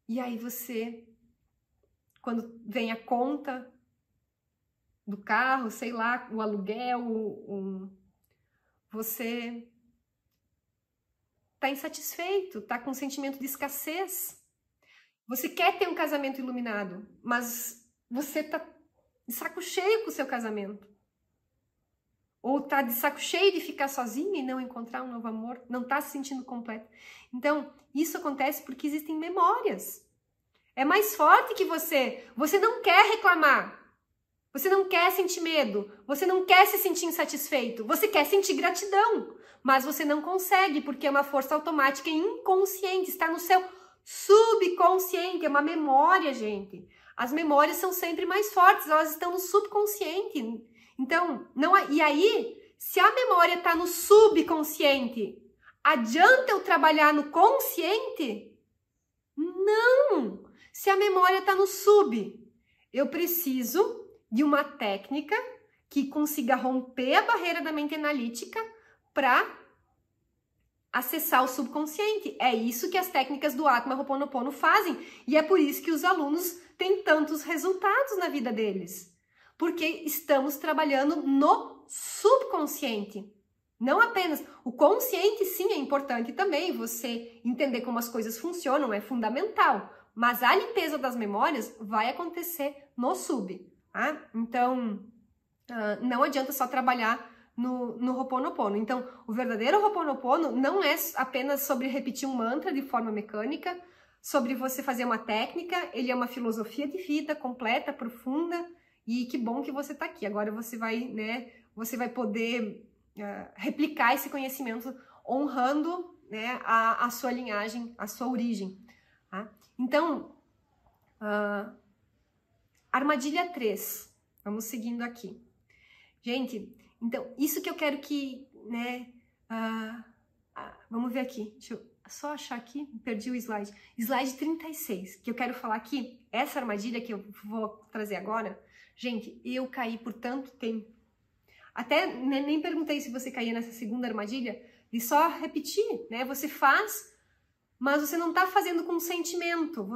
E aí você, quando vem a conta do carro, sei lá, o aluguel, o, você tá insatisfeito, tá com um sentimento de escassez. Você quer ter um casamento iluminado, mas você tá de saco cheio com o seu casamento. Ou tá de saco cheio de ficar sozinha e não encontrar um novo amor, não tá se sentindo completa. Então, isso acontece porque existem memórias. É mais forte que você. Você não quer reclamar. Você não quer sentir medo, você não quer se sentir insatisfeito, você quer sentir gratidão, mas você não consegue porque é uma força automática e inconsciente, está no seu subconsciente, é uma memória, gente. As memórias são sempre mais fortes, elas estão no subconsciente. Então, não é, e aí, se a memória está no subconsciente, adianta eu trabalhar no consciente? Não! Se a memória está no sub, eu preciso de uma técnica que consiga romper a barreira da mente analítica para acessar o subconsciente. É isso que as técnicas do Atma Ho'oponopono fazem e é por isso que os alunos tem tantos resultados na vida deles, porque estamos trabalhando no subconsciente. Não apenas o consciente, sim, é importante também. Você entender como as coisas funcionam é fundamental. Mas a limpeza das memórias vai acontecer no sub. Tá? Então, uh, não adianta só trabalhar no, no Hoponopono. Então, o verdadeiro Hoponopono não é apenas sobre repetir um mantra de forma mecânica, sobre você fazer uma técnica, ele é uma filosofia de vida completa, profunda, e que bom que você está aqui. Agora você vai, né, você vai poder uh, replicar esse conhecimento honrando né, a, a sua linhagem, a sua origem. Tá? Então, uh, armadilha 3, vamos seguindo aqui. Gente, então, isso que eu quero que, né, uh, vamos ver aqui, deixa eu só achar aqui, perdi o slide. Slide 36, que eu quero falar aqui, essa armadilha que eu vou trazer agora, gente, eu caí por tanto tempo. Até né, nem perguntei se você caía nessa segunda armadilha, e só repetir, né? Você faz, mas você não está fazendo com sentimento.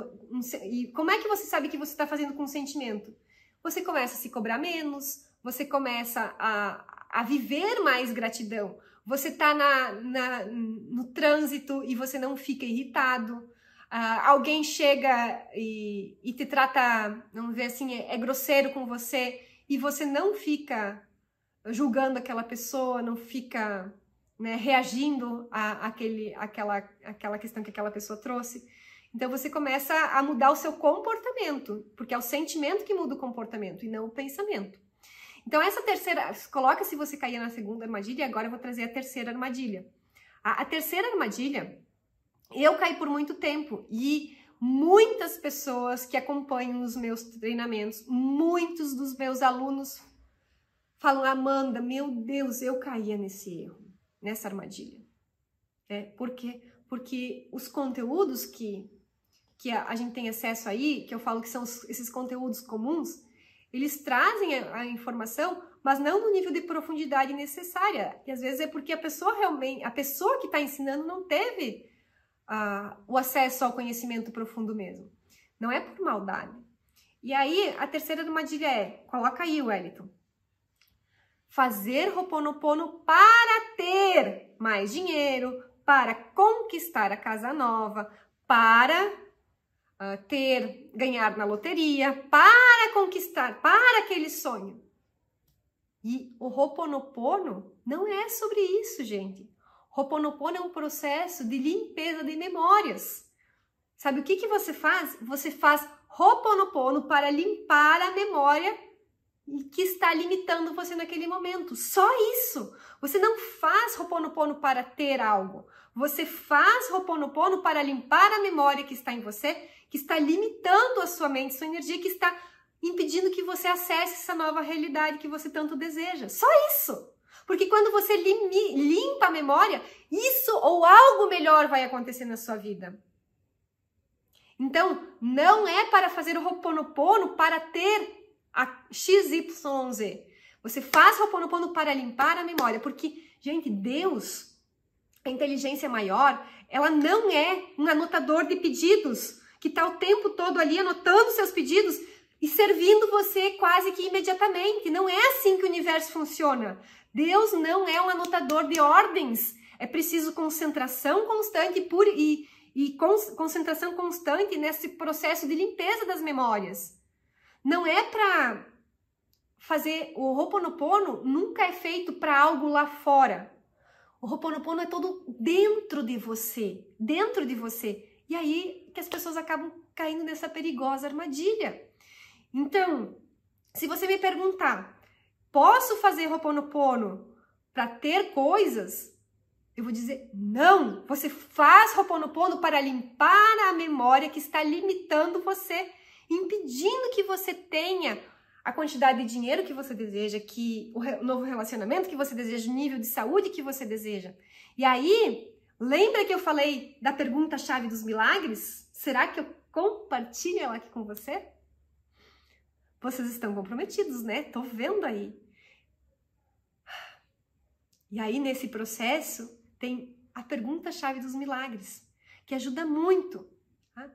E como é que você sabe que você está fazendo com sentimento? Você começa a se cobrar menos, você começa a, a viver mais gratidão, você está na, na, no trânsito e você não fica irritado, uh, alguém chega e, e, te trata, vamos dizer assim, é, é grosseiro com você e você não fica julgando aquela pessoa, não fica né, reagindo à, àquele, àquela questão que aquela pessoa trouxe. Então você começa a mudar o seu comportamento, porque é o sentimento que muda o comportamento e não o pensamento. Então, essa terceira, coloca se você caía na segunda armadilha, e agora eu vou trazer a terceira armadilha. A, a terceira armadilha, eu caí por muito tempo e muitas pessoas que acompanham os meus treinamentos, muitos dos meus alunos falam: Amanda, meu Deus, eu caía nesse erro, nessa armadilha. É, por quê? Porque os conteúdos que, que a, a gente tem acesso aí, que eu falo que são os, esses conteúdos comuns, eles trazem a informação, mas não no nível de profundidade necessária. E às vezes é porque a pessoa realmente, a pessoa que está ensinando não teve uh, o acesso ao conhecimento profundo mesmo. Não é por maldade. E aí, a terceira armadilha é, coloca aí, Wellington, fazer Roponopono para ter mais dinheiro, para conquistar a casa nova, para ah, ter, ganhar na loteria, para conquistar, para aquele sonho. E o Ho'oponopono não é sobre isso, gente. Ho'oponopono é um processo de limpeza de memórias. Sabe o que, que você faz? Você faz Ho'oponopono para limpar a memória que está limitando você naquele momento. Só isso. Você não faz Ho'oponopono para ter algo. Você faz Ho'oponopono para limpar a memória que está em você, que está limitando a sua mente, sua energia, que está impedindo que você acesse essa nova realidade que você tanto deseja. Só isso. Porque quando você limpa a memória, isso ou algo melhor vai acontecer na sua vida. Então, não é para fazer o Ho'oponopono para ter a XYZ. Você faz Ho'oponopono para limpar a memória, porque, gente, Deus a inteligência maior, ela não é um anotador de pedidos, que está o tempo todo ali anotando seus pedidos e servindo você quase que imediatamente. Não é assim que o universo funciona. Deus não é um anotador de ordens. É preciso concentração constante por, e, e cons, concentração constante nesse processo de limpeza das memórias. Não é para fazer o Ho'oponopono nunca é feito para algo lá fora. O Ho'oponopono é todo dentro de você, dentro de você. E aí que as pessoas acabam caindo nessa perigosa armadilha. Então, se você me perguntar, posso fazer Ho'oponopono para ter coisas? Eu vou dizer, não! Você faz Ho'oponopono para limpar a memória que está limitando você, impedindo que você tenha a quantidade de dinheiro que você deseja, que o, novo relacionamento que você deseja, o nível de saúde que você deseja. E aí, lembra que eu falei da pergunta-chave dos milagres? Será que eu compartilho ela aqui com você? Vocês estão comprometidos, né? Tô vendo aí. E aí, nesse processo, tem a pergunta-chave dos milagres, que ajuda muito. Tá?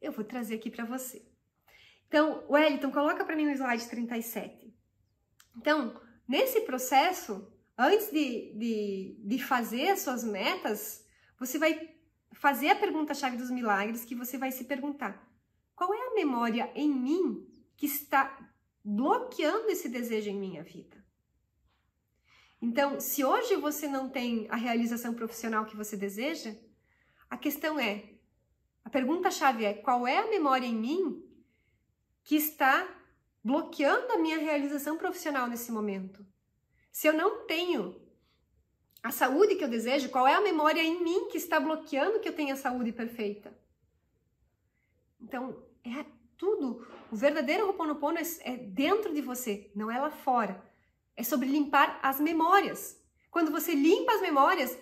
Eu vou trazer aqui para você. Então, Wellington, coloca para mim o slide 37. Então, nesse processo, antes de, de, de fazer as suas metas, você vai fazer a pergunta-chave dos milagres, que você vai se perguntar: qual é a memória em mim que está bloqueando esse desejo em minha vida? Então, se hoje você não tem a realização profissional que você deseja, a questão é: a pergunta-chave é qual é a memória em mim que está bloqueando a minha realização profissional nesse momento? Se eu não tenho a saúde que eu desejo, qual é a memória em mim que está bloqueando que eu tenha a saúde perfeita? Então, é tudo. O verdadeiro Ho'oponopono é, é dentro de você, não é lá fora. É sobre limpar as memórias. Quando você limpa as memórias,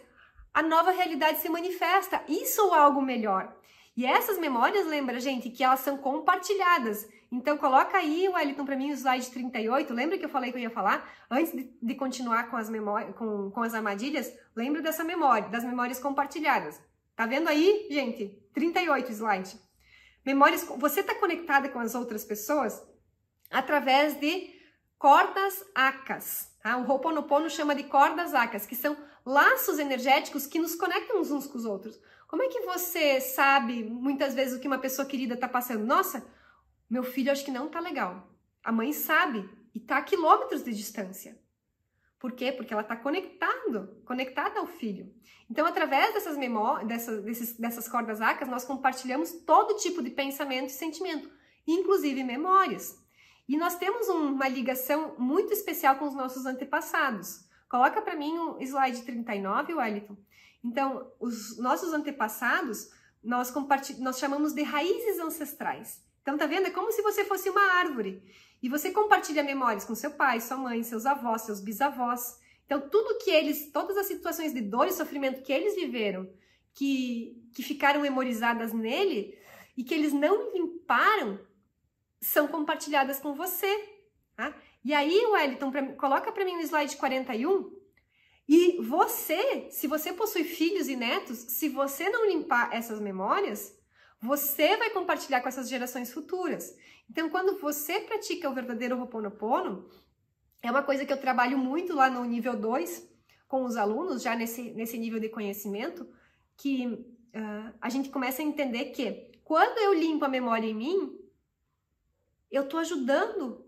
a nova realidade se manifesta. Isso ou é algo melhor. E essas memórias, lembra, gente, que elas são compartilhadas. Então coloca aí, Wellington, para mim o slide 38. Lembra que eu falei que eu ia falar? Antes de, de continuar com as, memórias, com, com as armadilhas, lembra dessa memória, das memórias compartilhadas. Tá vendo aí, gente? 38 slide. Memórias, você está conectada com as outras pessoas através de cordas acas. Tá? O Ho'oponopono chama de cordas acas, que são laços energéticos que nos conectam uns, uns com os outros. Como é que você sabe, muitas vezes, o que uma pessoa querida está passando? Nossa, meu filho acho que não tá legal. A mãe sabe e tá a quilômetros de distância. Por quê? Porque ela está conectado, conectada ao filho. Então, através dessas memórias, dessas, dessas cordas acas, nós compartilhamos todo tipo de pensamento e sentimento, inclusive memórias. E nós temos um, uma ligação muito especial com os nossos antepassados. Coloca para mim o slide 39, Wellington. Então, os nossos antepassados, nós, nós chamamos de raízes ancestrais. Então, tá vendo? É como se você fosse uma árvore. E você compartilha memórias com seu pai, sua mãe, seus avós, seus bisavós. Então, tudo que eles, todas as situações de dor e sofrimento que eles viveram, que, que ficaram memorizadas nele e que eles não limparam, são compartilhadas com você. Tá? E aí, Wellington, pra, coloca para mim o slide 41. E você, se você possui filhos e netos, se você não limpar essas memórias, você vai compartilhar com essas gerações futuras. Então, quando você pratica o verdadeiro Ho'oponopono, é uma coisa que eu trabalho muito lá no nível 2 com os alunos, já nesse, nesse nível de conhecimento, que uh, a gente começa a entender que quando eu limpo a memória em mim, eu estou ajudando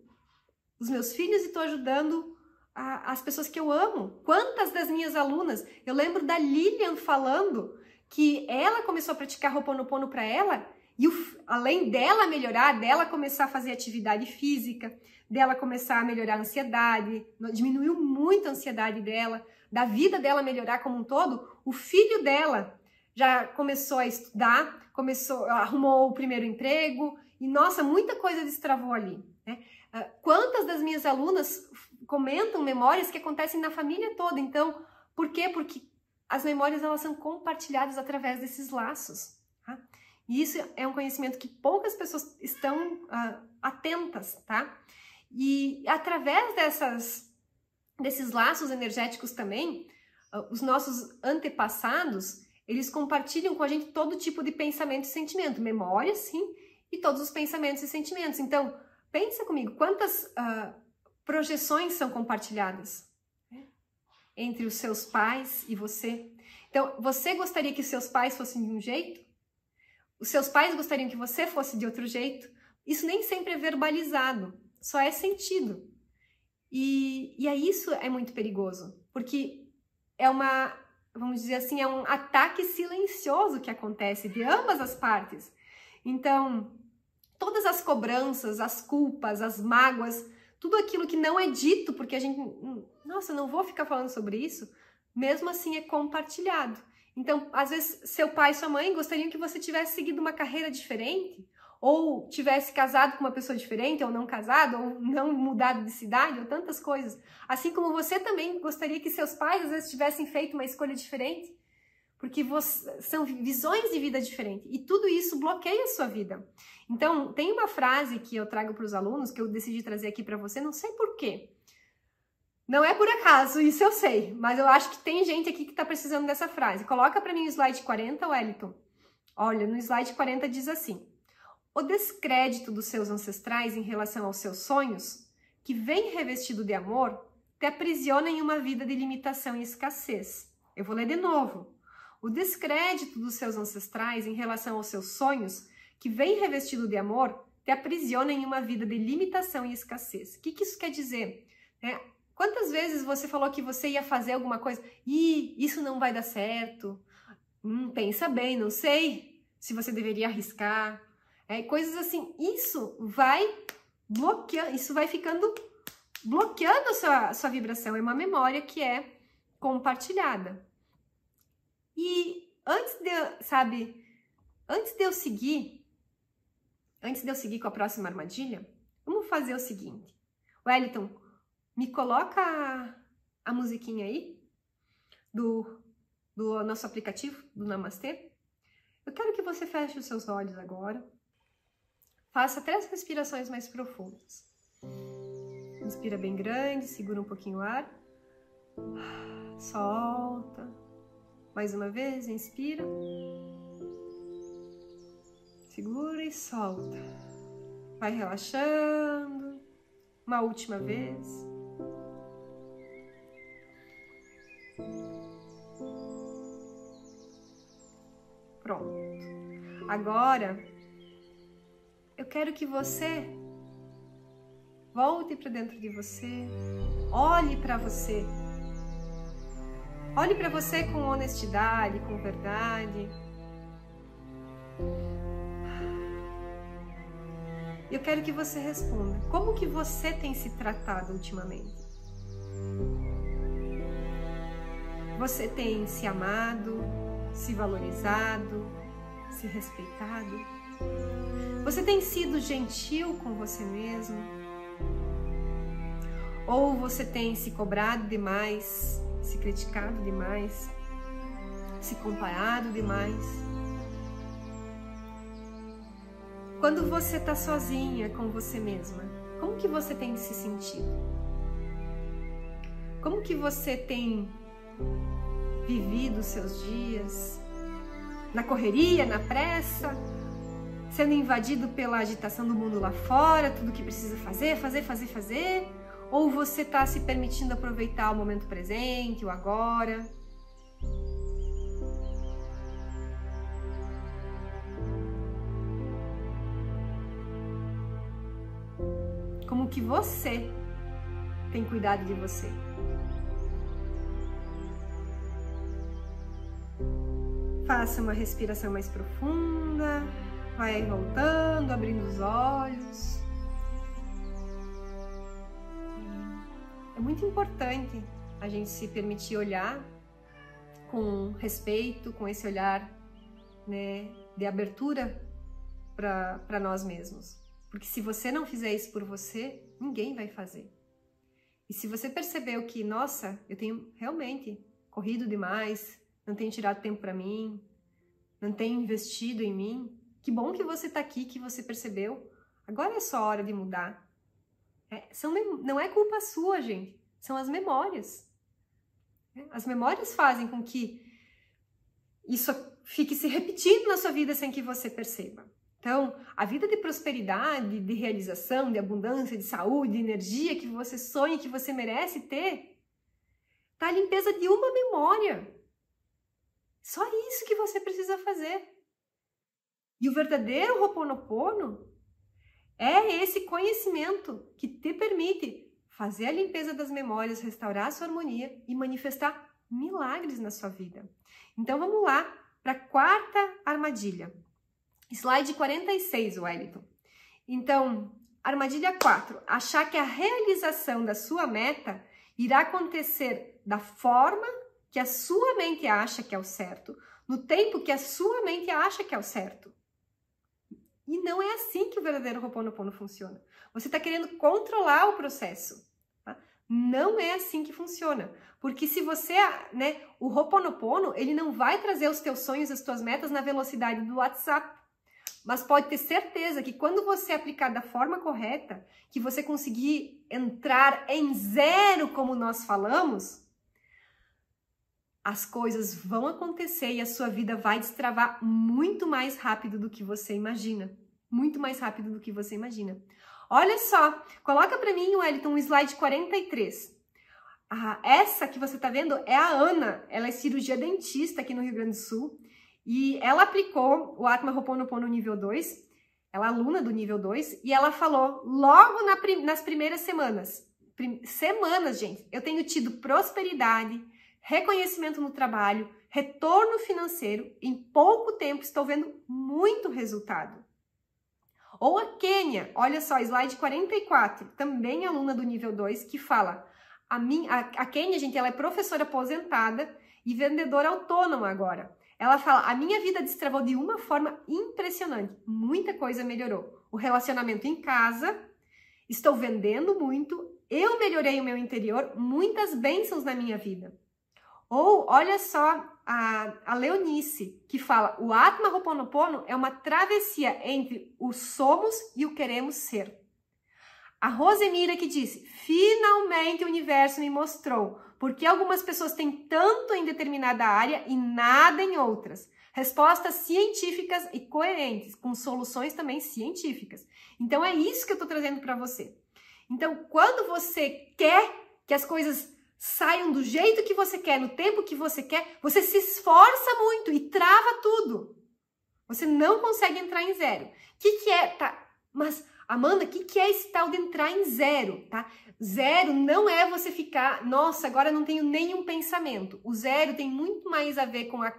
os meus filhos e estou ajudando a, as pessoas que eu amo. Quantas das minhas alunas, eu lembro da Lilian falando que ela começou a praticar Ho'oponopono para ela e o, além dela melhorar, dela começar a fazer atividade física, dela começar a melhorar a ansiedade, diminuiu muito a ansiedade dela, da vida dela melhorar como um todo, o filho dela já começou a estudar, começou, arrumou o primeiro emprego e nossa, muita coisa destravou ali. Né? Ah, quantas das minhas alunas comentam memórias que acontecem na família toda? Então, por quê? Porque as memórias elas são compartilhadas através desses laços. Tá? E isso é um conhecimento que poucas pessoas estão uh, atentas, tá? E através dessas, desses laços energéticos também, uh, os nossos antepassados, eles compartilham com a gente todo tipo de pensamento e sentimento, memória, sim, e todos os pensamentos e sentimentos. Então, pensa comigo, quantas uh, projeções são compartilhadas? entre os seus pais e você? Então, você gostaria que seus pais fossem de um jeito? Os seus pais gostariam que você fosse de outro jeito? Isso nem sempre é verbalizado, só é sentido. E, e isso é muito perigoso, porque é uma, vamos dizer assim, é um ataque silencioso que acontece de ambas as partes. Então, todas as cobranças, as culpas, as mágoas, tudo aquilo que não é dito, porque a gente, hum, hum, nossa, não vou ficar falando sobre isso, mesmo assim é compartilhado. Então, às vezes, seu pai e sua mãe gostariam que você tivesse seguido uma carreira diferente, ou tivesse casado com uma pessoa diferente, ou não casado, ou não mudado de cidade, ou tantas coisas. Assim como você também gostaria que seus pais, às vezes, tivessem feito uma escolha diferente, porque você, são visões de vida diferentes e tudo isso bloqueia a sua vida. Então, tem uma frase que eu trago para os alunos que eu decidi trazer aqui para você, não sei porquê. Não é por acaso, isso eu sei, mas eu acho que tem gente aqui que está precisando dessa frase. Coloca para mim o slide 40, Wellington. Olha, no slide 40 diz assim: O descrédito dos seus ancestrais em relação aos seus sonhos, que vem revestido de amor, te aprisiona em uma vida de limitação e escassez. Eu vou ler de novo o descrédito dos seus ancestrais em relação aos seus sonhos, que vem revestido de amor, te aprisiona em uma vida de limitação e escassez. O que, que isso quer dizer? É, quantas vezes você falou que você ia fazer alguma coisa e isso não vai dar certo? Hum, pensa bem, não sei se você deveria arriscar. É, coisas assim, isso vai bloqueando, isso vai ficando bloqueando a sua, a sua vibração. É uma memória que é compartilhada. E antes de eu, sabe, antes de eu seguir, antes de eu seguir com a próxima armadilha, vamos fazer o seguinte. Wellington, me coloca a, musiquinha aí do, do nosso aplicativo, do Namastê. Eu quero que você feche os seus olhos agora. Faça três respirações mais profundas. Inspira bem grande, segura um pouquinho o ar. Solta. Mais uma vez, inspira. Segura e solta. Vai relaxando. Uma última vez. Pronto. Agora, eu quero que você volte para dentro de você, olhe para você Olhe para você com honestidade, com verdade. Eu quero que você responda. Como que você tem se tratado ultimamente? Você tem se amado, se valorizado, se respeitado? Você tem sido gentil com você mesmo? Ou você tem se cobrado demais se criticado demais, se comparado demais. Quando você está sozinha com você mesma, como que você tem se sentido? Como que você tem vivido seus dias? Na correria, na pressa, sendo invadido pela agitação do mundo lá fora, tudo que precisa fazer, fazer, fazer, fazer. Ou você está se permitindo aproveitar o momento presente, o agora? Como que você tem cuidado de você? Faça uma respiração mais profunda, vai voltando, abrindo os olhos. É muito importante a gente se permitir olhar com respeito, com esse olhar né, de abertura para nós mesmos. Porque se você não fizer isso por você, ninguém vai fazer. E se você percebeu que, nossa, eu tenho realmente corrido demais, não tenho tirado tempo para mim, não tenho investido em mim, que bom que você está aqui, que você percebeu. Agora é só hora de mudar. É, são, não é culpa sua, gente. São as memórias. É, as memórias fazem com que isso fique se repetindo na sua vida sem que você perceba. Então, a vida de prosperidade, de realização, de abundância, de saúde, de energia que você sonha, que você merece ter, tá a limpeza de uma memória. Só isso que você precisa fazer. E o verdadeiro Ho'oponopono é esse conhecimento que te permite fazer a limpeza das memórias, restaurar a sua harmonia e manifestar milagres na sua vida. Então vamos lá para a quarta armadilha. Slide 46, Wellington. Então, armadilha 4. Achar que a realização da sua meta irá acontecer da forma que a sua mente acha que é o certo, no tempo que a sua mente acha que é o certo. E não é assim que o verdadeiro Ho'oponopono funciona. Você está querendo controlar o processo. Tá? Não é assim que funciona. Porque se você, né, o Ho'oponopono, ele não vai trazer os teus sonhos, as tuas metas na velocidade do WhatsApp. Mas pode ter certeza que quando você aplicar da forma correta, que você conseguir entrar em zero, como nós falamos, as coisas vão acontecer e a sua vida vai destravar muito mais rápido do que você imagina. Muito mais rápido do que você imagina. Olha só, coloca para mim, Wellington, um slide 43. Ah, essa que você está vendo é a Ana, ela é cirurgia dentista aqui no Rio Grande do Sul e ela aplicou o Atma Roponopono nível 2, ela é aluna do nível 2, e ela falou logo na prim nas primeiras semanas, prim semanas, gente, eu tenho tido prosperidade, reconhecimento no trabalho, retorno financeiro. Em pouco tempo estou vendo muito resultado. Ou a Quênia, olha só, slide 44, também aluna do nível 2, que fala: a, minha a, a Kênia, gente, ela é professora aposentada e vendedora autônoma agora. Ela fala: a minha vida destravou de uma forma impressionante, muita coisa melhorou. O relacionamento em casa, estou vendendo muito, eu melhorei o meu interior, muitas bênçãos na minha vida. Ou olha só a, a Leonice, que fala: o Atma Roponopono é uma travessia entre o somos e o queremos ser. A Rosemira que disse: finalmente o universo me mostrou porque algumas pessoas têm tanto em determinada área e nada em outras. Respostas científicas e coerentes, com soluções também científicas. Então é isso que eu estou trazendo para você. Então, quando você quer que as coisas saiam do jeito que você quer, no tempo que você quer, você se esforça muito e trava tudo. Você não consegue entrar em zero. O que, que é? Tá, mas, Amanda, o que, que é esse tal de entrar em zero? Tá? Zero não é você ficar, nossa, agora não tenho nenhum pensamento. O zero tem muito mais a ver com a,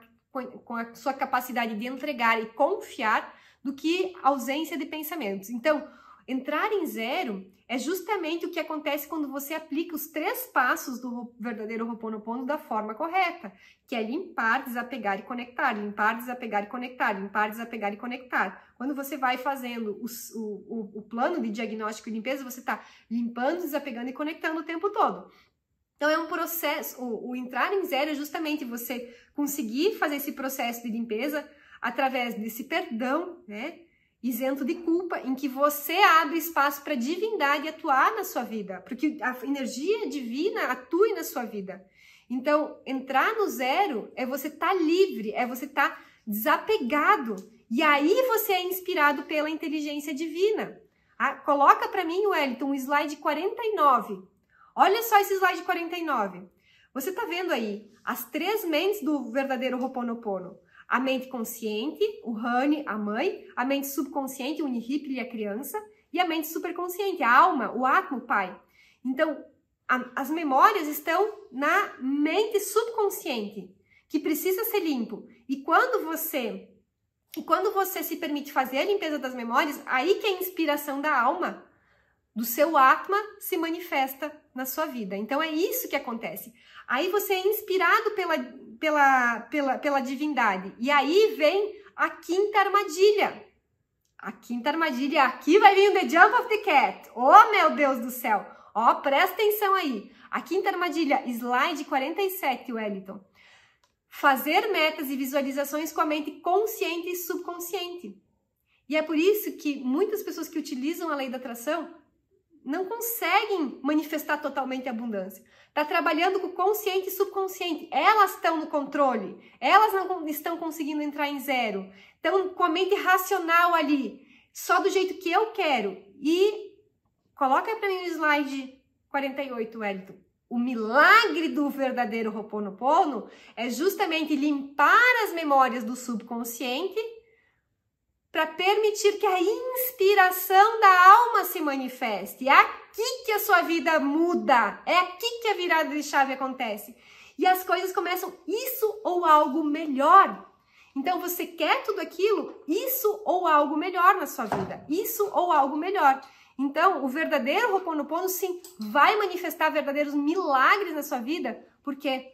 com a sua capacidade de entregar e confiar do que ausência de pensamentos. Então, Entrar em zero é justamente o que acontece quando você aplica os três passos do verdadeiro Ho'oponopono da forma correta, que é limpar, desapegar e conectar, limpar, desapegar e conectar, limpar, desapegar e conectar. Quando você vai fazendo o, o, o plano de diagnóstico e limpeza, você está limpando, desapegando e conectando o tempo todo. Então é um processo, o, o, entrar em zero é justamente você conseguir fazer esse processo de limpeza através desse perdão, né? isento de culpa, em que você abre espaço para a divindade atuar na sua vida, porque a energia divina atue na sua vida. Então, entrar no zero é você estar tá livre, é você estar tá desapegado. E aí você é inspirado pela inteligência divina. Ah, coloca para mim, Wellington, um slide 49. Olha só esse slide 49. Você está vendo aí as três mentes do verdadeiro Roponopono a mente consciente, o Rani, a mãe, a mente subconsciente, o Nihipli, a criança, e a mente superconsciente, a alma, o Atma, o pai. Então, a, as memórias estão na mente subconsciente, que precisa ser limpo. E quando você e quando você se permite fazer a limpeza das memórias, aí que é a inspiração da alma do seu Atma se manifesta na sua vida. Então é isso que acontece. Aí você é inspirado pela, pela, pela, pela divindade. E aí vem a quinta armadilha. A quinta armadilha, aqui vai vir o The Jump of the Cat. Oh, meu Deus do céu! Ó, oh, presta atenção aí. A quinta armadilha, slide 47, Wellington. Fazer metas e visualizações com a mente consciente e subconsciente. E é por isso que muitas pessoas que utilizam a lei da atração não conseguem manifestar totalmente a abundância. Está trabalhando com o consciente e subconsciente. Elas estão no controle. Elas não estão conseguindo entrar em zero. Estão com a mente racional ali, só do jeito que eu quero. E coloca para mim o slide 48, Wellington. O milagre do verdadeiro Ho'oponopono é justamente limpar as memórias do subconsciente para permitir que a inspiração da alma se manifeste. É aqui que a sua vida muda, é aqui que a virada de chave acontece. E as coisas começam isso ou algo melhor. Então você quer tudo aquilo, isso ou algo melhor na sua vida, isso ou algo melhor. Então, o verdadeiro Ho'oponopono sim vai manifestar verdadeiros milagres na sua vida, porque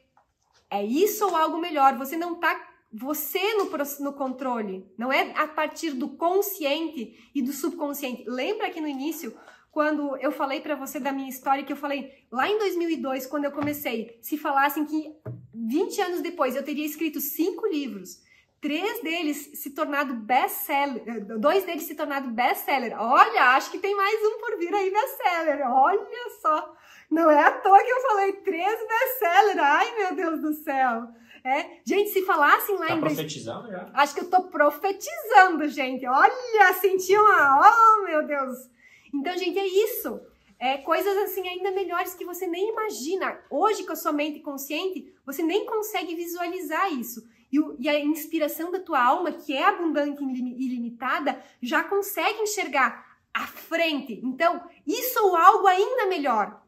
é isso ou algo melhor. Você não está você no, no controle, não é a partir do consciente e do subconsciente. Lembra que no início, quando eu falei para você da minha história, que eu falei lá em 2002, quando eu comecei, se falassem que 20 anos depois eu teria escrito cinco livros, três deles se tornado best-seller, dois deles se tornado best-seller. Olha, acho que tem mais um por vir aí best-seller. Olha só, não é à toa que eu falei três best-seller. Ai, meu Deus do céu. É. Gente, se falassem lá tá em... profetizando já? Acho que eu tô profetizando, gente. Olha, senti uma... Oh, meu Deus. Então, gente, é isso. É, coisas assim ainda melhores que você nem imagina. Hoje, com a sua mente consciente, você nem consegue visualizar isso. E, o, e a inspiração da tua alma, que é abundante e ilimitada, já consegue enxergar à frente. Então, isso ou algo ainda melhor.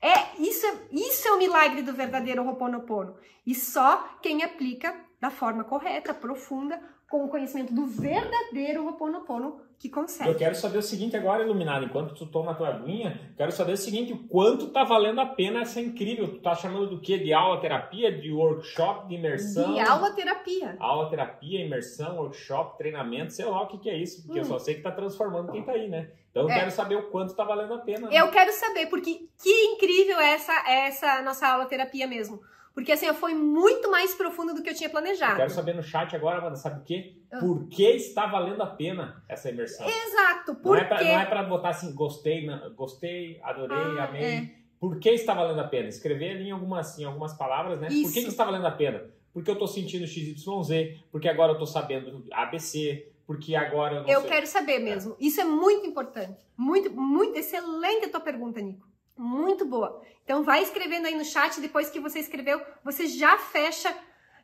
É isso, é, isso é o milagre do verdadeiro Ho'oponopono. E só quem aplica da forma correta, profunda, com o conhecimento do verdadeiro Ho'oponopono que consegue. Eu quero saber o seguinte agora, Iluminado, enquanto tu toma a tua aguinha, quero saber o seguinte, o quanto tá valendo a pena essa incrível, tu tá chamando do quê? De aula terapia, de workshop, de imersão? De aula terapia. Aula terapia, imersão, workshop, treinamento, sei lá o que que é isso, porque hum. eu só sei que tá transformando quem tá aí, né? Então eu é. quero saber o quanto tá valendo a pena. Né? Eu quero saber, porque que incrível é essa, é essa nossa aula terapia mesmo. Porque assim, foi muito mais profundo do que eu tinha planejado. Eu quero saber no chat agora, Amanda, sabe o quê? Ah. Por que está valendo a pena essa imersão? Exato, é porque... Não é para é botar assim, gostei, não, gostei, adorei, ah, amei. É. Por que está valendo a pena? Escrever ali em algumas, algumas palavras, né? Isso. Por que, que está valendo a pena? Porque eu estou sentindo XYZ, porque agora eu estou sabendo ABC, porque agora eu não Eu sei. quero saber mesmo. É. Isso é muito importante. Muito, muito excelente a tua pergunta, Nico. Muito boa. Então vai escrevendo aí no chat, depois que você escreveu, você já fecha,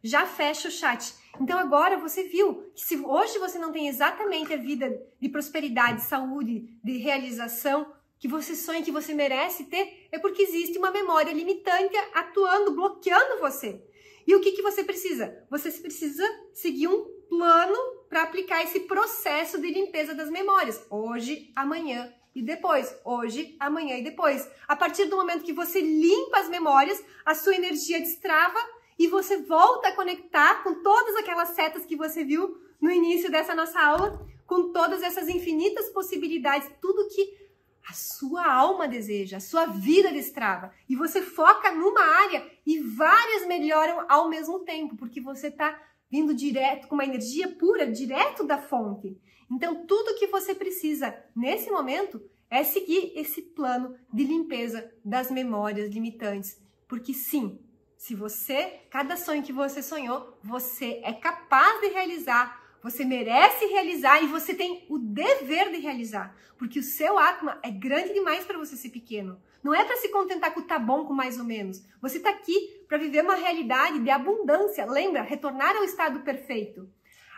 já fecha o chat. Então agora você viu que se hoje você não tem exatamente a vida de prosperidade, saúde, de realização que você sonha que você merece ter, é porque existe uma memória limitante atuando, bloqueando você. E o que, que você precisa? Você precisa seguir um plano para aplicar esse processo de limpeza das memórias, hoje, amanhã e depois, hoje, amanhã e depois. A partir do momento que você limpa as memórias, a sua energia destrava e você volta a conectar com todas aquelas setas que você viu no início dessa nossa aula, com todas essas infinitas possibilidades, tudo que a sua alma deseja, a sua vida destrava. E você foca numa área e várias melhoram ao mesmo tempo, porque você está vindo direto, com uma energia pura, direto da fonte. Então, tudo que você precisa nesse momento é seguir esse plano de limpeza das memórias limitantes. Porque sim, se você, cada sonho que você sonhou, você é capaz de realizar, você merece realizar e você tem o dever de realizar. Porque o seu Atma é grande demais para você ser pequeno. Não é para se contentar com o tá bom, com mais ou menos. Você está aqui para viver uma realidade de abundância. Lembra? Retornar ao estado perfeito.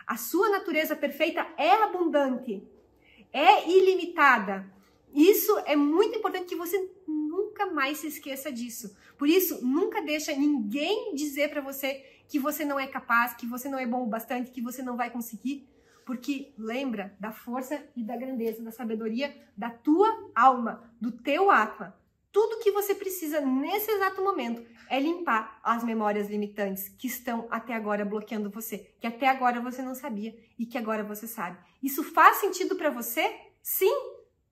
A sua natureza perfeita é abundante, é ilimitada. Isso é muito importante que você nunca mais se esqueça disso. Por isso, nunca deixa ninguém dizer para você que você não é capaz, que você não é bom o bastante, que você não vai conseguir, porque lembra da força e da grandeza, da sabedoria da tua alma, do teu atma. Tudo que você precisa nesse exato momento é limpar as memórias limitantes que estão até agora bloqueando você, que até agora você não sabia e que agora você sabe. Isso faz sentido para você? Sim?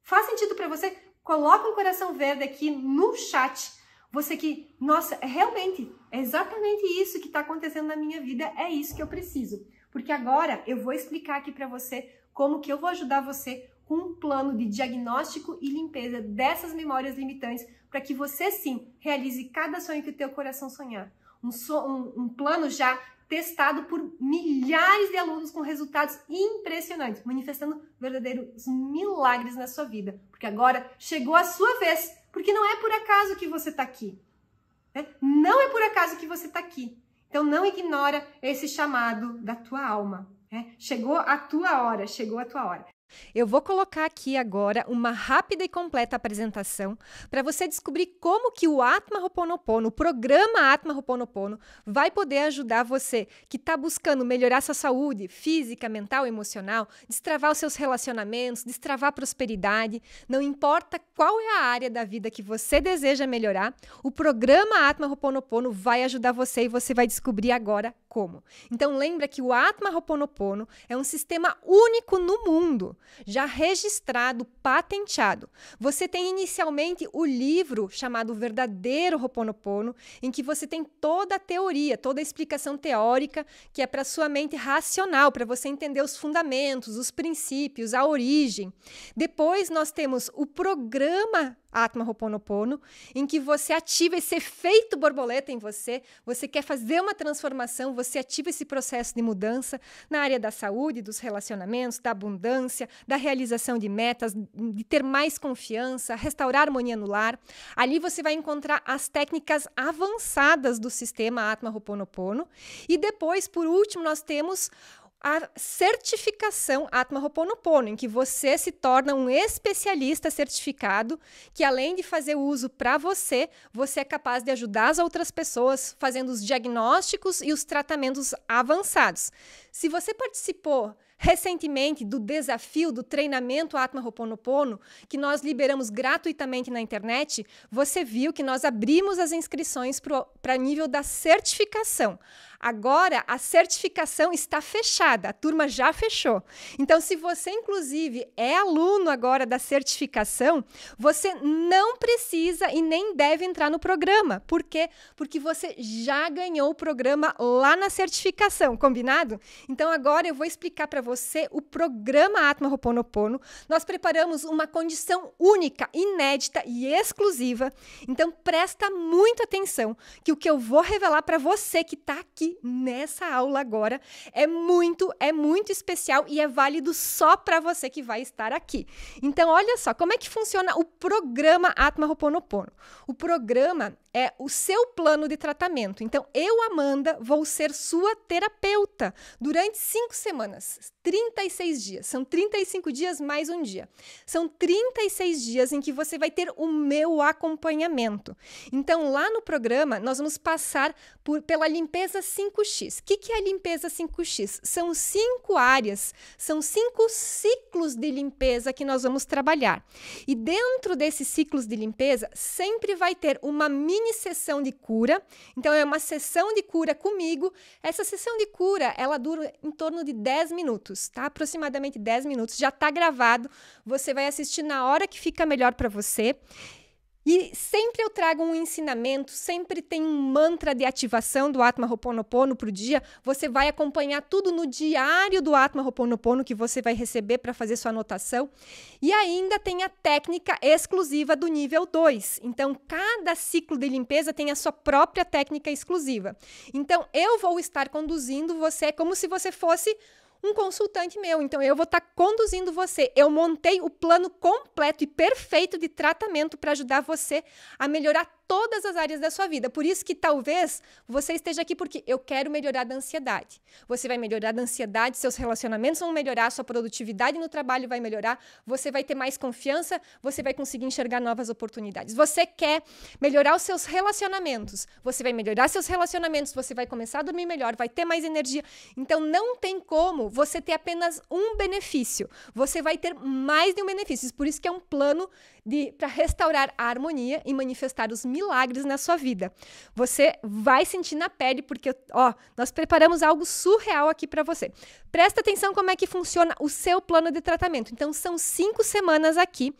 Faz sentido para você? Coloca um coração verde aqui no chat. Você que, nossa, realmente, é exatamente isso que está acontecendo na minha vida, é isso que eu preciso. Porque agora eu vou explicar aqui para você como que eu vou ajudar você um plano de diagnóstico e limpeza dessas memórias limitantes para que você sim realize cada sonho que o teu coração sonhar. Um, so, um, um, plano já testado por milhares de alunos com resultados impressionantes, manifestando verdadeiros milagres na sua vida. Porque agora chegou a sua vez, porque não é por acaso que você está aqui. Né? Não é por acaso que você está aqui. Então não ignora esse chamado da tua alma. Né? Chegou a tua hora, chegou a tua hora. Eu vou colocar aqui agora uma rápida e completa apresentação para você descobrir como que o Atma Ho'oponopono, o programa Atma Ho'oponopono, vai poder ajudar você que está buscando melhorar sua saúde física, mental, emocional, destravar os seus relacionamentos, destravar a prosperidade. Não importa qual é a área da vida que você deseja melhorar, o programa Atma Ho'oponopono vai ajudar você e você vai descobrir agora como. Então lembra que o Atma Ho'oponopono é um sistema único no mundo já registrado, patenteado. Você tem inicialmente o livro chamado Verdadeiro Roponopono, em que você tem toda a teoria, toda a explicação teórica que é para sua mente racional, para você entender os fundamentos, os princípios, a origem. Depois nós temos o programa Atma Ho'oponopono, em que você ativa esse efeito borboleta em você, você quer fazer uma transformação, você ativa esse processo de mudança na área da saúde, dos relacionamentos, da abundância, da realização de metas, de ter mais confiança, restaurar harmonia no lar. Ali você vai encontrar as técnicas avançadas do sistema Atma Ho'oponopono e depois, por último, nós temos a certificação Atma Ho'oponopono, em que você se torna um especialista certificado, que além de fazer uso para você, você é capaz de ajudar as outras pessoas fazendo os diagnósticos e os tratamentos avançados. Se você participou recentemente do desafio do treinamento Atma Roponopono, que nós liberamos gratuitamente na internet, você viu que nós abrimos as inscrições para nível da certificação. Agora a certificação está fechada, a turma já fechou. Então, se você, inclusive, é aluno agora da certificação, você não precisa e nem deve entrar no programa. Por quê? Porque você já ganhou o programa lá na certificação, combinado? Então, agora eu vou explicar para você você o programa Atma Roponopono. Nós preparamos uma condição única, inédita e exclusiva. Então presta muita atenção que o que eu vou revelar para você que está aqui nessa aula agora é muito, é muito especial e é válido só para você que vai estar aqui. Então olha só como é que funciona o programa Atma Roponopono. O programa é o seu plano de tratamento. Então, eu, Amanda, vou ser sua terapeuta durante cinco semanas, 36 dias. São 35 dias mais um dia. São 36 dias em que você vai ter o meu acompanhamento. Então, lá no programa, nós vamos passar por, pela limpeza 5X. O que, que é a limpeza 5X? São cinco áreas, são cinco ciclos de limpeza que nós vamos trabalhar. E dentro desses ciclos de limpeza, sempre vai ter uma mini mini sessão de cura. Então é uma sessão de cura comigo. Essa sessão de cura, ela dura em torno de 10 minutos, tá? Aproximadamente 10 minutos. Já está gravado. Você vai assistir na hora que fica melhor para você. E sempre eu trago um ensinamento, sempre tem um mantra de ativação do Atma Ho'oponopono para o dia. Você vai acompanhar tudo no diário do Atma Ho'oponopono que você vai receber para fazer sua anotação. E ainda tem a técnica exclusiva do nível 2. Então, cada ciclo de limpeza tem a sua própria técnica exclusiva. Então, eu vou estar conduzindo você como se você fosse um consultante meu. Então eu vou estar tá conduzindo você. Eu montei o plano completo e perfeito de tratamento para ajudar você a melhorar todas as áreas da sua vida. Por isso que talvez você esteja aqui porque eu quero melhorar da ansiedade. Você vai melhorar da ansiedade, seus relacionamentos vão melhorar, sua produtividade no trabalho vai melhorar, você vai ter mais confiança, você vai conseguir enxergar novas oportunidades. Você quer melhorar os seus relacionamentos, você vai melhorar seus relacionamentos, você vai começar a dormir melhor, vai ter mais energia. Então não tem como você ter apenas um benefício. Você vai ter mais de um benefício. Por isso que é um plano de para restaurar a harmonia e manifestar os milagres na sua vida. Você vai sentir na pele porque, ó, nós preparamos algo surreal aqui para você. Presta atenção como é que funciona o seu plano de tratamento. Então são cinco semanas aqui.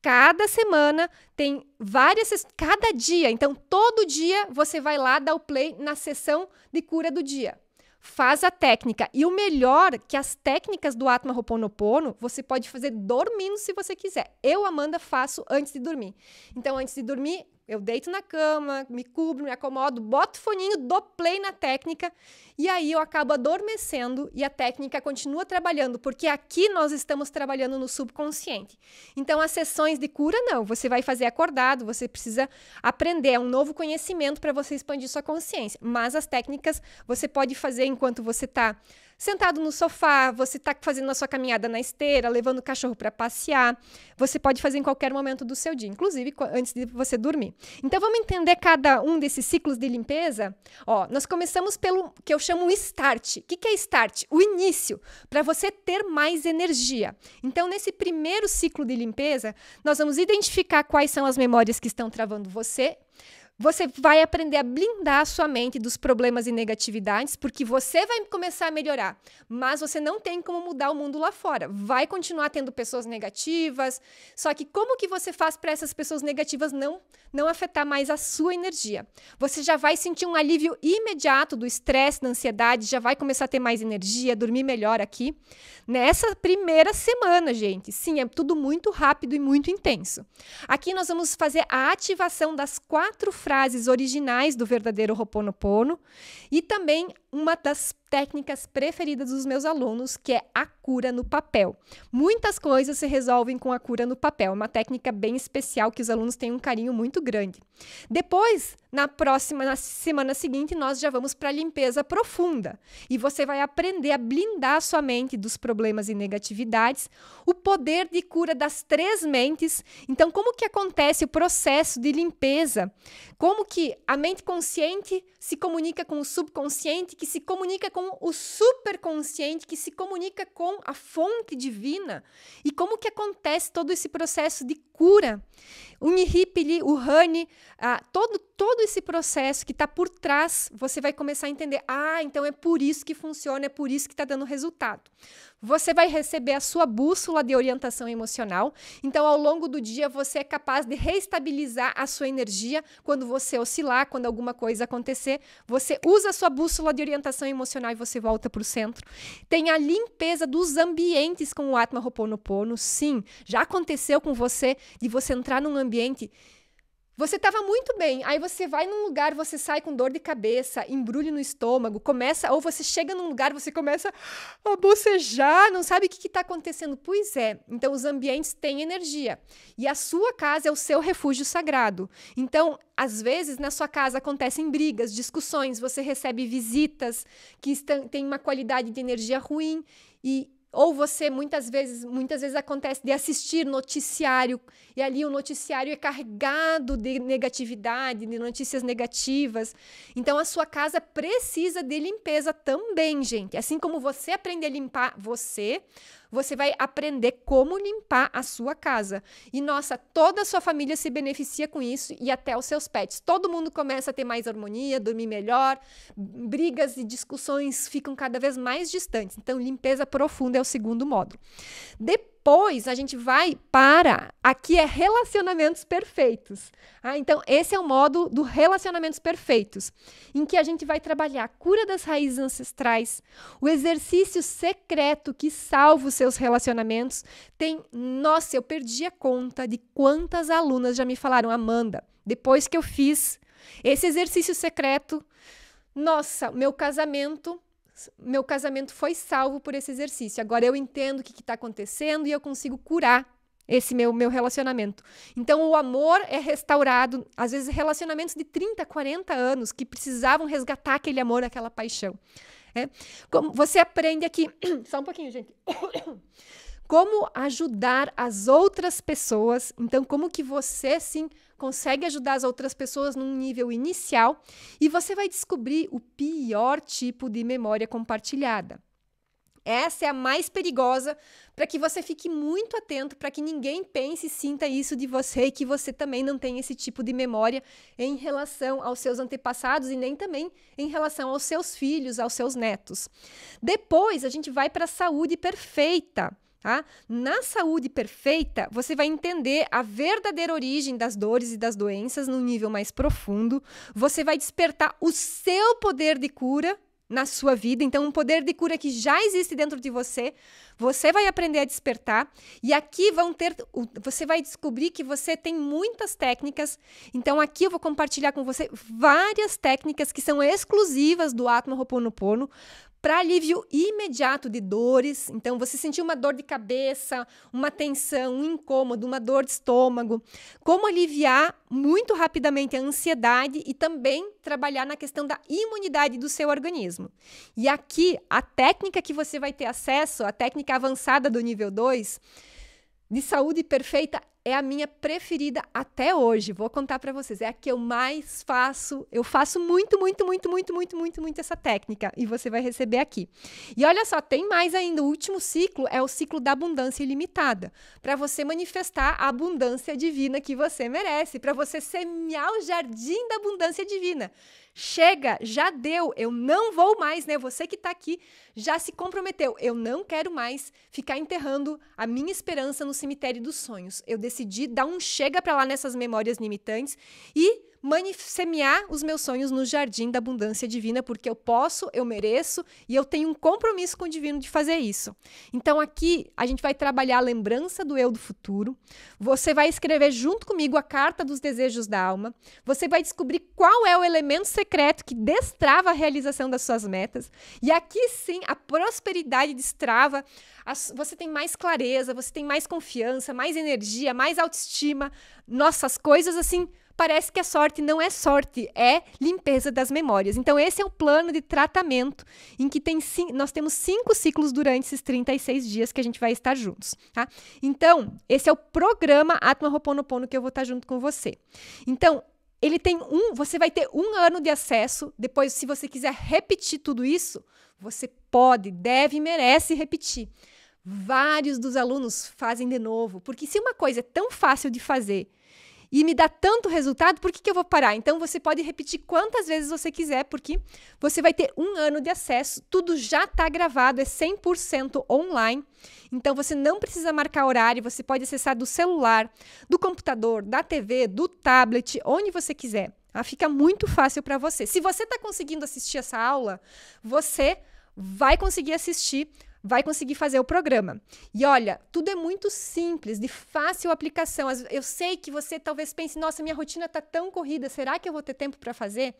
Cada semana tem várias cada dia. Então todo dia você vai lá dar o play na sessão de cura do dia faz a técnica. E o melhor que as técnicas do Atma Roponopono, você pode fazer dormindo se você quiser. Eu, Amanda, faço antes de dormir. Então, antes de dormir, eu deito na cama, me cubro, me acomodo, boto o foninho, do play na técnica e aí eu acabo adormecendo e a técnica continua trabalhando, porque aqui nós estamos trabalhando no subconsciente. Então, as sessões de cura, não. Você vai fazer acordado, você precisa aprender, é um novo conhecimento para você expandir sua consciência. Mas as técnicas você pode fazer enquanto você está sentado no sofá, você está fazendo a sua caminhada na esteira, levando o cachorro para passear. Você pode fazer em qualquer momento do seu dia, inclusive antes de você dormir. Então vamos entender cada um desses ciclos de limpeza? Ó, nós começamos pelo que eu chamo start. O que, que é start? O início, para você ter mais energia. Então, nesse primeiro ciclo de limpeza, nós vamos identificar quais são as memórias que estão travando você. Você vai aprender a blindar a sua mente dos problemas e negatividades, porque você vai começar a melhorar. Mas você não tem como mudar o mundo lá fora. Vai continuar tendo pessoas negativas. Só que como que você faz para essas pessoas negativas não não afetar mais a sua energia? Você já vai sentir um alívio imediato do estresse, da ansiedade, já vai começar a ter mais energia, dormir melhor aqui. Nessa primeira semana, gente. Sim, é tudo muito rápido e muito intenso. Aqui nós vamos fazer a ativação das quatro frases originais do verdadeiro Ho'oponopono e também uma das técnicas preferidas dos meus alunos, que é a cura no papel. Muitas coisas se resolvem com a cura no papel, uma técnica bem especial que os alunos têm um carinho muito grande. Depois, na próxima na semana seguinte, nós já vamos para a limpeza profunda e você vai aprender a blindar a sua mente dos problemas e negatividades, o poder de cura das três mentes. Então, como que acontece o processo de limpeza? Como que a mente consciente se comunica com o subconsciente, que se comunica com o superconsciente, que se comunica com a fonte divina. E como que acontece todo esse processo de cura? O Nihipili, o Hani, ah, todo, todo esse processo que está por trás, você vai começar a entender. Ah, então é por isso que funciona, é por isso que está dando resultado. Você vai receber a sua bússola de orientação emocional. Então, ao longo do dia, você é capaz de reestabilizar a sua energia quando você oscilar, quando alguma coisa acontecer. Você usa a sua bússola de orientação emocional e você volta para o centro. Tem a limpeza dos ambientes com o Atma Roponopono. Sim, já aconteceu com você de você entrar num ambiente você estava muito bem, aí você vai num lugar, você sai com dor de cabeça, embrulho no estômago, começa, ou você chega num lugar, você começa a bocejar, não sabe o que está acontecendo. Pois é, então os ambientes têm energia. E a sua casa é o seu refúgio sagrado. Então, às vezes, na sua casa acontecem brigas, discussões, você recebe visitas que estão, têm uma qualidade de energia ruim. E ou você muitas vezes, muitas vezes acontece de assistir noticiário e ali o noticiário é carregado de negatividade, de notícias negativas. Então a sua casa precisa de limpeza também, gente. Assim como você aprende a limpar você, você vai aprender como limpar a sua casa. E nossa, toda a sua família se beneficia com isso e até os seus pets. Todo mundo começa a ter mais harmonia, dormir melhor, brigas e discussões ficam cada vez mais distantes. Então, limpeza profunda é o segundo módulo. Depois depois a gente vai para aqui é relacionamentos perfeitos. Ah, então esse é o modo do relacionamentos perfeitos, em que a gente vai trabalhar a cura das raízes ancestrais, o exercício secreto que salva os seus relacionamentos. Tem, nossa, eu perdi a conta de quantas alunas já me falaram, Amanda, depois que eu fiz esse exercício secreto, nossa, meu casamento meu casamento foi salvo por esse exercício. Agora eu entendo o que está acontecendo e eu consigo curar esse meu, meu relacionamento. Então, o amor é restaurado, às vezes, relacionamentos de 30, 40 anos que precisavam resgatar aquele amor, aquela paixão. É? Como você aprende aqui, só um pouquinho, gente. Como ajudar as outras pessoas, então, como que você, sim, consegue ajudar as outras pessoas num nível inicial e você vai descobrir o pior tipo de memória compartilhada. Essa é a mais perigosa para que você fique muito atento, para que ninguém pense e sinta isso de você e que você também não tenha esse tipo de memória em relação aos seus antepassados e nem também em relação aos seus filhos, aos seus netos. Depois a gente vai para a saúde perfeita. Tá? Na saúde perfeita, você vai entender a verdadeira origem das dores e das doenças no nível mais profundo. Você vai despertar o seu poder de cura na sua vida, então um poder de cura que já existe dentro de você, você vai aprender a despertar e aqui vão ter, você vai descobrir que você tem muitas técnicas. Então aqui eu vou compartilhar com você várias técnicas que são exclusivas do Atma Ho'oponopono para alívio imediato de dores. Então, você sentiu uma dor de cabeça, uma tensão, um incômodo, uma dor de estômago. Como aliviar muito rapidamente a ansiedade e também trabalhar na questão da imunidade do seu organismo. E aqui, a técnica que você vai ter acesso, a técnica avançada do nível 2, de Saúde Perfeita é a minha preferida até hoje. Vou contar para vocês. É a que eu mais faço. Eu faço muito, muito, muito, muito, muito, muito, muito essa técnica. E você vai receber aqui. E olha só, tem mais ainda. O último ciclo é o ciclo da abundância ilimitada para você manifestar a abundância divina que você merece, para você semear o jardim da abundância divina. Chega, já deu, eu não vou mais, né? Você que tá aqui já se comprometeu. Eu não quero mais ficar enterrando a minha esperança no cemitério dos sonhos. Eu decidi dar um chega para lá nessas memórias limitantes e semear os meus sonhos no jardim da abundância divina, porque eu posso, eu mereço e eu tenho um compromisso com o divino de fazer isso. Então aqui a gente vai trabalhar a lembrança do eu do futuro. Você vai escrever junto comigo a carta dos desejos da alma. Você vai descobrir qual é o elemento secreto que destrava a realização das suas metas. E aqui sim a prosperidade destrava. você tem mais clareza, você tem mais confiança, mais energia, mais autoestima. Nossas coisas assim parece que a sorte não é sorte, é limpeza das memórias. Então, esse é o plano de tratamento em que tem, nós temos cinco ciclos durante esses 36 dias que a gente vai estar juntos, tá? Então, esse é o programa Atma Roponopono que eu vou estar junto com você. Então, ele tem um, você vai ter um ano de acesso. Depois, se você quiser repetir tudo isso, você pode, deve e merece repetir. Vários dos alunos fazem de novo, porque se uma coisa é tão fácil de fazer e me dá tanto resultado, por que, que eu vou parar? Então você pode repetir quantas vezes você quiser, porque você vai ter um ano de acesso, tudo já está gravado, é 100% online. Então você não precisa marcar horário, você pode acessar do celular, do computador, da TV, do tablet, onde você quiser. Ah, fica muito fácil para você. Se você está conseguindo assistir essa aula, você vai conseguir assistir vai conseguir fazer o programa. E olha, tudo é muito simples, de fácil aplicação. Eu sei que você talvez pense, nossa, minha rotina está tão corrida, será que eu vou ter tempo para fazer?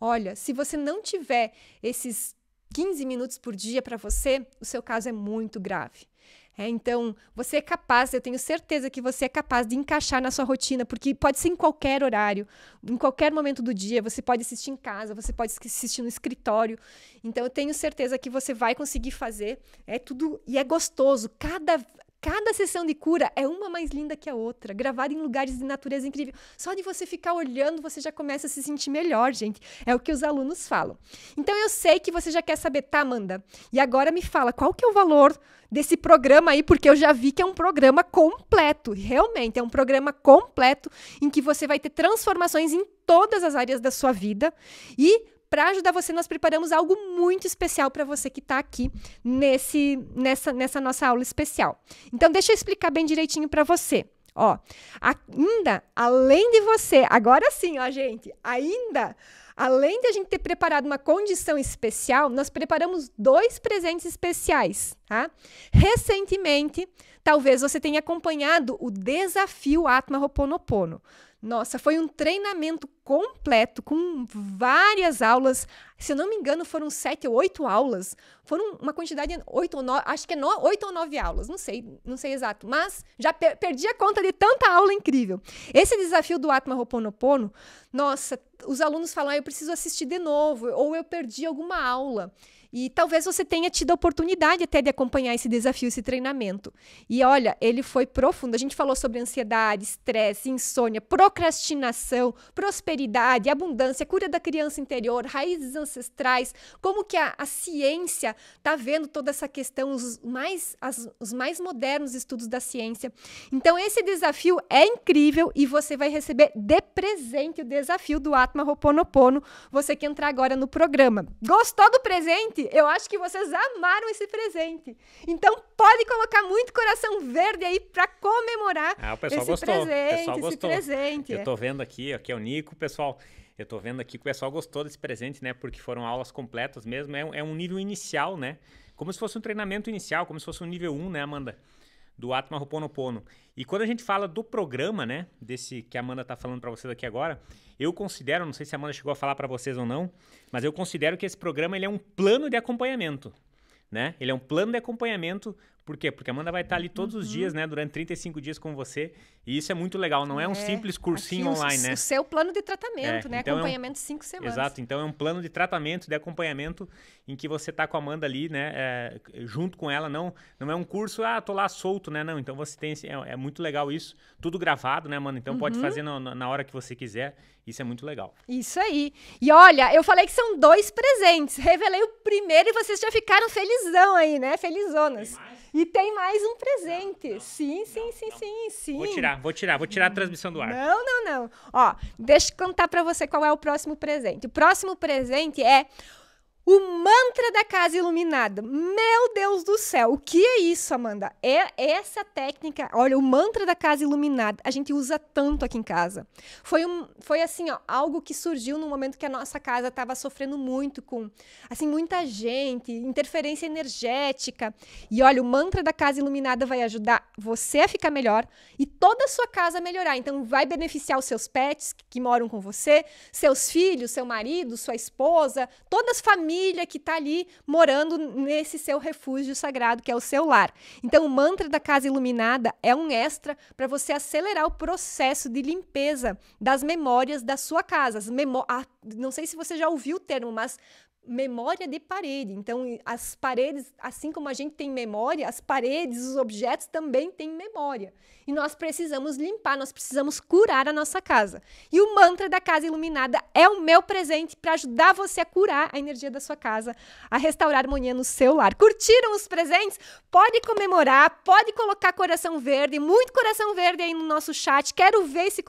Olha, se você não tiver esses 15 minutos por dia para você, o seu caso é muito grave. É, então, você é capaz, eu tenho certeza que você é capaz de encaixar na sua rotina, porque pode ser em qualquer horário, em qualquer momento do dia, você pode assistir em casa, você pode assistir no escritório. Então, eu tenho certeza que você vai conseguir fazer. É tudo e é gostoso. Cada Cada sessão de cura é uma mais linda que a outra, gravada em lugares de natureza incrível. Só de você ficar olhando, você já começa a se sentir melhor, gente. É o que os alunos falam. Então eu sei que você já quer saber, tá, Amanda? E agora me fala, qual que é o valor desse programa aí, porque eu já vi que é um programa completo, realmente é um programa completo em que você vai ter transformações em todas as áreas da sua vida e para ajudar você, nós preparamos algo muito especial para você que está aqui nesse, nessa, nessa nossa aula especial. Então, deixa eu explicar bem direitinho para você. Ó, ainda, além de você, agora sim, ó, gente, ainda, além de a gente ter preparado uma condição especial, nós preparamos dois presentes especiais, tá? Recentemente, talvez você tenha acompanhado o desafio Atma Roponopono. Nossa, foi um treinamento completo, com várias aulas. Se eu não me engano, foram sete ou oito aulas. Foram uma quantidade, oito ou nove, acho que é no, oito ou nove aulas, não sei, não sei exato. Mas já per perdi a conta de tanta aula incrível. Esse desafio do Atma Roponopono, nossa, os alunos falam, ah, eu preciso assistir de novo, ou eu perdi alguma aula. E talvez você tenha tido a oportunidade até de acompanhar esse desafio, esse treinamento. E olha, ele foi profundo. A gente falou sobre ansiedade, estresse, insônia, procrastinação, prosperidade, abundância, cura da criança interior, raízes ancestrais, como que a, a ciência está vendo toda essa questão, os mais, as, os mais modernos estudos da ciência. Então, esse desafio é incrível e você vai receber de presente o desafio do Atma Roponopono, você que entrar agora no programa. Gostou do presente? presente. Eu acho que vocês amaram esse presente. Então pode colocar muito coração verde aí para comemorar ah, o pessoal esse gostou. presente, o pessoal esse gostou. presente. Eu tô vendo aqui, aqui é o Nico, pessoal. Eu tô vendo aqui que o pessoal gostou desse presente, né? Porque foram aulas completas mesmo. É, é um nível inicial, né? Como se fosse um treinamento inicial, como se fosse um nível 1, né, Amanda? do Atma Ho'oponopono. E quando a gente fala do programa, né, desse que a Amanda está falando para vocês aqui agora, eu considero, não sei se a Amanda chegou a falar para vocês ou não, mas eu considero que esse programa ele é um plano de acompanhamento, né? Ele é um plano de acompanhamento por quê? Porque a Amanda vai estar ali todos uhum. os dias, uhum. né? Durante 35 dias com você. E isso é muito legal. Não é, é um simples cursinho o, online, né? O seu plano de tratamento, é, né? Então é acompanhamento de é um, cinco semanas. Exato. Então é um plano de tratamento, de acompanhamento, em que você está com a Amanda ali, né? É, junto com ela. Não, não é um curso, ah, tô lá solto, né? Não. Então você tem. É, é, muito legal isso. Tudo gravado, né, Amanda? Então uhum. pode fazer na hora que você quiser. Isso é muito legal. Isso aí. E olha, eu falei que são dois presentes. Revelei o primeiro e vocês já ficaram felizão aí, né? Felizonas. Tem mais? E tem mais um presente. Não, sim, sim, não, sim, não. sim, sim. Vou tirar, vou tirar, vou tirar a transmissão do ar. Não, não, não. Ó, deixa eu contar para você qual é o próximo presente. O próximo presente é o mantra da casa iluminada. Meu Deus do céu, o que é isso, Amanda? É essa técnica. Olha, o mantra da casa iluminada, a gente usa tanto aqui em casa. Foi um foi assim, ó, algo que surgiu no momento que a nossa casa estava sofrendo muito com assim muita gente, interferência energética. E olha, o mantra da casa iluminada vai ajudar você a ficar melhor e toda a sua casa a melhorar. Então vai beneficiar os seus pets que, que moram com você, seus filhos, seu marido, sua esposa, todas as famílias família que está ali morando nesse seu refúgio sagrado, que é o seu lar. Então, o mantra da casa iluminada é um extra para você acelerar o processo de limpeza das memórias da sua casa. As memó não sei se você já ouviu o termo, mas memória de parede. Então, as paredes, assim como a gente tem memória, as paredes, os objetos também têm memória. E nós precisamos limpar, nós precisamos curar a nossa casa. E o mantra da casa iluminada é o meu presente para ajudar você a curar a energia da sua casa, a restaurar a harmonia no seu lar. Curtiram os presentes? Pode comemorar, pode colocar coração verde, muito coração verde aí no nosso chat. Quero ver esse,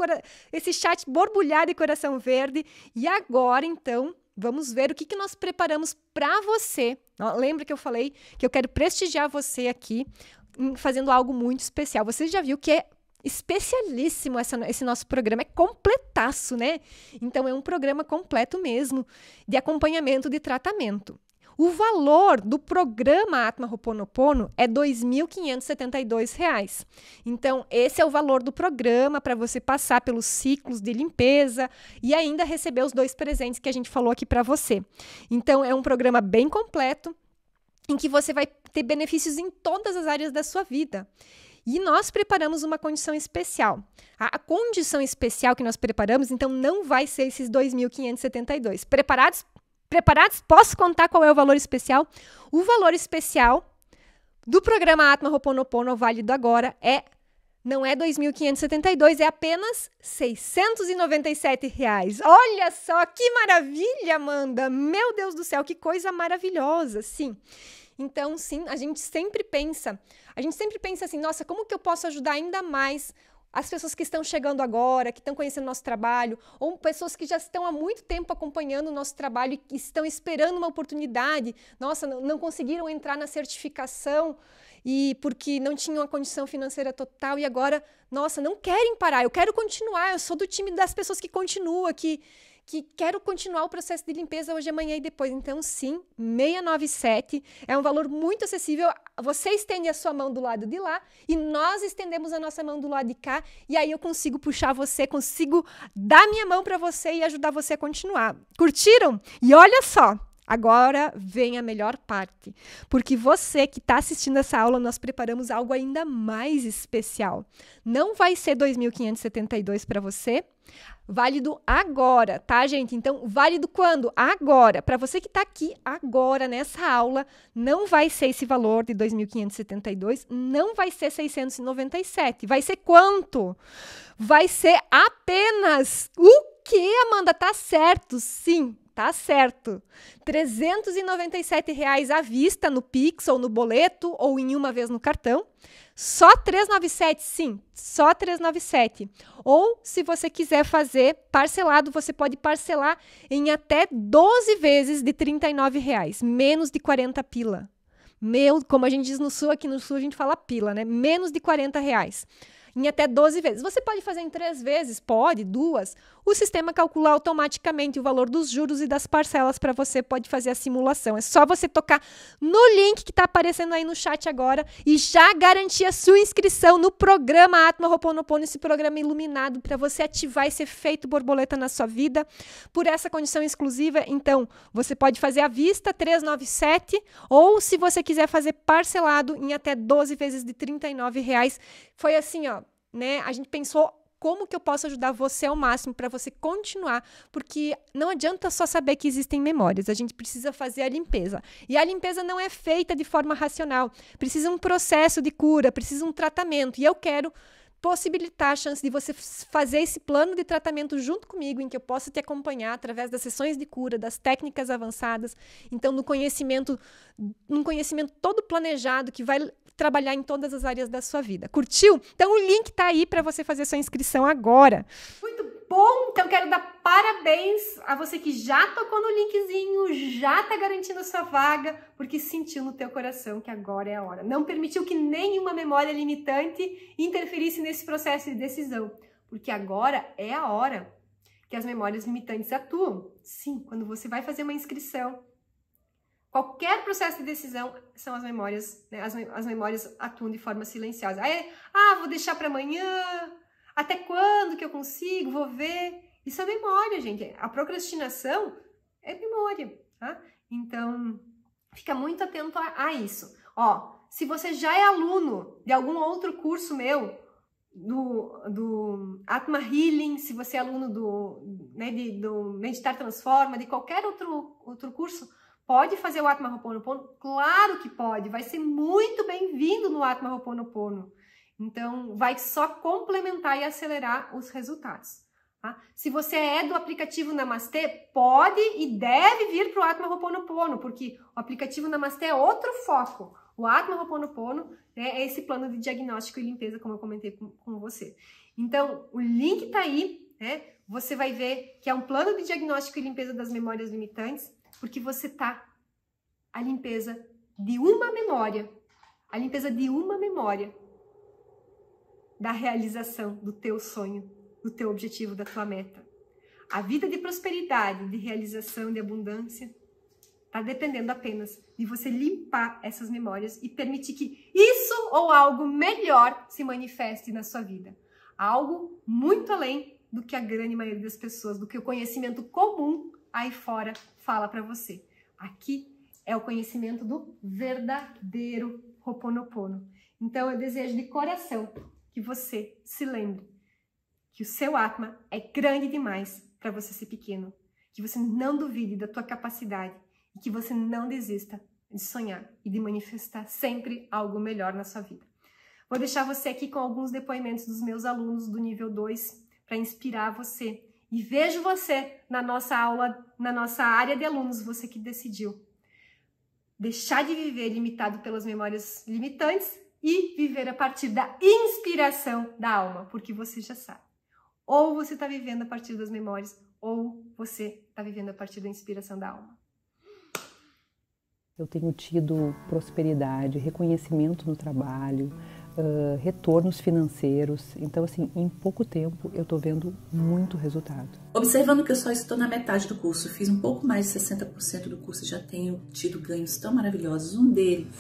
esse chat borbulhar de coração verde. E agora, então, vamos ver o que, que nós preparamos para você. Lembra que eu falei que eu quero prestigiar você aqui hum, fazendo algo muito especial. Você já viu que é especialíssimo essa, esse nosso programa, é completaço, né? Então é um programa completo mesmo de acompanhamento de tratamento. O valor do programa Atma Roponopono é R$ 2.572. Então, esse é o valor do programa para você passar pelos ciclos de limpeza e ainda receber os dois presentes que a gente falou aqui para você. Então, é um programa bem completo em que você vai ter benefícios em todas as áreas da sua vida. E nós preparamos uma condição especial. A, condição especial que nós preparamos, então, não vai ser esses 2.572. Preparados Preparados? Posso contar qual é o valor especial? O valor especial do programa Atma Roponopono válido agora é não é 2.572, é apenas 697 reais. Olha só que maravilha, Amanda! Meu Deus do céu, que coisa maravilhosa, sim. Então, sim, a gente sempre pensa, a gente sempre pensa assim, nossa, como que eu posso ajudar ainda mais as pessoas que estão chegando agora, que estão conhecendo o nosso trabalho, ou pessoas que já estão há muito tempo acompanhando o nosso trabalho e estão esperando uma oportunidade, nossa, não conseguiram entrar na certificação e porque não tinham a condição financeira total e agora, nossa, não querem parar, eu quero continuar, eu sou do time das pessoas que continua, que, que quero continuar o processo de limpeza hoje, amanhã e depois. Então, sim, 697 é um valor muito acessível. Você estende a sua mão do lado de lá e nós estendemos a nossa mão do lado de cá. E aí eu consigo puxar você, consigo dar minha mão para você e ajudar você a continuar. Curtiram? E olha só! Agora vem a melhor parte, porque você que está assistindo essa aula, nós preparamos algo ainda mais especial. Não vai ser 2.572 para você, válido agora, tá, gente? Então, válido quando? Agora. Para você que está aqui agora nessa aula, não vai ser esse valor de 2.572, não vai ser 697. Vai ser quanto? Vai ser apenas o que, Amanda? Tá certo, sim tá certo. R$ reais à vista no Pix ou no boleto ou em uma vez no cartão. Só 397, sim, só 397. Ou se você quiser fazer parcelado, você pode parcelar em até 12 vezes de R$ reais, menos de 40 pila. Meu, como a gente diz no sul, aqui no sul a gente fala pila, né? Menos de 40 reais em até 12 vezes. Você pode fazer em três vezes? Pode, duas. O sistema calcula automaticamente o valor dos juros e das parcelas para você, pode fazer a simulação. É só você tocar no link que está aparecendo aí no chat agora e já garantir a sua inscrição no programa Atma Roponopono, esse programa iluminado para você ativar esse efeito borboleta na sua vida por essa condição exclusiva. Então, você pode fazer à vista 397 ou se você quiser fazer parcelado em até 12 vezes de R$ reais. Foi assim, ó, né? A gente pensou como que eu posso ajudar você ao máximo para você continuar, porque não adianta só saber que existem memórias, a gente precisa fazer a limpeza. E a limpeza não é feita de forma racional, precisa um processo de cura, precisa um tratamento. E eu quero possibilitar a chance de você fazer esse plano de tratamento junto comigo, em que eu possa te acompanhar através das sessões de cura, das técnicas avançadas, então no conhecimento, um conhecimento todo planejado que vai trabalhar em todas as áreas da sua vida. Curtiu? Então o link está aí para você fazer sua inscrição agora. Muito bom! Então quero dar parabéns a você que já tocou no linkzinho, já tá garantindo a sua vaga, porque sentiu no teu coração que agora é a hora. Não permitiu que nenhuma memória limitante interferisse nesse processo de decisão, porque agora é a hora que as memórias limitantes atuam. Sim, quando você vai fazer uma inscrição, qualquer processo de decisão são as memórias, né? as, as memórias atuam de forma silenciosa. Aí, ah, vou deixar para amanhã, até quando que eu consigo? Vou ver. Isso é memória, gente. A procrastinação é memória, tá? Então, fica muito atento a, a isso. Ó, se você já é aluno de algum outro curso meu, do, do Atma Healing, se você é aluno do, né, de, do Meditar Transforma, de qualquer outro, outro curso, pode fazer o Atma Pono. Claro que pode, vai ser muito bem-vindo no Atma Pono. Então, vai só complementar e acelerar os resultados. Tá? Se você é do aplicativo Namastê, pode e deve vir para o Atma Roponopono, porque o aplicativo Namastê é outro foco. O Atma Roponopono né, é esse plano de diagnóstico e limpeza, como eu comentei com, com você. Então, o link está aí, né? Você vai ver que é um plano de diagnóstico e limpeza das memórias limitantes, porque você tá a limpeza de uma memória, a limpeza de uma memória da realização do teu sonho, do teu objetivo, da tua meta. A vida de prosperidade, de realização, de abundância, está dependendo apenas de você limpar essas memórias e permitir que isso ou algo melhor se manifeste na sua vida. Algo muito além do que a grande maioria das pessoas, do que o conhecimento comum aí fora fala para você. Aqui é o conhecimento do verdadeiro Ho'oponopono. Então eu desejo de coração que você se lembre que o seu Atma é grande demais para você ser pequeno, que você não duvide da tua capacidade e que você não desista de sonhar e de manifestar sempre algo melhor na sua vida. Vou deixar você aqui com alguns depoimentos dos meus alunos do nível 2 para inspirar você e vejo você na nossa aula, na nossa área de alunos, você que decidiu deixar de viver limitado pelas memórias limitantes e viver a partir da inspiração da alma, porque você já sabe. Ou você está vivendo a partir das memórias, ou você está vivendo a partir da inspiração da alma. Eu tenho tido prosperidade, reconhecimento no trabalho, uh, retornos financeiros. Então, assim, em pouco tempo eu estou vendo muito resultado. Observando que eu só estou na metade do curso, fiz um pouco mais de 60% do curso e já tenho tido ganhos tão maravilhosos. Um deles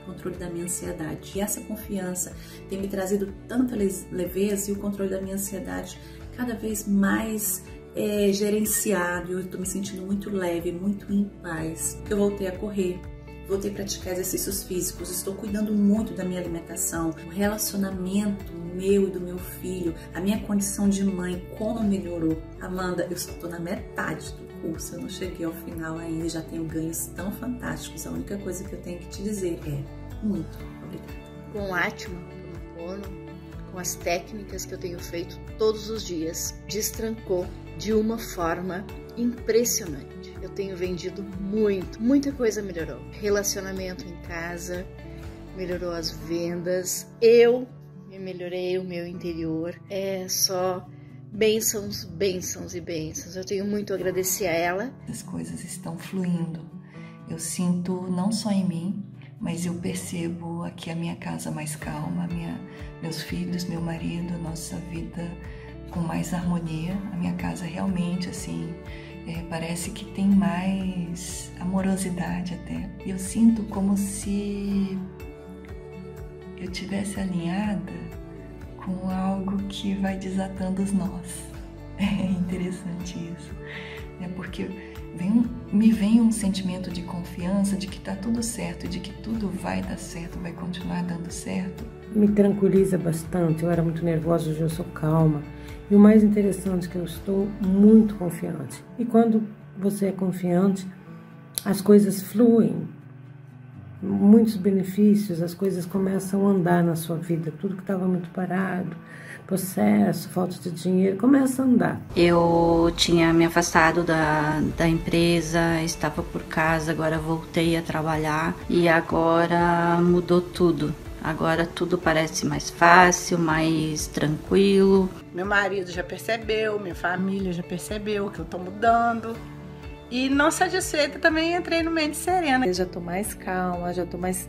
controle da minha ansiedade. E essa confiança tem me trazido tanta leveza e o controle da minha ansiedade cada vez mais é, gerenciado. Eu estou me sentindo muito leve, muito em paz. Eu voltei a correr, voltei a praticar exercícios físicos, estou cuidando muito da minha alimentação, o relacionamento meu e do meu filho, a minha condição de mãe, como melhorou. Amanda, eu só estou na metade do curso. Eu não cheguei ao final ainda e já tenho ganhos tão fantásticos. A única coisa que eu tenho que te dizer é muito obrigada. Com Atma, com as técnicas que eu tenho feito todos os dias, destrancou de uma forma impressionante. Eu tenho vendido muito, muita coisa melhorou. Relacionamento em casa, melhorou as vendas, eu me melhorei o meu interior. É só Bênçãos, bênçãos e bênçãos. Eu tenho muito a agradecer a ela. As coisas estão fluindo. Eu sinto não só em mim, mas eu percebo aqui a minha casa mais calma, minha, meus filhos, meu marido, nossa vida com mais harmonia. A minha casa realmente assim é, parece que tem mais amorosidade até. Eu sinto como se eu tivesse alinhada com algo que vai desatando os nós. É interessante isso, é porque vem, me vem um sentimento de confiança de que está tudo certo, de que tudo vai dar certo, vai continuar dando certo. Me tranquiliza bastante. Eu era muito nervosa, hoje eu sou calma. E o mais interessante é que eu estou muito confiante. E quando você é confiante, as coisas fluem muitos benefícios, as coisas começam a andar na sua vida, tudo que estava muito parado, processo, falta de dinheiro, começa a andar. Eu tinha me afastado da, da empresa, estava por casa, agora voltei a trabalhar e agora mudou tudo. Agora tudo parece mais fácil, mais tranquilo. Meu marido já percebeu, minha família já percebeu que eu estou mudando. E não satisfeita também entrei no Mente Serena. Eu já tô mais calma, já tô mais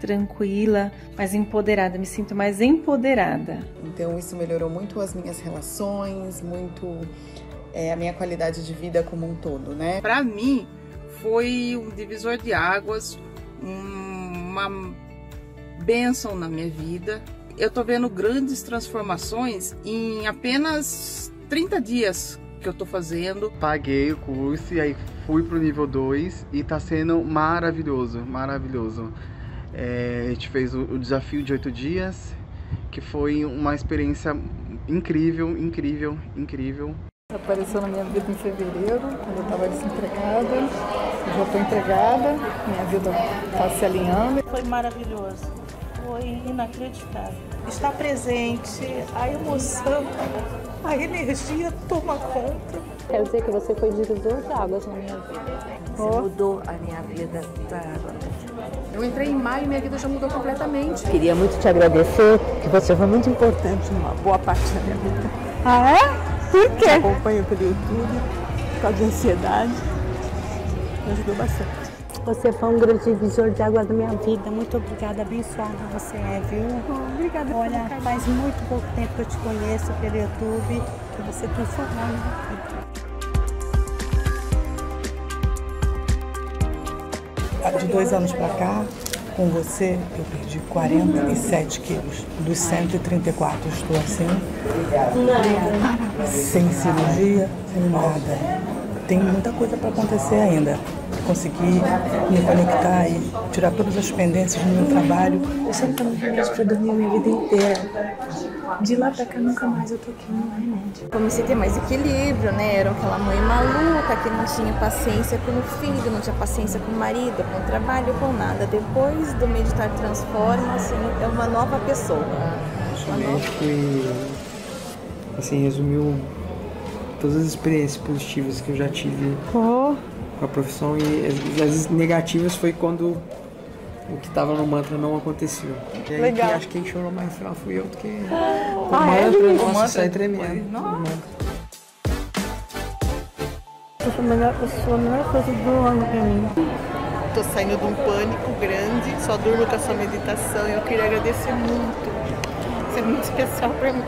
tranquila, mais empoderada, me sinto mais empoderada. Então isso melhorou muito as minhas relações, muito é, a minha qualidade de vida como um todo, né? Para mim foi um divisor de águas, uma bênção na minha vida. Eu tô vendo grandes transformações em apenas 30 dias que eu tô fazendo. Paguei o curso e aí fui pro nível 2 e tá sendo maravilhoso, maravilhoso. É, a gente fez o, o desafio de oito dias, que foi uma experiência incrível, incrível, incrível. Tá Apareceu na minha vida em fevereiro, quando eu estava desempregada. Já tô empregada, minha vida está se alinhando. Foi maravilhoso, foi inacreditável. Está presente, a emoção a energia toma conta. Quer dizer que você foi divisor de águas na minha vida. Você oh. mudou a minha vida pra Eu entrei em maio e minha vida já mudou completamente. Queria muito te agradecer, que você foi muito importante numa boa parte da minha vida. Ah, é? Por quê? Eu acompanho pelo YouTube, por causa de ansiedade. Me ajudou bastante. Você foi um grande divisor de águas da minha vida. Muito obrigada, abençoada você é, viu? Obrigada. Olha, faz muito pouco tempo que eu te conheço pelo YouTube, que você transformou tá minha vida. Ah, de dois anos para cá, com você, eu perdi 47 quilos. Dos 134 estou assim, sem cirurgia, sem nada. Tem muita coisa para acontecer ainda conseguir me conectar e tirar todas as pendências do meu trabalho. Eu sempre tomo remédio para dormir a minha vida inteira. De lá pra cá nunca mais eu toquei no é remédio. Comecei a ter mais equilíbrio, né? Era aquela mãe maluca que não tinha paciência com o filho, não tinha paciência com o marido, com o trabalho, com nada. Depois do meditar transforma, assim, é uma nova pessoa. Uma nova... assim, resumiu todas as experiências positivas que eu já tive. Oh com a profissão e as, as negativas foi quando o que estava no mantra não aconteceu. E aí, Legal. Que, acho que quem chorou mais no final fui eu, porque ah, o ah, mantra, é sai tremendo. a melhor, pessoa, a melhor coisa do ano pra mim. Tô saindo de um pânico grande, só durmo com a sua meditação e eu queria agradecer muito. Você é muito especial pra mim.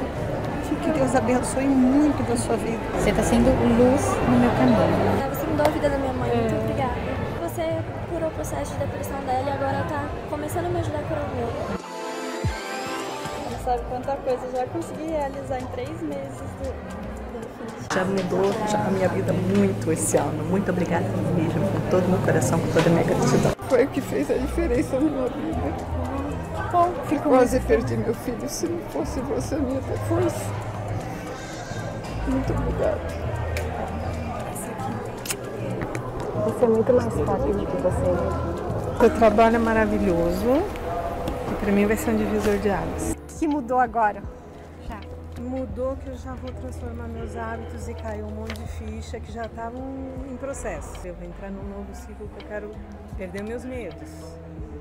Que Deus abençoe muito da sua vida. Você tá sendo luz no meu caminho. Você mudou a vida da minha muito obrigada. Você curou o processo de depressão dela e agora tá começando a me ajudar a curar o meu. Não sabe quanta coisa eu já consegui realizar em três meses do... Já mudou já, a minha vida muito esse ano. Muito obrigada mesmo, com todo meu coração, com toda a minha gratidão. Foi o que fez a diferença na minha vida. Bom, Fico quase perdi meu filho. Se não fosse você, minha força. Muito obrigada. Você é muito mais forte do que você. Seu trabalho é maravilhoso e para mim vai ser um divisor de águas. O que mudou agora? Já. Mudou que eu já vou transformar meus hábitos e caiu um monte de ficha que já estavam em processo. Eu vou entrar num novo ciclo que eu quero perder meus medos.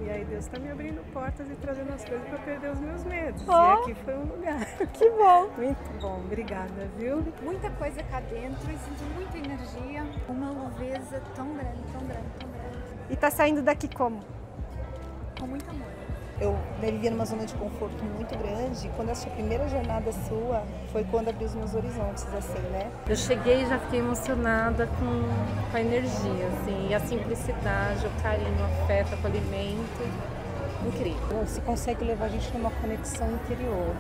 E aí Deus está me abrindo portas e trazendo as coisas para perder os meus medos. Oh, e aqui foi um lugar. Que bom. Muito bom, obrigada, viu? Muita coisa cá dentro e sinto muita energia, uma leveza tão grande, tão grande, tão grande. E tá saindo daqui como? Com muito amor eu né, vivia numa zona de conforto muito grande. Quando essa primeira jornada sua foi quando abriu os meus horizontes, assim, né? Eu cheguei e já fiquei emocionada com, com a energia, assim, e a simplicidade, o carinho, o afeto, o alimento incrível. Você consegue levar a gente numa conexão interior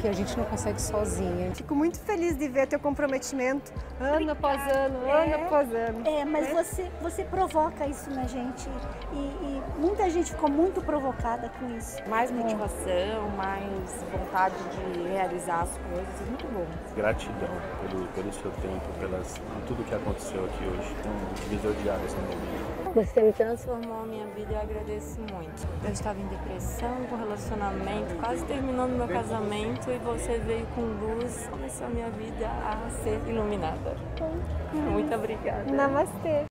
que a gente não consegue sozinha. Fico muito feliz de ver teu comprometimento ano após ano, é, ano após ano. É, mas é? Você, você provoca isso na gente e, e, muita gente ficou muito provocada com isso. Mais é. motivação, mais vontade de realizar as coisas, muito bom. Gratidão pelo, pelo seu tempo, pelas, por tudo que aconteceu aqui hoje. Um divisor de águas na minha você me transformou a minha vida e eu agradeço muito. Eu estava em depressão, com relacionamento, quase terminando meu casamento e você veio com luz, começou a minha vida a ser iluminada. Uhum. Muito obrigada. Namastê.